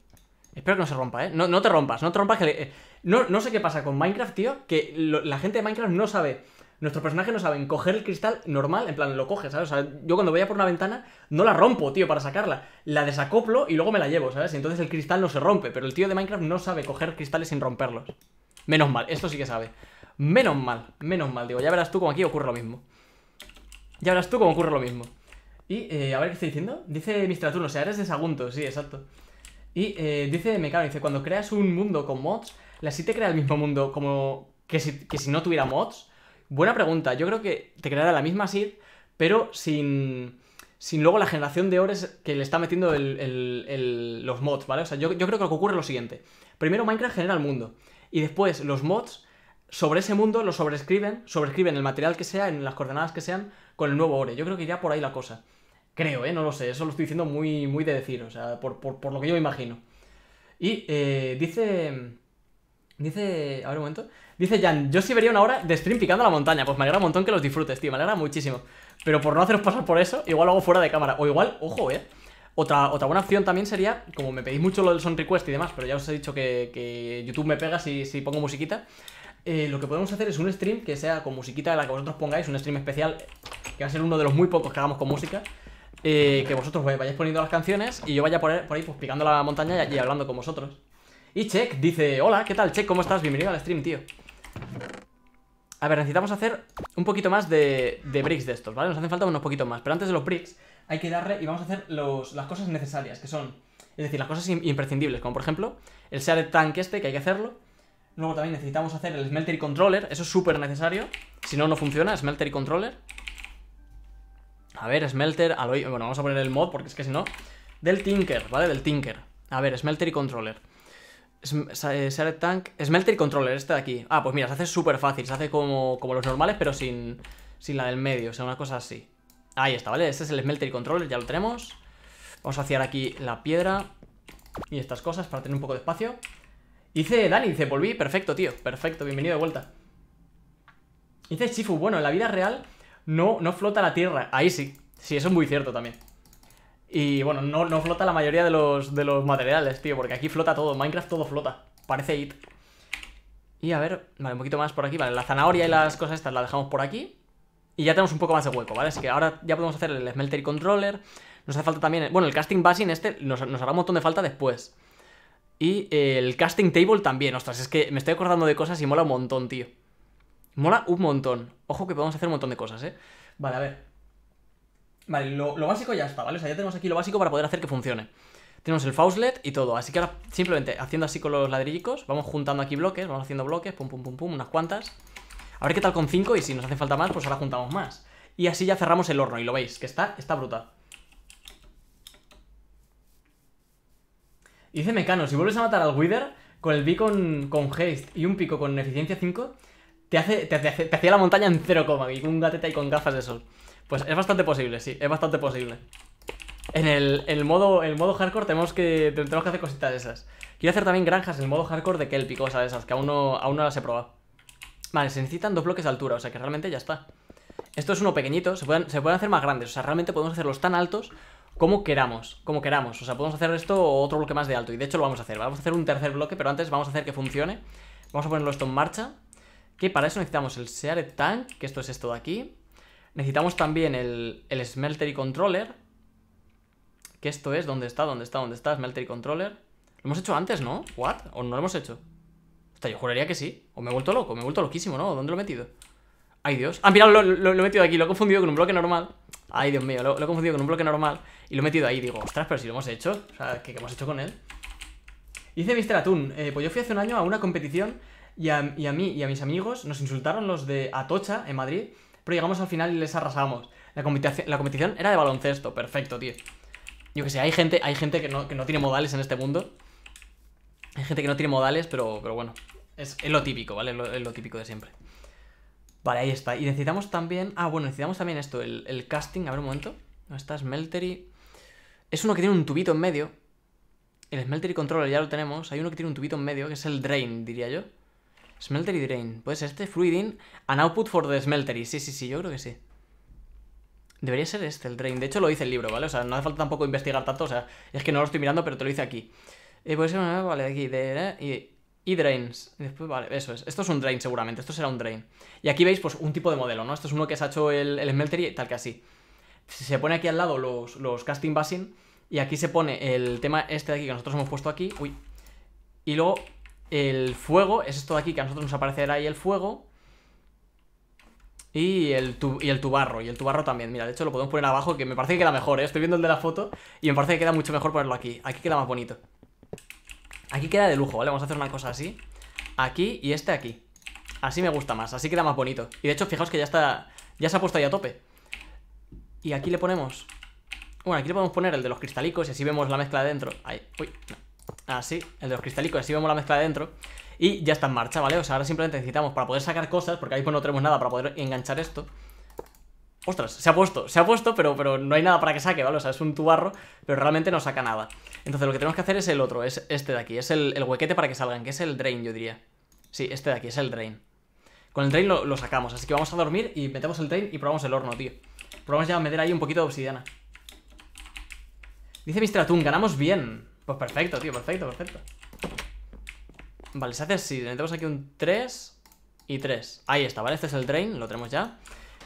Espero que no se rompa, ¿eh? No, te rompas, no te rompas. Que eh, no, sé qué pasa con Minecraft, tío, que la gente de Minecraft no sabe... Nuestros personajes no saben coger el cristal normal, en plan, lo coges, ¿sabes? O sea, yo cuando voy a por una ventana no la rompo, tío, para sacarla. La desacoplo y luego me la llevo, ¿sabes? Y entonces el cristal no se rompe, pero el tío de Minecraft no sabe coger cristales sin romperlos. Menos mal, esto sí que sabe. Menos mal, menos mal, digo, ya verás tú como aquí ocurre lo mismo. Ya verás tú cómo ocurre lo mismo. Y, eh, a ver qué estoy diciendo. Dice Mr. Turno, o sea, eres de Sagunto, sí, exacto. Y eh, dice cago dice, cuando creas un mundo con mods, la sí te crea el mismo mundo como que si, que si no tuviera mods. Buena pregunta, yo creo que te creará la misma seed, pero sin, sin luego la generación de ores que le está metiendo el, los mods, ¿vale? O sea, yo, yo creo que lo que ocurre es lo siguiente. Primero Minecraft genera el mundo, y después los mods sobre ese mundo lo sobrescriben, sobrescriben el material que sea, en las coordenadas que sean, con el nuevo Ore. Yo creo que iría por ahí la cosa. Creo, ¿eh? No lo sé, eso lo estoy diciendo muy, muy de decir, o sea, por, lo que yo me imagino. Y eh, dice... Dice. A ver un momento. Dice Jan, yo sí vería una hora de stream picando la montaña. Pues me alegra un montón que los disfrutes, tío. Me alegra muchísimo. Pero por no haceros pasar por eso, igual lo hago fuera de cámara. O igual, ojo, eh. Otra, otra buena opción también sería, como me pedís mucho lo del son request y demás, pero ya os he dicho que, YouTube me pega si pongo musiquita. Eh, lo que podemos hacer es un stream que sea con musiquita de la que vosotros pongáis, un stream especial, que va a ser uno de los muy pocos que hagamos con música. Eh, que vosotros vayáis poniendo las canciones y yo vaya por, ahí pues picando la montaña y, hablando con vosotros. Y Check dice, hola, ¿qué tal Check? ¿Cómo estás? Bienvenido al stream, tío. A ver, necesitamos hacer un poquito más de, de bricks de estos, ¿vale? Nos hacen falta unos poquitos más, pero antes de los bricks hay que darle y vamos a hacer las cosas necesarias, que son, es decir, las cosas imprescindibles, como por ejemplo el share tank este, que hay que hacerlo, Luego también necesitamos hacer el Smeltery y Controller. Eso es súper necesario. Si no, no funciona. Smelter y Controller. A ver, Smelter... Bueno, vamos a poner el mod porque es que si no... Del Tinker, ¿vale? Del Tinker. A ver, Smeltery y Controller. Eh, Shared Tank... Smelter y Controller, este de aquí. Ah, pues mira, se hace súper fácil. Se hace como, los normales, pero sin, la del medio. O sea, una cosa así. Ahí está, ¿vale? Este es el Smelter y Controller, ya lo tenemos. Vamos a tirar aquí la piedra y estas cosas para tener un poco de espacio. Dice Dani, dice, volví, perfecto, tío, perfecto, bienvenido de vuelta. Dice Shifu, bueno, en la vida real no, no flota la tierra. Ahí sí, sí, eso es muy cierto también. Y bueno, no, no flota la mayoría de los, de los materiales, tío, porque aquí flota todo, Minecraft todo flota, parece IT. Y a ver, vale, un poquito más por aquí, vale, la zanahoria y las cosas estas la dejamos por aquí. Y ya tenemos un poco más de hueco, ¿vale? Así que ahora ya podemos hacer el Smelter Controller. Nos hace falta también... Bueno, el Casting Basin este nos, nos hará un montón de falta después. Y el casting table también. Ostras, es que me estoy acordando de cosas y mola un montón, tío. Mola un montón. Ojo que podemos hacer un montón de cosas, ¿eh? Vale, a ver. Vale, lo, lo básico ya está, ¿vale? O sea, ya tenemos aquí lo básico para poder hacer que funcione. Tenemos el Faustlet y todo. Así que ahora simplemente haciendo así con los ladrillicos, vamos juntando aquí bloques, vamos haciendo bloques, pum, pum, pum, pum, unas cuantas. A ver qué tal con 5 y si nos hace falta más, pues ahora juntamos más. Y así ya cerramos el horno y lo veis, que está, está brutal. Y dice Mecano, si vuelves a matar al Wither con el beacon con haste y un pico con eficiencia 5, te, hace, te, hacía la montaña en 0, y con un gateta y con gafas de sol. Pues es bastante posible, sí, es bastante posible. En el, el, modo, el modo hardcore tenemos que, que hacer cositas de esas. Quiero hacer también granjas en el modo hardcore de Kelp o cosas de esas, que aún no, aún no las he probado. Vale, se necesitan dos bloques de altura, o sea que realmente ya está. Esto es uno pequeñito, se se pueden hacer más grandes, o sea, realmente podemos hacerlos tan altos como queramos, como queramos. O sea, podemos hacer esto o otro bloque más de alto. Y de hecho lo vamos a hacer. Vamos a hacer un tercer bloque, pero antes vamos a hacer que funcione. Vamos a ponerlo esto en marcha. Que para eso necesitamos el Seared Tank, que esto es esto de aquí. Necesitamos también el, el Smelter Controller. Que esto es, ¿dónde está? ¿Dónde está? ¿Dónde está? Smeltery Controller. Lo hemos hecho antes, ¿no? ¿What? ¿O no lo hemos hecho? sea, yo juraría que sí. O me he vuelto loco, me he vuelto loquísimo, ¿no? ¿Dónde lo he metido? Ay, Dios. Ah, mira, lo he metido aquí, lo he confundido con un bloque normal. Ay, Dios mío, lo, he confundido con un bloque normal y lo he metido ahí. Digo, ostras, pero si lo hemos hecho. O sea, ¿qué, hemos hecho con él? Dice Mr. Atún, eh, pues yo fui hace un año a una competición y a, mí y a mis amigos nos insultaron los de Atocha en Madrid, pero llegamos al final y les arrasamos. La, competición, era de baloncesto, perfecto, tío. Yo que sé, hay gente, hay gente que, no, tiene modales en este mundo. Hay gente que no tiene modales, pero, pero bueno, es, lo típico, ¿vale? es lo típico de siempre. Vale, ahí está. Y necesitamos también... Ah, bueno, necesitamos también esto, el, casting. A ver un momento. No está Smeltery. Es uno que tiene un tubito en medio. El Smeltery Controller ya lo tenemos. Hay uno que tiene un tubito en medio, que es el Drain, diría yo. Smeltery Drain. ser este, Fluidin, an output for the Smeltery. Sí, sí, sí, yo creo que sí. Debería ser este, el Drain. De hecho, lo dice el libro, ¿vale? O sea, no hace falta tampoco investigar tanto. O sea, es que no lo estoy mirando, pero te lo dice aquí. Eh, pues, vale, aquí. y y drains. después, vale, eso es. Esto es un drain seguramente, esto será un drain. Y aquí veis pues un tipo de modelo, ¿no? Esto es uno que se ha hecho el, el smelter y tal que así. Se pone aquí al lado los, casting basin y aquí se pone el tema este de aquí que nosotros hemos puesto aquí. Uy. Y luego el fuego, es esto de aquí que a nosotros nos aparecerá ahí el fuego. Y el, y el tubarro, y el tubarro también. Mira, de hecho lo podemos poner abajo, que me parece que queda mejor, ¿eh? Estoy viendo el de la foto y me parece que queda mucho mejor ponerlo aquí. Aquí queda más bonito. Aquí queda de lujo, ¿vale? Vamos a hacer una cosa así. Aquí y este aquí. Así me gusta más, así queda más bonito. Y de hecho, fijaos que ya está... Ya se ha puesto ahí a tope. Y aquí le ponemos... Bueno, aquí le podemos poner el de los cristalicos y así vemos la mezcla de dentro. Ahí, uy, Así, ah, el de los cristalicos, así vemos la mezcla de dentro. Y ya está en marcha, ¿vale? O sea, ahora simplemente necesitamos para poder sacar cosas, porque ahí pues no tenemos nada para poder enganchar esto. Ostras, se ha puesto, se ha puesto, pero, pero no hay nada para que saque, ¿vale? O sea, es un tubarro, pero realmente no saca nada. Entonces lo que tenemos que hacer es el otro, es este de aquí, es el, huequete para que salgan, que es el drain, yo diría. Sí, este de aquí, es el drain. Con el drain lo, sacamos, así que vamos a dormir y metemos el drain y probamos el horno, tío. Probamos ya a meter ahí un poquito de obsidiana. Dice Mr. Atún, ganamos bien. Pues perfecto, tío, perfecto, perfecto. Vale, se hace así, metemos aquí un 3 y 3. Ahí está, ¿vale? Este es el drain, lo tenemos ya.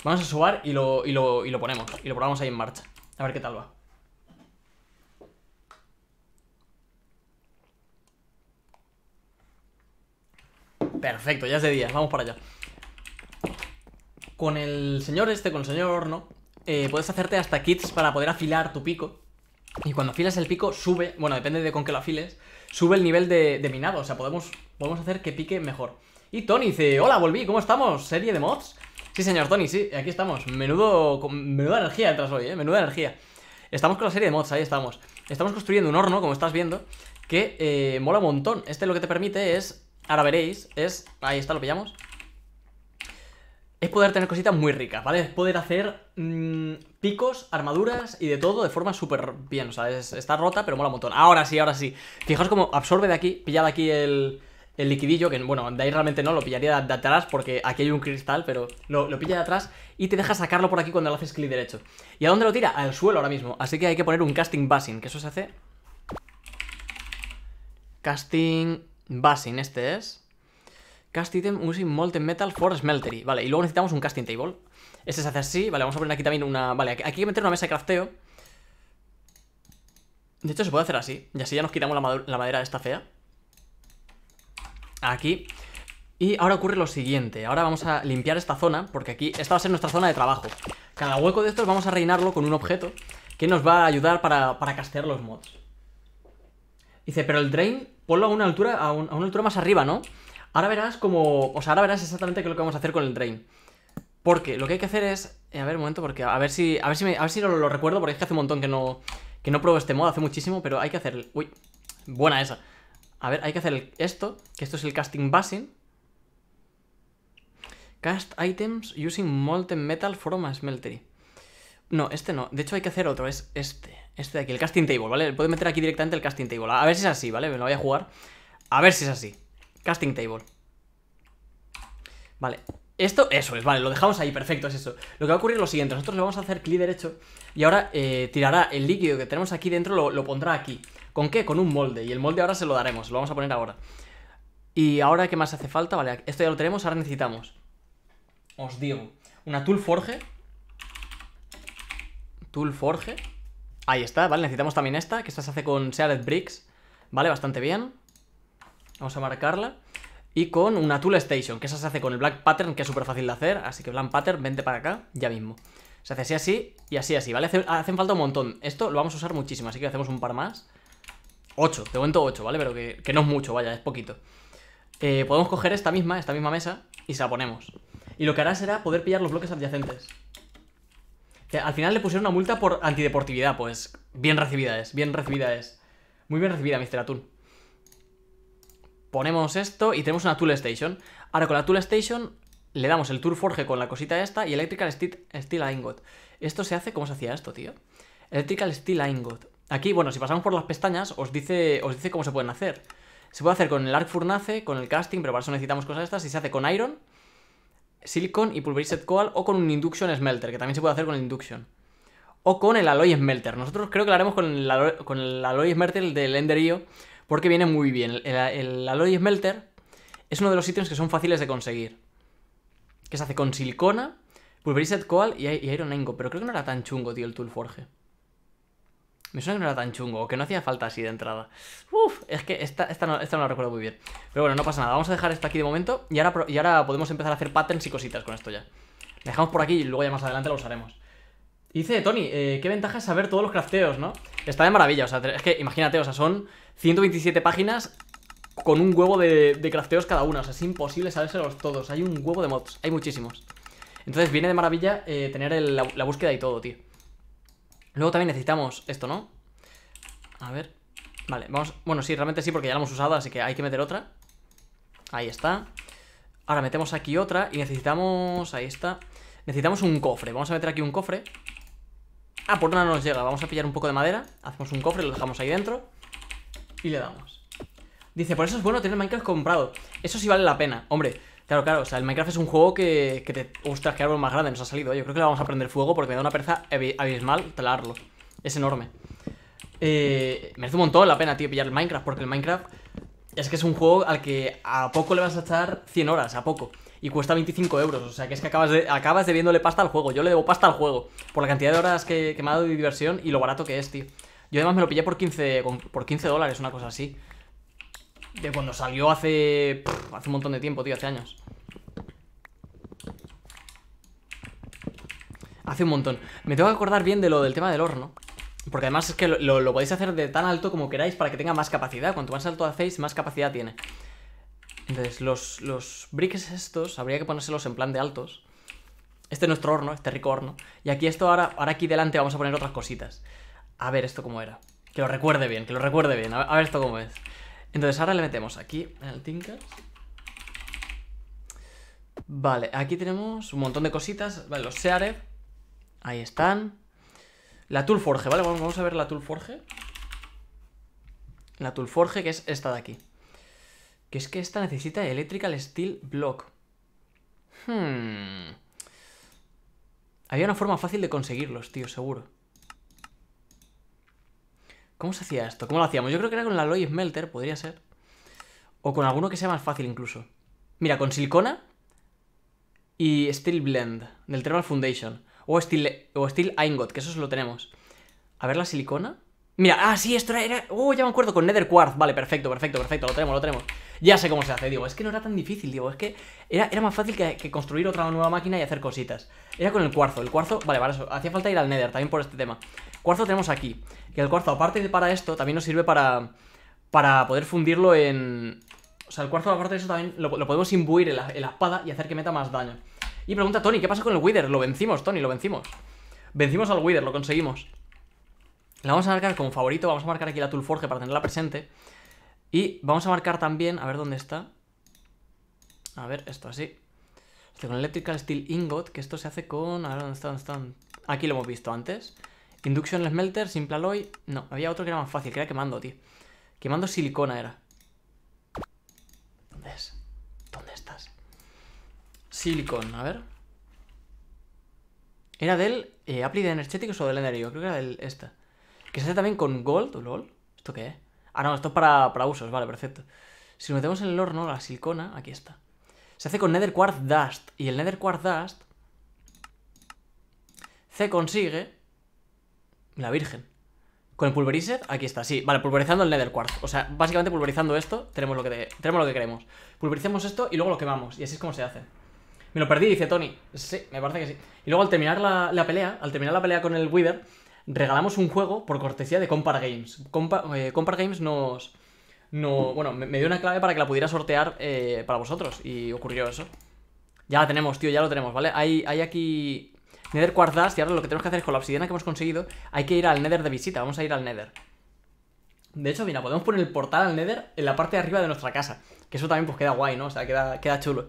Vamos a subar y lo ponemos, y lo probamos ahí en marcha. A ver qué tal va. Perfecto, ya es de día, vamos para allá. Con el señor este, con el señor horno, eh, puedes hacerte hasta kits para poder afilar tu pico. Y cuando afilas el pico, sube, bueno, depende de con qué lo afiles, sube el nivel de, minado. O sea, podemos, podemos hacer que pique mejor. Y Tony dice, hola, volví, ¿cómo estamos? ¿Serie de mods? Sí, señor Tony, sí, aquí estamos. Menudo, menuda energía entras hoy, ¿eh? Menuda energía. Estamos con la serie de mods, ahí estamos. Estamos construyendo un horno, como estás viendo, que eh, mola un montón. Este lo que te permite es ahora veréis, es... Ahí está, lo pillamos. Es poder tener cositas muy ricas, ¿vale? Es poder hacer mm, picos, armaduras y de todo de forma súper bien. O sea, está rota, pero mola un montón. Ahora sí, ahora sí. Fijaos cómo absorbe de aquí, pilla de aquí el, liquidillo, que bueno, de ahí realmente no, lo pillaría de, atrás porque aquí hay un cristal, pero lo, lo, pilla de atrás y te deja sacarlo por aquí cuando lo haces clic derecho. ¿Y a dónde lo tira? Al suelo ahora mismo, así que hay que poner un casting basin, que eso se hace... Casting Basin, este es. Cast item using molten metal for smeltery. Vale, y luego necesitamos un casting table. Este se hace así. Vale, vamos a poner aquí también una... Vale, aquí hay que meter una mesa de crafteo. De hecho, se puede hacer así. Y así ya nos quitamos la, madera de esta fea. Aquí. Y ahora ocurre lo siguiente. Ahora vamos a limpiar esta zona, porque aquí esta va a ser nuestra zona de trabajo. Cada hueco de estos vamos a rellenarlo con un objeto que nos va a ayudar para, para castear los mods. Dice, pero el drain ponlo a una altura, a, una altura más arriba, ¿no? Ahora verás como. O sea, ahora verás exactamente qué es lo que vamos a hacer con el drain. Porque lo que hay que hacer es. Eh, a ver, un momento, porque a ver si. A ver si, a si lo, recuerdo, porque es que hace un montón que no. Que no pruebo este modo, hace muchísimo, pero hay que hacer. Uy, buena esa. A ver, hay que hacer esto, que esto es el casting basin. Cast items using molten metal from a smeltery. No, este no. De hecho, hay que hacer otro, es este. Este de aquí, el casting table, ¿vale? puedo meter aquí directamente el casting table. A ver si es así, ¿vale? Me lo voy a jugar. A ver si es así. Casting table. Vale. Esto, eso es, vale, lo dejamos ahí, perfecto, es eso. Lo que va a ocurrir es lo siguiente, nosotros le vamos a hacer clic derecho y ahora eh, tirará el líquido que tenemos aquí dentro, lo, lo, pondrá aquí. ¿Con qué? Con un molde, y el molde ahora se lo daremos, lo vamos a poner ahora. Y ahora, ¿qué más hace falta? Vale, esto ya lo tenemos, ahora necesitamos, os digo, una tool forge. Tool forge Ahí está, vale, necesitamos también esta, que esta se hace con Sealed Bricks, vale, bastante bien. Vamos a marcarla. Y con una Tool Station, que esa se hace con el Black Pattern, que es súper fácil de hacer, así que Black Pattern, vente para acá, ya mismo. Se hace así, así y así, así, ¿vale? hacen falta un montón. Esto lo vamos a usar muchísimo, así que hacemos un par más. ocho, de momento ocho, ¿vale? Pero que, no es mucho, vaya, es poquito. Eh, podemos coger esta misma, esta misma mesa, y se la ponemos. Y lo que hará será poder pillar los bloques adyacentes. Que al final le pusieron una multa por antideportividad, pues. Bien recibida es, bien recibida es. Muy bien recibida, Mr. Atún. Ponemos esto y tenemos una Tool Station. Ahora con la Tool Station le damos el Tour Forge con la cosita esta y Electrical Steel, Ingot. Esto se hace, ¿cómo se hacía esto, tío? Electrical Steel Ingot. Aquí, bueno, si pasamos por las pestañas, os dice, os dice cómo se pueden hacer. Se puede hacer con el Arc Furnace, con el Casting, pero para eso necesitamos cosas estas. Y se hace con Iron, silicon y pulverized coal o con un induction smelter, que también se puede hacer con induction. O con el alloy smelter. Nosotros creo que lo haremos con el, alloy, smelter del Enderio porque viene muy bien. El, Aloy alloy smelter es uno de los ítems que son fáciles de conseguir. Que se hace con silicona, pulverized coal y, iron ingot. Pero creo que no era tan chungo, tío, el tool forge. Me suena que no era tan chungo, que no hacía falta así de entrada. Uf, es que esta, esta, no, la recuerdo muy bien. Pero bueno, no pasa nada. Vamos a dejar esto aquí de momento y ahora, y ahora podemos empezar a hacer patterns y cositas con esto ya. dejamos por aquí y luego ya más adelante lo usaremos. dice Tony, eh, qué ventaja es saber todos los crafteos, ¿no? Está de maravilla, o sea, es que imagínate, o sea, son 127 páginas con un huevo de, de crafteos cada una. O sea, es imposible sabérselos todos. Hay un huevo de mods, hay muchísimos. Entonces viene de maravilla eh, tener la búsqueda y todo, tío. Luego también necesitamos esto, ¿no? A ver. Vale, vamos... Bueno, sí, realmente sí, porque ya la hemos usado, así que hay que meter otra. Ahí está. Ahora metemos aquí otra y necesitamos... Ahí está. Necesitamos un cofre. Vamos a meter aquí un cofre. Ah, por pues una no nos llega. Vamos a pillar un poco de madera. Hacemos un cofre, lo dejamos ahí dentro. Y le damos. Dice, por eso es bueno tener Minecraft comprado. Eso sí vale la pena. Hombre, Claro, claro, o sea, el Minecraft es un juego que, que te... Ostras, que árbol más grande nos ha salido. ¿eh? Yo creo que le vamos a prender fuego porque me da una pereza abismal talarlo. Es enorme. Eh, merece un montón la pena, tío, pillar el Minecraft, porque el Minecraft es que es un juego al que a poco le vas a echar 100 horas, a poco. Y cuesta 25 euros, o sea que es que acabas, de, acabas debiéndole pasta al juego. Yo le debo pasta al juego, por la cantidad de horas que, me ha dado de diversión y lo barato que es, tío. Yo además me lo pillé por 15, por 15 dólares, una cosa así. De cuando salió hace... hace un montón de tiempo, tío, hace años. Hace un montón. Me tengo que acordar bien de lo del tema del horno. Porque además es que lo, podéis hacer de tan alto como queráis para que tenga más capacidad. Cuanto más alto hacéis, más capacidad tiene. Entonces, los, los bricks estos habría que ponérselos en plan de altos. Este es nuestro horno, este rico horno. Y aquí esto, ahora, ahora aquí delante vamos a poner otras cositas. A ver esto cómo era. Que lo recuerde bien, que lo recuerde bien. A ver, a ver esto cómo es. Entonces ahora le metemos aquí en el Tinker. Vale, aquí tenemos un montón de cositas. Vale, los Searev. Ahí están. La Toolforge, ¿vale? Vamos, vamos a ver la Toolforge. La Toolforge, que es esta de aquí. Que es que esta necesita Electrical Steel Block. Hmm. Había una forma fácil de conseguirlos, tío, seguro. ¿Cómo se hacía esto? ¿Cómo lo hacíamos? Yo creo que era con la Loy Smelter, podría ser. O con alguno que sea más fácil incluso. Mira, con silicona y Steel Blend del Thermal Foundation. O Steel, o Ingot, que eso lo tenemos. A ver la silicona. Mira, ah, sí, esto era, Oh, ya me acuerdo con Nether Quartz Vale, perfecto, perfecto, perfecto, lo tenemos, lo tenemos Ya sé cómo se hace, digo, es que no era tan difícil Digo, es que era, era más fácil que, construir otra nueva máquina y hacer cositas Era con el cuarzo, el cuarzo, vale, vale, eso Hacía falta ir al Nether también por este tema Cuarzo tenemos aquí, que el cuarzo aparte de para esto También nos sirve para, para poder fundirlo en... O sea, el cuarzo aparte de eso también lo, podemos imbuir en la, en la espada Y hacer que meta más daño Y pregunta Tony, ¿qué pasa con el Wither? Lo vencimos, Tony, lo vencimos Vencimos al Wither, lo conseguimos la vamos a marcar como favorito, vamos a marcar aquí la Toolforge para tenerla presente. Y vamos a marcar también, a ver dónde está. A ver, esto así. Esto con Electrical Steel Ingot, que esto se hace con... A ver, ¿dónde está? ¿Dónde Aquí lo hemos visto antes. Induction Smelter, Simple Alloy... No, había otro que era más fácil, que era quemando, tío. Quemando silicona era. ¿Dónde es? ¿Dónde estás? Silicon, a ver. Era del eh, Apli de Energéticos o del Enerio, creo que era del esta. Que se hace también con gold, lol. ¿Esto qué es? Ah, no, esto es para, para usos, vale, perfecto. Si lo metemos en el horno, la silicona, aquí está. Se hace con Nether Quartz Dust. Y el Nether Quartz Dust se consigue la Virgen. Con el pulverizer, aquí está, sí. Vale, pulverizando el Nether Quartz. O sea, básicamente pulverizando esto, tenemos lo que, tenemos lo que queremos. Pulvericemos esto y luego lo quemamos. Y así es como se hace. Me lo perdí, dice Tony. Sí, me parece que sí. Y luego al terminar la, la pelea, al terminar la pelea con el Wither, regalamos un juego por cortesía de Compar Games. Eh, Compar Games nos... No, bueno, me, dio una clave para que la pudiera sortear eh, para vosotros y ocurrió eso. Ya la tenemos, tío, ya lo tenemos, ¿vale? Hay, hay aquí Nether Quartz y ahora lo que tenemos que hacer es con la obsidiana que hemos conseguido, hay que ir al Nether de visita, vamos a ir al Nether. De hecho, mira, podemos poner el portal al Nether en la parte de arriba de nuestra casa, que eso también pues queda guay, ¿no? O sea, queda, queda chulo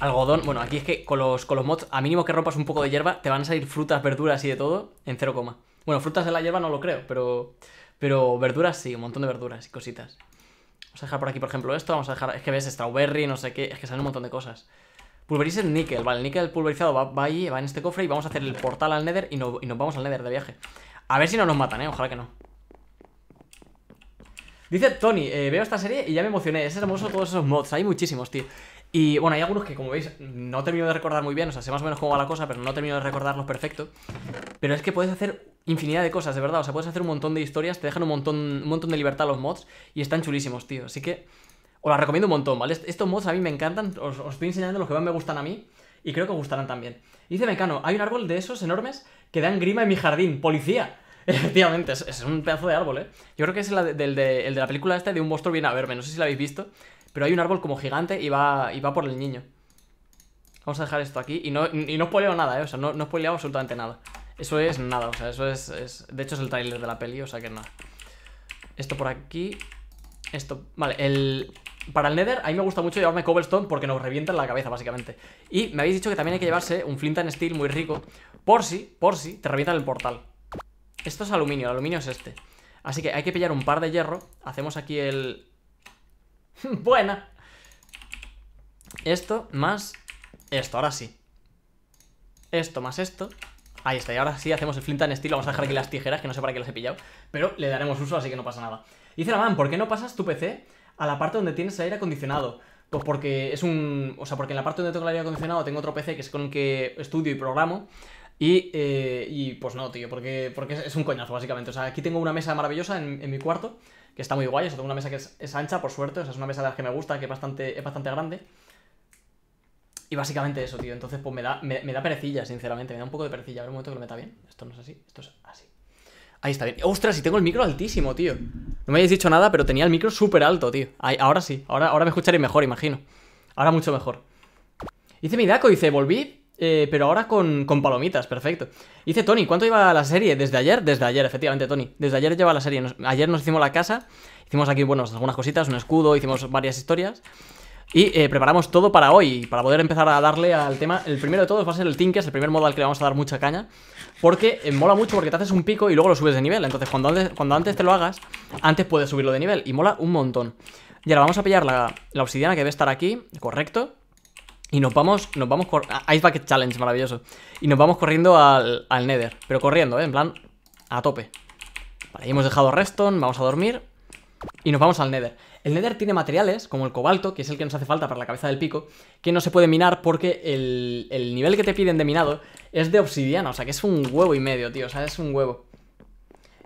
algodón. Bueno, aquí es que con los, con los mods, a mínimo que rompas un poco de hierba, te van a salir frutas, verduras y de todo en cero coma. Bueno, frutas de la hierba no lo creo, pero, pero verduras sí, un montón de verduras y cositas. Vamos a dejar por aquí, por ejemplo, esto. Vamos a dejar, es que ves, strawberry, no sé qué, es que salen un montón de cosas. Pulveriza el níquel, vale, el níquel pulverizado va, ahí, va en este cofre y vamos a hacer el portal al Nether y, nos vamos al Nether de viaje. A ver si no nos matan, eh, ojalá que no. Dice Tony, eh, veo esta serie y ya me emocioné. Es hermoso todos esos mods. Hay muchísimos, tío. Y bueno, hay algunos que, como veis, no termino de recordar muy bien, o sea, sé más o menos cómo va la cosa, pero no termino de recordarlos perfecto. Pero es que puedes hacer infinidad de cosas, de verdad, o sea, puedes hacer un montón de historias, te dejan un montón, un montón de libertad los mods y están chulísimos, tío. Así que os las recomiendo un montón, ¿vale? Estos mods a mí me encantan, os, estoy enseñando los que más me gustan a mí y creo que os gustarán también. dice Mecano, hay un árbol de esos enormes que dan grima en mi jardín, policía. Efectivamente, es, un pedazo de árbol, ¿eh? Yo creo que es el de, la película esta de Un monstruo viene a verme, no sé si la habéis visto, pero hay un árbol como gigante y va, y va por el niño. Vamos a dejar esto aquí. Y no, y no nada, ¿eh? O sea, no, no spoileo absolutamente nada. Eso es nada, o sea, eso es, De hecho es el tráiler de la peli, o sea que nada. Esto por aquí. Esto... Vale, el... Para el Nether, a mí me gusta mucho llevarme cobblestone porque nos revientan la cabeza, básicamente. Y me habéis dicho que también hay que llevarse un flint and steel muy rico por si, por si, te revientan el portal. Esto es aluminio, el aluminio es este. Así que hay que pillar un par de hierro. Hacemos aquí el, Buena. Esto más esto, ahora sí. Esto más esto. Ahí está, y ahora sí hacemos el flint en estilo, Vamos a dejar aquí las tijeras, que no sé para qué las he pillado. Pero le daremos uso, así que no pasa nada. Dice la man, ¿por qué no pasas tu PC a la parte donde tienes aire acondicionado? Pues porque es un... O sea, porque en la parte donde tengo el aire acondicionado tengo otro PC que es con el que estudio y programo. Y, eh, y pues no, tío, porque, porque es un coñazo, básicamente. O sea, aquí tengo una mesa maravillosa en mi cuarto que está muy guay. Eso tengo una mesa que es, ancha, por suerte. O sea, es una mesa de las que me gusta, que es bastante, bastante grande. Y básicamente eso, tío. Entonces, pues me da, me, perecilla, sinceramente. Me da un poco de perecilla. A ver un momento que lo meta bien. Esto no es así, esto es así. Ahí está bien. Ostras, y tengo el micro altísimo, tío. No me habéis dicho nada, pero tenía el micro súper alto, tío. ahora sí, ahora, ahora me escucharé mejor, imagino. Ahora mucho mejor. Hice Dice y dice, volví eh, pero ahora con, palomitas, perfecto. Dice Tony, ¿cuánto lleva la serie? ¿Desde ayer? Desde ayer, efectivamente, Tony. Desde ayer lleva la serie. ayer nos hicimos la casa, hicimos aquí, bueno, algunas cositas, un escudo, hicimos varias historias. Y eh, preparamos todo para hoy, para poder empezar a darle al tema. El primero de todos va a ser el Tinkers, el primer modal al que le vamos a dar mucha caña. Porque eh, mola mucho porque te haces un pico y luego lo subes de nivel. Entonces, cuando antes, cuando antes te lo hagas, antes puedes subirlo de nivel. Y mola un montón. Y ahora vamos a pillar la, la obsidiana que debe estar aquí, correcto. Y nos vamos, nos vamos Ice Bucket Challenge, maravilloso. Y nos vamos corriendo al, al Nether. Pero corriendo, ¿eh? En plan, a tope. Vale, hemos dejado Reston, vamos a dormir. Y nos vamos al Nether. El Nether tiene materiales, como el cobalto, que es el que nos hace falta para la cabeza del pico, que no se puede minar porque el, el nivel que te piden de minado es de obsidiana. O sea, que es un huevo y medio, tío. O sea, es un huevo.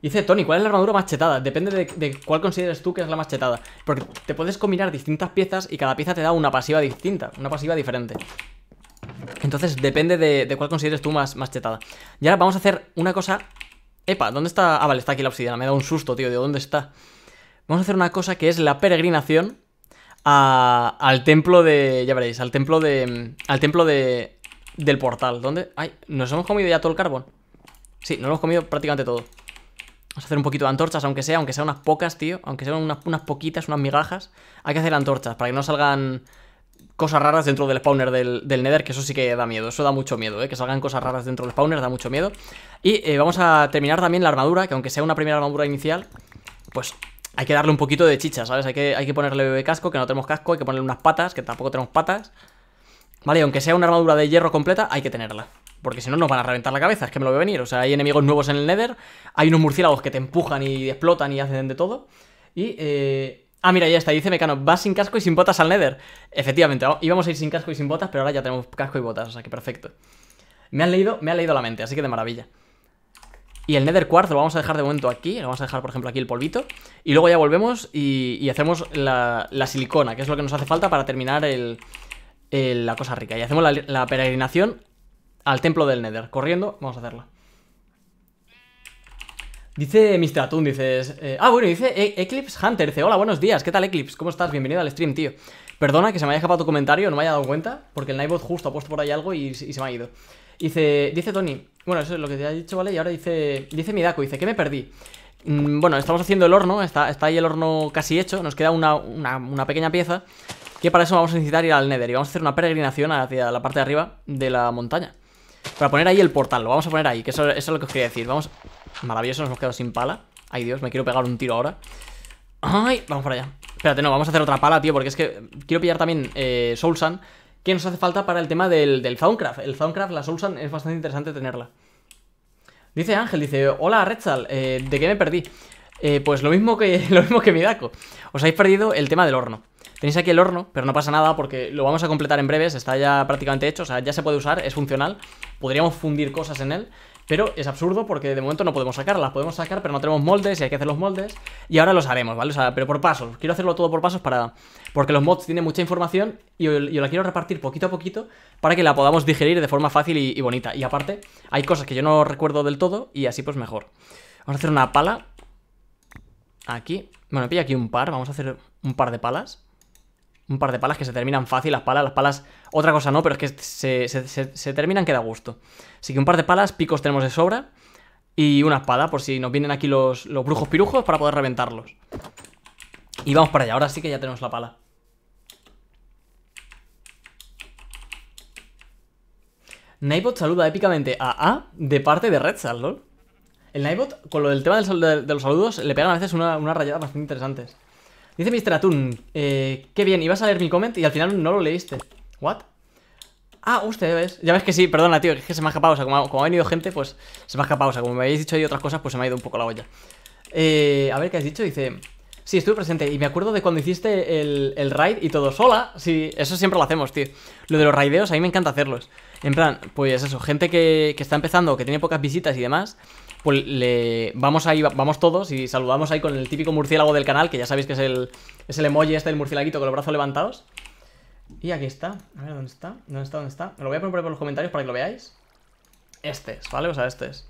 Dice Tony, ¿cuál es la armadura más chetada? Depende de, cuál consideres tú que es la más chetada. Porque te puedes combinar distintas piezas y cada pieza te da una pasiva distinta, una pasiva diferente. Entonces depende de, cuál consideres tú más, más chetada. Y ahora vamos a hacer una cosa... Epa, ¿dónde está...? Ah, vale, está aquí la obsidiana. Me da un susto, tío. ¿De dónde está? Vamos a hacer una cosa que es la peregrinación a, al templo de... Ya veréis, al templo de... Al templo de... Del portal. ¿Dónde? Ay, ¿nos hemos comido ya todo el carbón? Sí, nos hemos comido prácticamente todo. Vamos a hacer un poquito de antorchas, aunque sea, aunque sean unas pocas, tío. Aunque sean unas, unas poquitas, unas migajas. Hay que hacer antorchas para que no salgan cosas raras dentro del spawner del, Nether, que eso sí que da miedo, eso da mucho miedo, ¿eh? que salgan cosas raras dentro del spawner da mucho miedo. Y eh, vamos a terminar también la armadura, que aunque sea una primera armadura inicial, pues hay que darle un poquito de chicha, ¿sabes? Hay que, hay que ponerle casco, que no tenemos casco, hay que ponerle unas patas, que tampoco tenemos patas. Vale, aunque sea una armadura de hierro completa, hay que tenerla. Porque si no, nos van a reventar la cabeza, es que me lo veo venir. O sea, hay enemigos nuevos en el Nether, hay unos murciélagos que te empujan y explotan y hacen de todo. Y, eh... Ah, mira, ya está, dice Mecano, vas sin casco y sin botas al Nether. Efectivamente, íbamos a ir sin casco y sin botas, pero ahora ya tenemos casco y botas, o sea que perfecto. Me han leído, me han leído la mente, así que de maravilla. Y el Nether Quartz lo vamos a dejar de momento aquí, lo vamos a dejar, por ejemplo, aquí el polvito. Y luego ya volvemos y, hacemos la, silicona, que es lo que nos hace falta para terminar el, la cosa rica. Y hacemos la, la peregrinación al templo del Nether. Corriendo, vamos a hacerla. Dice Mr. Atún, dices... Eh, ah, bueno, dice e- Eclipse Hunter, dice... Hola, buenos días, ¿qué tal Eclipse? ¿Cómo estás? Bienvenido al stream, tío. Perdona que se me haya escapado tu comentario, no me haya dado cuenta, porque el Nightbot justo ha puesto por ahí algo y, se me ha ido. Dice, dice Tony, bueno, eso es lo que te ha dicho, ¿vale? Y ahora dice, dice Midako, dice, ¿qué me perdí? Mm, bueno, estamos haciendo el horno, está, está ahí el horno casi hecho, nos queda una, una, una pequeña pieza, que para eso vamos a necesitar ir al Nether y vamos a hacer una peregrinación hacia la parte de arriba de la montaña. Para poner ahí el portal, lo vamos a poner ahí Que eso, es lo que os quería decir, vamos Maravilloso, nos hemos quedado sin pala Ay Dios, me quiero pegar un tiro ahora Ay, vamos para allá Espérate, no, vamos a hacer otra pala, tío Porque es que quiero pillar también eh, Soul Que nos hace falta para el tema del, del El Soundcraft, la Soul es bastante interesante tenerla Dice Ángel, dice Hola Redsal, eh, ¿de qué me perdí? Eh, pues lo mismo que lo mismo que Midako Os habéis perdido el tema del horno Tenéis aquí el horno, pero no pasa nada porque lo vamos a completar en breves, está ya prácticamente hecho, o sea, ya se puede usar, es funcional, podríamos fundir cosas en él, pero es absurdo porque de momento no podemos las podemos sacar, pero no tenemos moldes y hay que hacer los moldes, y ahora los haremos, ¿vale? O sea, pero por pasos, quiero hacerlo todo por pasos para... porque los mods tienen mucha información y yo, la quiero repartir poquito a poquito para que la podamos digerir de forma fácil y, y bonita, y aparte hay cosas que yo no recuerdo del todo y así pues mejor. Vamos a hacer una pala aquí, bueno, pilla aquí un par, vamos a hacer un par de palas un par de palas que se terminan fácil, las palas, las palas, otra cosa no, pero es que se, terminan que da gusto. Así que un par de palas, picos tenemos de sobra, y una espada, por si nos vienen aquí los, brujos pirujos para poder reventarlos. Y vamos para allá, ahora sí que ya tenemos la pala. Naibot saluda épicamente a A de parte de Red Sal, El Naibot, con lo del tema de, los saludos, le pegan a veces una, unas rayadas bastante interesantes. Dice Mr. Atun, eh, qué bien, ibas a leer mi comment y al final no lo leíste. ¿What? Ah, usted, ya ves. Ya ves que sí, perdona, tío, es que se me ha escapado. O como, ha venido gente, pues se me ha escapado. O sea, como me habéis dicho ahí otras cosas, pues se me ha ido un poco la olla. Eh, a ver, ¿qué has dicho? Dice... Sí, estuve presente y me acuerdo de cuando hiciste el, el raid y todo sola. Sí, eso siempre lo hacemos, tío. Lo de los raideos, a mí me encanta hacerlos. En plan, pues eso, gente que, que está empezando, que tiene pocas visitas y demás, pues le vamos ahí, vamos todos y saludamos ahí con el típico murciélago del canal, que ya sabéis que es el, es el emoji este del murciélaguito con los brazos levantados. Y aquí está, a ver, ¿dónde está? ¿Dónde está? ¿Dónde está? Me lo voy a poner por los comentarios para que lo veáis. Este es, ¿vale? O sea, este es.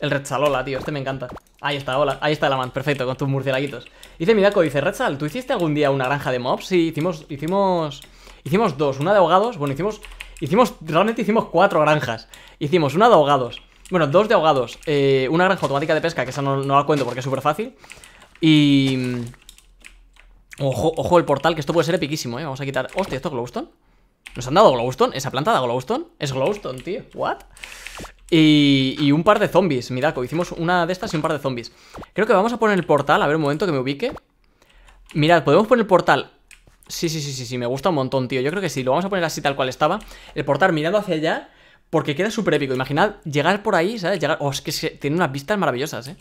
El Retzalola, tío, este me encanta. Ahí está, hola, ahí está el amant, perfecto, con tus murciélaguitos. Dice Midako, dice, Retzal, ¿tú hiciste algún día una granja de mobs? Sí, hicimos, hicimos, hicimos dos, una de ahogados, bueno, hicimos, hicimos, realmente hicimos cuatro granjas. Hicimos una de ahogados, bueno, dos de ahogados. Eh, una granja automática de pesca, que esa no, la cuento porque es súper fácil. Y... Mm, ojo, el portal, que esto puede ser epiquísimo, ¿eh? Vamos a quitar... Hostia, ¿esto es glowstone? ¿Nos han dado glowstone? ¿Esa planta da glowstone? Es glowstone, tío. ¿What? Y, y, un par de zombies, Mirad, Hicimos una de estas y un par de zombies. Creo que vamos a poner el portal. A ver un momento que me ubique. Mirad, podemos poner el portal. Sí, sí, sí, sí, sí. Me gusta un montón, tío. Yo creo que sí. Lo vamos a poner así tal cual estaba. El portal mirando hacia allá porque queda súper épico. Imaginad llegar por ahí, ¿sabes? Llegar, oh, es que tiene unas vistas maravillosas, ¿eh?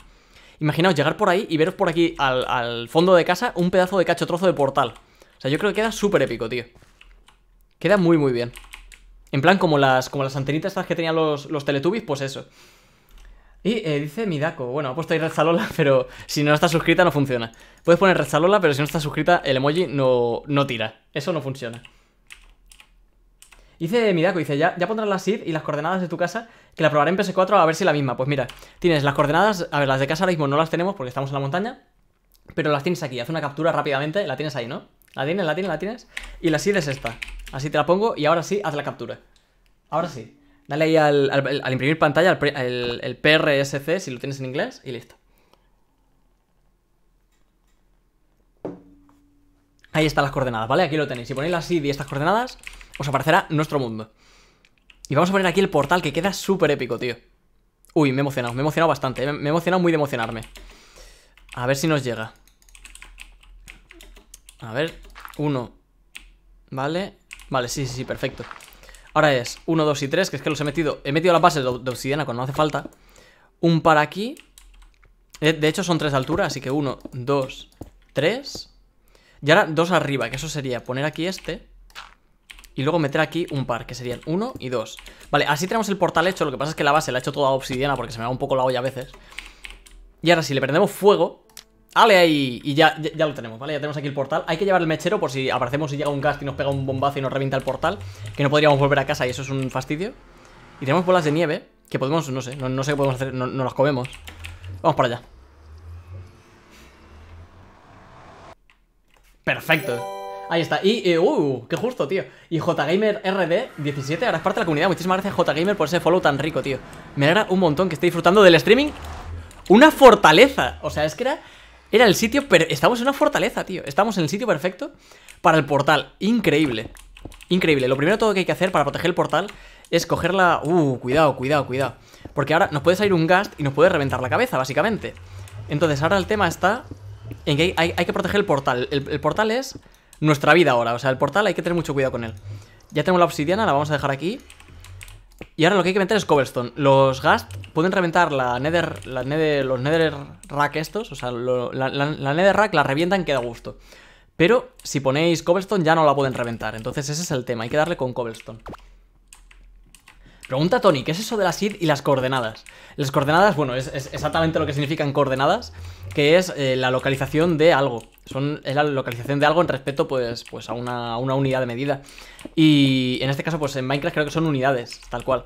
Imaginaos llegar por ahí y veros por aquí al, fondo de casa un pedazo de cacho trozo de portal. O sea, yo creo que queda súper épico, tío. Queda muy, muy bien. En plan, como las, como las antenitas estas que tenían los, los Teletubbies, pues eso. Y eh, dice Midako, bueno, ha puesto ahí Salola, pero si no está suscrita no funciona. Puedes poner Salola, pero si no está suscrita el emoji no, no tira. Eso no funciona. Dice Midako, dice, ya, ya pondrás la SID y las coordenadas de tu casa, que la probaré en PS4 a ver si la misma. Pues mira, tienes las coordenadas, a ver, las de casa ahora mismo no las tenemos porque estamos en la montaña, pero las tienes aquí, haz una captura rápidamente, la tienes ahí, ¿no? La tienes, la tienes, la tienes, y la SID es esta. Así te la pongo y ahora sí, haz la captura. Ahora sí. Dale ahí al, imprimir pantalla, el, el PRSC, si lo tienes en inglés, y listo. Ahí están las coordenadas, ¿vale? Aquí lo tenéis. Si ponéis la SID y estas coordenadas, os aparecerá nuestro mundo. Y vamos a poner aquí el portal que queda súper épico, tío. Uy, me he emocionado, me he emocionado bastante. Eh. Me he emocionado muy de emocionarme. A ver si nos llega. A ver, uno. Vale, vale, sí, sí, sí, perfecto. Ahora es uno, dos y tres, que es que los he metido. He metido las bases de obsidiana cuando no hace falta. Un para aquí. Eh, de hecho, son tres de altura, así que uno, dos Tres Y ahora dos arriba, que eso sería poner aquí este. Y luego meter aquí un par, que serían uno y dos Vale, así tenemos el portal hecho Lo que pasa es que la base la he hecho toda obsidiana Porque se me va un poco la olla a veces Y ahora si le prendemos fuego ¡Ale ahí! Y ya, ya, lo tenemos, ¿vale? Ya tenemos aquí el portal Hay que llevar el mechero por si aparecemos y llega un cast Y nos pega un bombazo y nos revienta el portal Que no podríamos volver a casa y eso es un fastidio Y tenemos bolas de nieve Que podemos, no sé, no, sé qué podemos hacer No, no las comemos Vamos para allá Perfecto Ahí está. Y, eh, uh, qué justo, tío. Y JGamerRD17, ahora es parte de la comunidad. Muchísimas gracias, JGamer, por ese follow tan rico, tío. Me alegra un montón que esté disfrutando del streaming. Una fortaleza. O sea, es que era, era el sitio... Pero estamos en una fortaleza, tío. Estamos en el sitio perfecto para el portal. Increíble. Increíble. Lo primero todo que hay que hacer para proteger el portal es cogerla... Uh, cuidado, cuidado, cuidado. Porque ahora nos puede salir un gast y nos puede reventar la cabeza, básicamente. Entonces, ahora el tema está en que hay, que proteger el portal. el portal es nuestra vida ahora. O sea, el portal hay que tener mucho cuidado con él. Ya tenemos la obsidiana, la vamos a dejar aquí. Y ahora lo que hay que meter es cobblestone. Los gas pueden reventar la nether, los nether rack estos. O sea, la, la, nether rack la revientan que da gusto. Pero si ponéis cobblestone ya no la pueden reventar. Entonces ese es el tema, hay que darle con cobblestone. Pregunta Tony, ¿qué es eso de las id y las coordenadas? Las coordenadas, bueno, es, exactamente lo que significan coordenadas, que es eh, la localización de algo son, es la localización de algo en respecto pues, pues a, una, unidad de medida. Y en este caso, pues en Minecraft creo que son unidades, tal cual.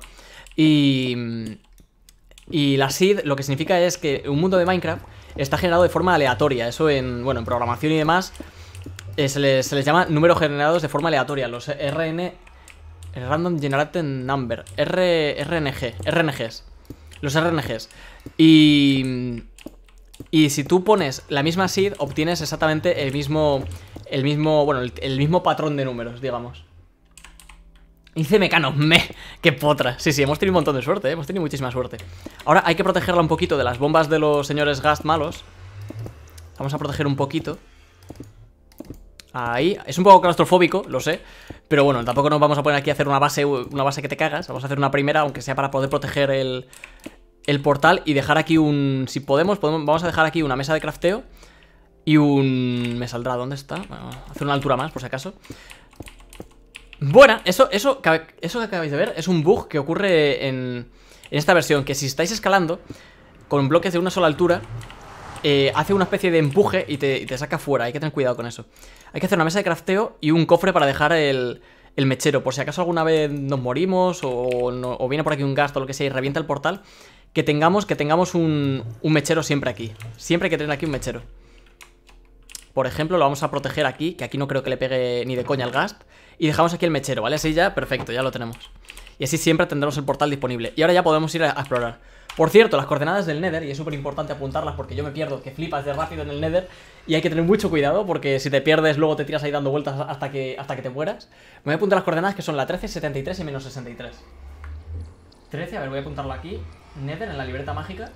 Y, y la seed lo que significa es que un mundo de Minecraft está generado de forma aleatoria. Eso en, bueno, en programación y demás eh, se, les, llama números generados de forma aleatoria. Los RN... Eh, random Generated Number. R, RNG. RNGs. Los RNGs. Y... Y si tú pones la misma seed, obtienes exactamente el mismo. El mismo. Bueno, el, mismo patrón de números, digamos. Hice mecano, me. Qué potra. Sí, sí, hemos tenido un montón de suerte, ¿eh? hemos tenido muchísima suerte. Ahora hay que protegerla un poquito de las bombas de los señores Gast malos. Vamos a proteger un poquito. Ahí, es un poco claustrofóbico, lo sé Pero bueno, tampoco nos vamos a poner aquí a hacer una base Una base que te cagas, vamos a hacer una primera Aunque sea para poder proteger el, el portal y dejar aquí un... Si podemos, vamos a dejar aquí una mesa de crafteo y un... Me saldrá, ¿dónde está? hacer una altura más, por si acaso. bueno eso, eso, eso que acabáis de ver es un bug que ocurre en, esta versión, que si estáis escalando con bloques de una sola altura, eh, hace una especie de empuje y te, saca fuera, hay que tener cuidado con eso. Hay que hacer una mesa de crafteo y un cofre para dejar el, el mechero, por si acaso alguna vez nos morimos o, o viene por aquí un gasto o lo que sea y revienta el portal, que tengamos, que tengamos un, un mechero siempre aquí. Siempre hay que tener aquí un mechero. Por ejemplo, lo vamos a proteger aquí, que aquí no creo que le pegue ni de coña el gast Y dejamos aquí el mechero, ¿vale? Así ya, perfecto, ya lo tenemos. Y así siempre tendremos el portal disponible. Y ahora ya podemos ir a, explorar. Por cierto, las coordenadas del Nether, y es súper importante apuntarlas porque yo me pierdo, que flipas de rápido en el Nether, y hay que tener mucho cuidado porque si te pierdes luego te tiras ahí dando vueltas hasta que, hasta que te mueras. Me voy a apuntar las coordenadas que son la 13, 73 y menos 63. 13, a ver, voy a apuntarlo aquí. Nether en la libreta mágica,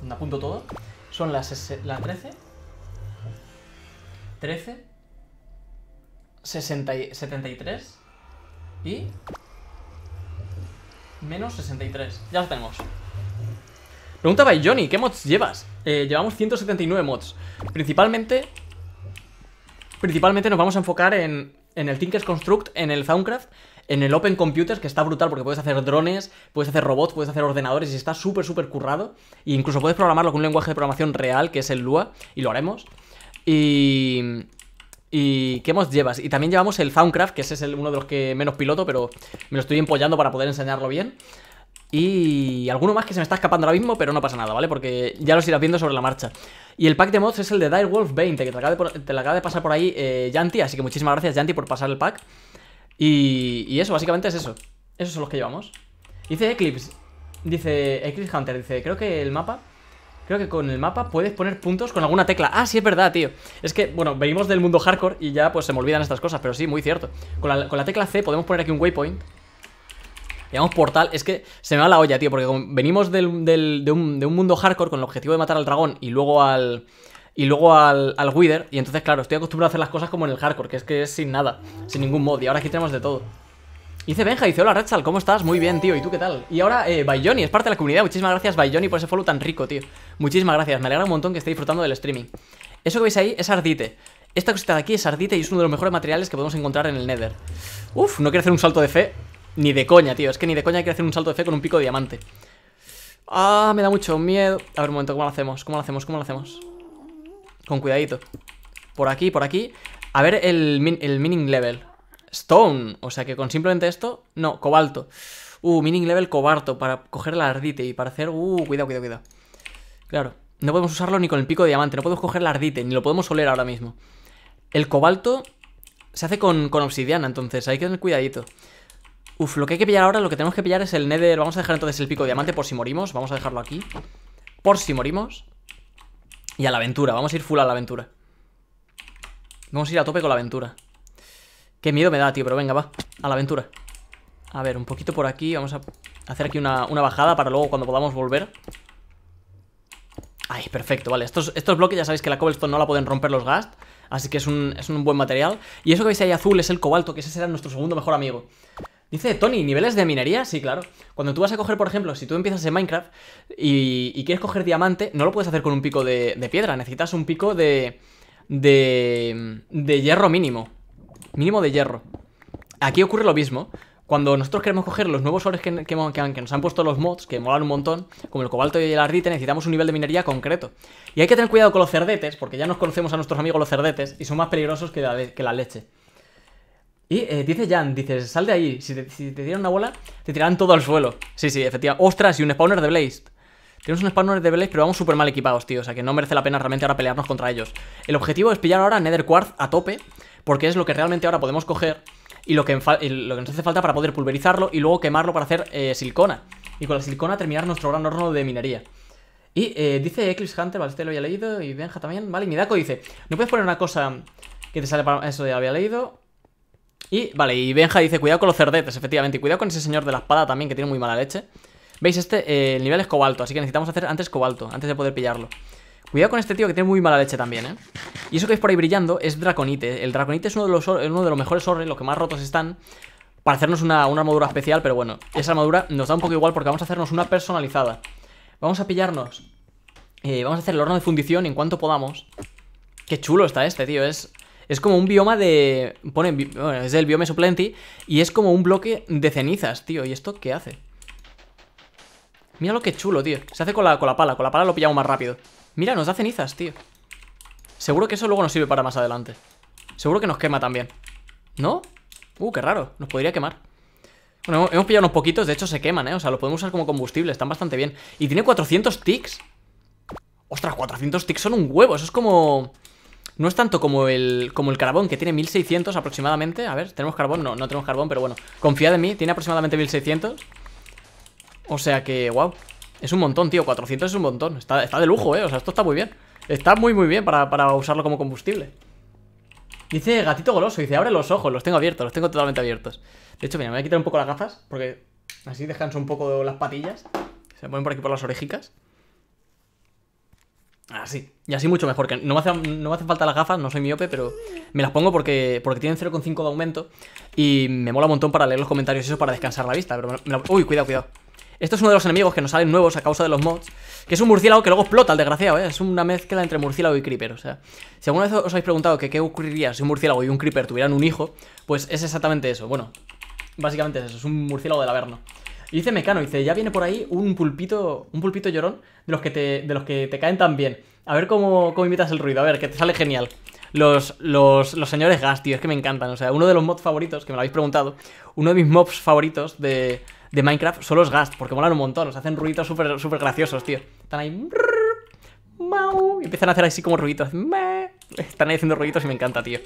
donde apunto todo. Son las, 13. 13. 73. Y... Menos 63. Ya lo tenemos. Preguntaba Johnny, ¿qué mods llevas? Eh, llevamos 179 mods. Principalmente... Principalmente nos vamos a enfocar en, en el Tinkers Construct, en el Soundcraft en el Open Computers, que está brutal porque puedes hacer drones, puedes hacer robots, puedes hacer ordenadores y está súper, súper currado. E incluso puedes programarlo con un lenguaje de programación real, que es el Lua, y lo haremos. Y... ¿Y qué más llevas? Y también llevamos el Soundcraft, que ese es uno de los que menos piloto, pero me lo estoy empollando para poder enseñarlo bien. Y alguno más que se me está escapando ahora mismo, pero no pasa nada, ¿vale? Porque ya los irás viendo sobre la marcha. Y el pack de mods es el de Direwolf 20, que te lo acaba de, pasar por ahí eh, Yanti, así que muchísimas gracias Yanti por pasar el pack. Y, eso, básicamente es eso. Esos son los que llevamos. Dice Eclipse. Dice Eclipse Hunter. Dice, creo que el mapa... Creo que con el mapa puedes poner puntos con alguna tecla. Ah, sí, es verdad, tío. Es que, bueno, venimos del mundo hardcore y ya pues se me olvidan estas cosas, pero sí, muy cierto. Con la, tecla C podemos poner aquí un waypoint. Llamamos portal. Es que se me va la olla, tío, porque venimos del, de un mundo hardcore con el objetivo de matar al dragón y luego al y luego al, al Wither. Y entonces, claro, estoy acostumbrado a hacer las cosas como en el hardcore, que es que es sin nada, sin ningún mod. Y ahora aquí tenemos de todo. Y dice Benja, dice, hola Rachel, ¿cómo estás? Muy bien, tío, ¿y tú qué tal? Y ahora, eh, Bayoni, es parte de la comunidad, muchísimas gracias Bayoni por ese follow tan rico, tío Muchísimas gracias, me alegra un montón que esté disfrutando del streaming Eso que veis ahí es ardite Esta cosita de aquí es ardite y es uno de los mejores materiales que podemos encontrar en el Nether Uf, no quiero hacer un salto de fe, ni de coña, tío Es que ni de coña quiero hacer un salto de fe con un pico de diamante Ah, me da mucho miedo A ver, un momento, ¿cómo lo hacemos? ¿Cómo lo hacemos? ¿Cómo lo hacemos? Con cuidadito. Por aquí, por aquí. A ver el, el mining level. Stone. O sea que con simplemente esto... No, cobalto. Uh, mining level cobalto para coger la ardite y para hacer... Uh, cuidado, cuidado, cuidado. Claro. No podemos usarlo ni con el pico de diamante. No podemos coger la ardite. Ni lo podemos oler ahora mismo. El cobalto se hace con, con obsidiana. Entonces hay que tener cuidadito. Uf, lo que hay que pillar ahora, lo que tenemos que pillar es el nether. Vamos a dejar entonces el pico de diamante por si morimos. Vamos a dejarlo aquí. Por si morimos. Y a la aventura, vamos a ir full a la aventura Vamos a ir a tope con la aventura Qué miedo me da, tío, pero venga, va A la aventura A ver, un poquito por aquí, vamos a hacer aquí una, bajada Para luego cuando podamos volver Ay, perfecto, vale Estos, estos bloques ya sabéis que la cobblestone no la pueden romper los gast. Así que es un, es un buen material Y eso que veis ahí azul es el cobalto Que ese será nuestro segundo mejor amigo Dice Tony, ¿niveles de minería? Sí, claro. Cuando tú vas a coger, por ejemplo, si tú empiezas en Minecraft y, quieres coger diamante, no lo puedes hacer con un pico de, piedra, necesitas un pico de, de, de hierro mínimo. Mínimo de hierro. Aquí ocurre lo mismo. Cuando nosotros queremos coger los nuevos soles que, nos han puesto los mods, que molan un montón, como el cobalto y el ardite, necesitamos un nivel de minería concreto. Y hay que tener cuidado con los cerdetes, porque ya nos conocemos a nuestros amigos los cerdetes, y son más peligrosos que la leche. Y eh, dice Jan, dice, sal de ahí. Si te, tiran una bola, te tirarán todo al suelo. Sí, sí, efectivamente. Ostras, y un spawner de Blaze. Tenemos un spawner de Blaze, pero vamos súper mal equipados, tío. O sea que no merece la pena realmente ahora pelearnos contra ellos. El objetivo es pillar ahora Nether Quartz a tope, porque es lo que realmente ahora podemos coger y lo que, lo que nos hace falta para poder pulverizarlo y luego quemarlo para hacer eh, silicona. Y con la silicona terminar nuestro gran horno de minería. Y eh, dice Eclipse Hunter, vale, este lo había leído, y Benja también, vale, y Midako dice, ¿no puedes poner una cosa que te sale para... Eso ya había leído. Y, vale, y Benja dice, cuidado con los cerdetes, efectivamente. Y cuidado con ese señor de la espada también, que tiene muy mala leche. ¿Veis? Este, eh, el nivel es cobalto, así que necesitamos hacer antes cobalto, antes de poder pillarlo. Cuidado con este tío que tiene muy mala leche también, ¿eh? Y eso que veis por ahí brillando es Draconite. El Draconite es uno de los, uno de los mejores orres, los que más rotos están, para hacernos una, una armadura especial, pero bueno, esa armadura nos da un poco igual porque vamos a hacernos una personalizada. Vamos a pillarnos. Eh, vamos a hacer el horno de fundición en cuanto podamos. Qué chulo está este, tío. Es es como un bioma de... Pone, bueno, es del biome Suplenty y es como un bloque de cenizas, tío. ¿Y esto qué hace? Mira lo que chulo, tío. Se hace con la, con la pala. Con la pala lo pillamos más rápido. Mira, nos da cenizas, tío. Seguro que eso luego nos sirve para más adelante. Seguro que nos quema también. ¿No? Uh, qué raro. Nos podría quemar. Bueno, hemos pillado unos poquitos, de hecho se queman, ¿eh? O sea, lo podemos usar como combustible, están bastante bien. Y tiene 400 ticks. Ostras, 400 ticks son un huevo, eso es como... No es tanto como el, como el carbón, que tiene 1600 aproximadamente. A ver, ¿tenemos carbón? No, no tenemos carbón, pero bueno. Confía en mí, tiene aproximadamente 1600. O sea que, wow. Es un montón, tío. 400 es un montón. Está, está de lujo, eh. O sea, esto está muy bien. Está muy, muy bien para, usarlo como combustible. Dice gatito goloso, dice, abre los ojos, los tengo abiertos, los tengo totalmente abiertos. De hecho, mira, me voy a quitar un poco las gafas, porque así dejanse un poco las patillas. Se ponen por aquí por las orejitas. Así. Ah, y así mucho mejor. Que no, me hace, hacen falta las gafas, no soy miope, pero me las pongo porque, porque tienen 0,5 de aumento. Y me mola un montón para leer los comentarios y eso para descansar la vista. Pero uy, cuidado, cuidado. Esto es uno de los enemigos que nos salen nuevos a causa de los mods. Que es un murciélago que luego explota, el desgraciado, ¿eh? Es una mezcla entre murciélago y creeper. O sea, si alguna vez os habéis preguntado que qué ocurriría si un murciélago y un creeper tuvieran un hijo, pues es exactamente eso. Bueno, básicamente es eso. Es un murciélago del Averno. Y dice Mecano, dice, ya viene por ahí un pulpito, un pulpito llorón de los que te, de los que te caen tan bien. A ver cómo, cómo imitas el ruido, a ver, que te sale genial. Los, los, los señores gas, tío, es que me encantan. O sea, uno de los mobs favoritos, que me lo habéis preguntado, uno de mis mobs favoritos de, de Minecraft son los gas, porque molan un montón, o sea, hacen ruidos súper super graciosos, tío. Están ahí... Y empiezan a hacer así como ruiditos. Están ahí haciendo ruiditos y me encanta, tío.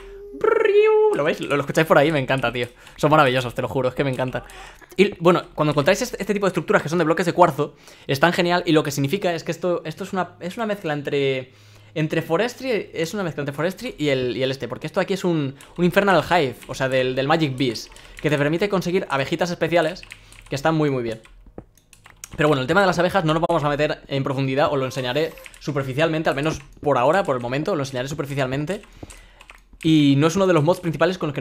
¿Lo veis? Lo, escucháis por ahí, me encanta, tío. Son maravillosos, te lo juro, es que me encantan. Y bueno, cuando encontráis este, este tipo de estructuras que son de bloques de cuarzo, es genial y lo que significa es que esto, esto es, una, es una mezcla entre... Entre Forestry, es una mezcla entre Forestry y el, este, porque esto aquí es un, Infernal Hive, o sea, del, del Magic Beast, que te permite conseguir abejitas especiales que están muy, muy bien. Pero bueno, el tema de las abejas no nos vamos a meter en profundidad, os lo enseñaré superficialmente, al menos por ahora, por el momento, lo enseñaré superficialmente. Y no es uno de los mods principales con los que nos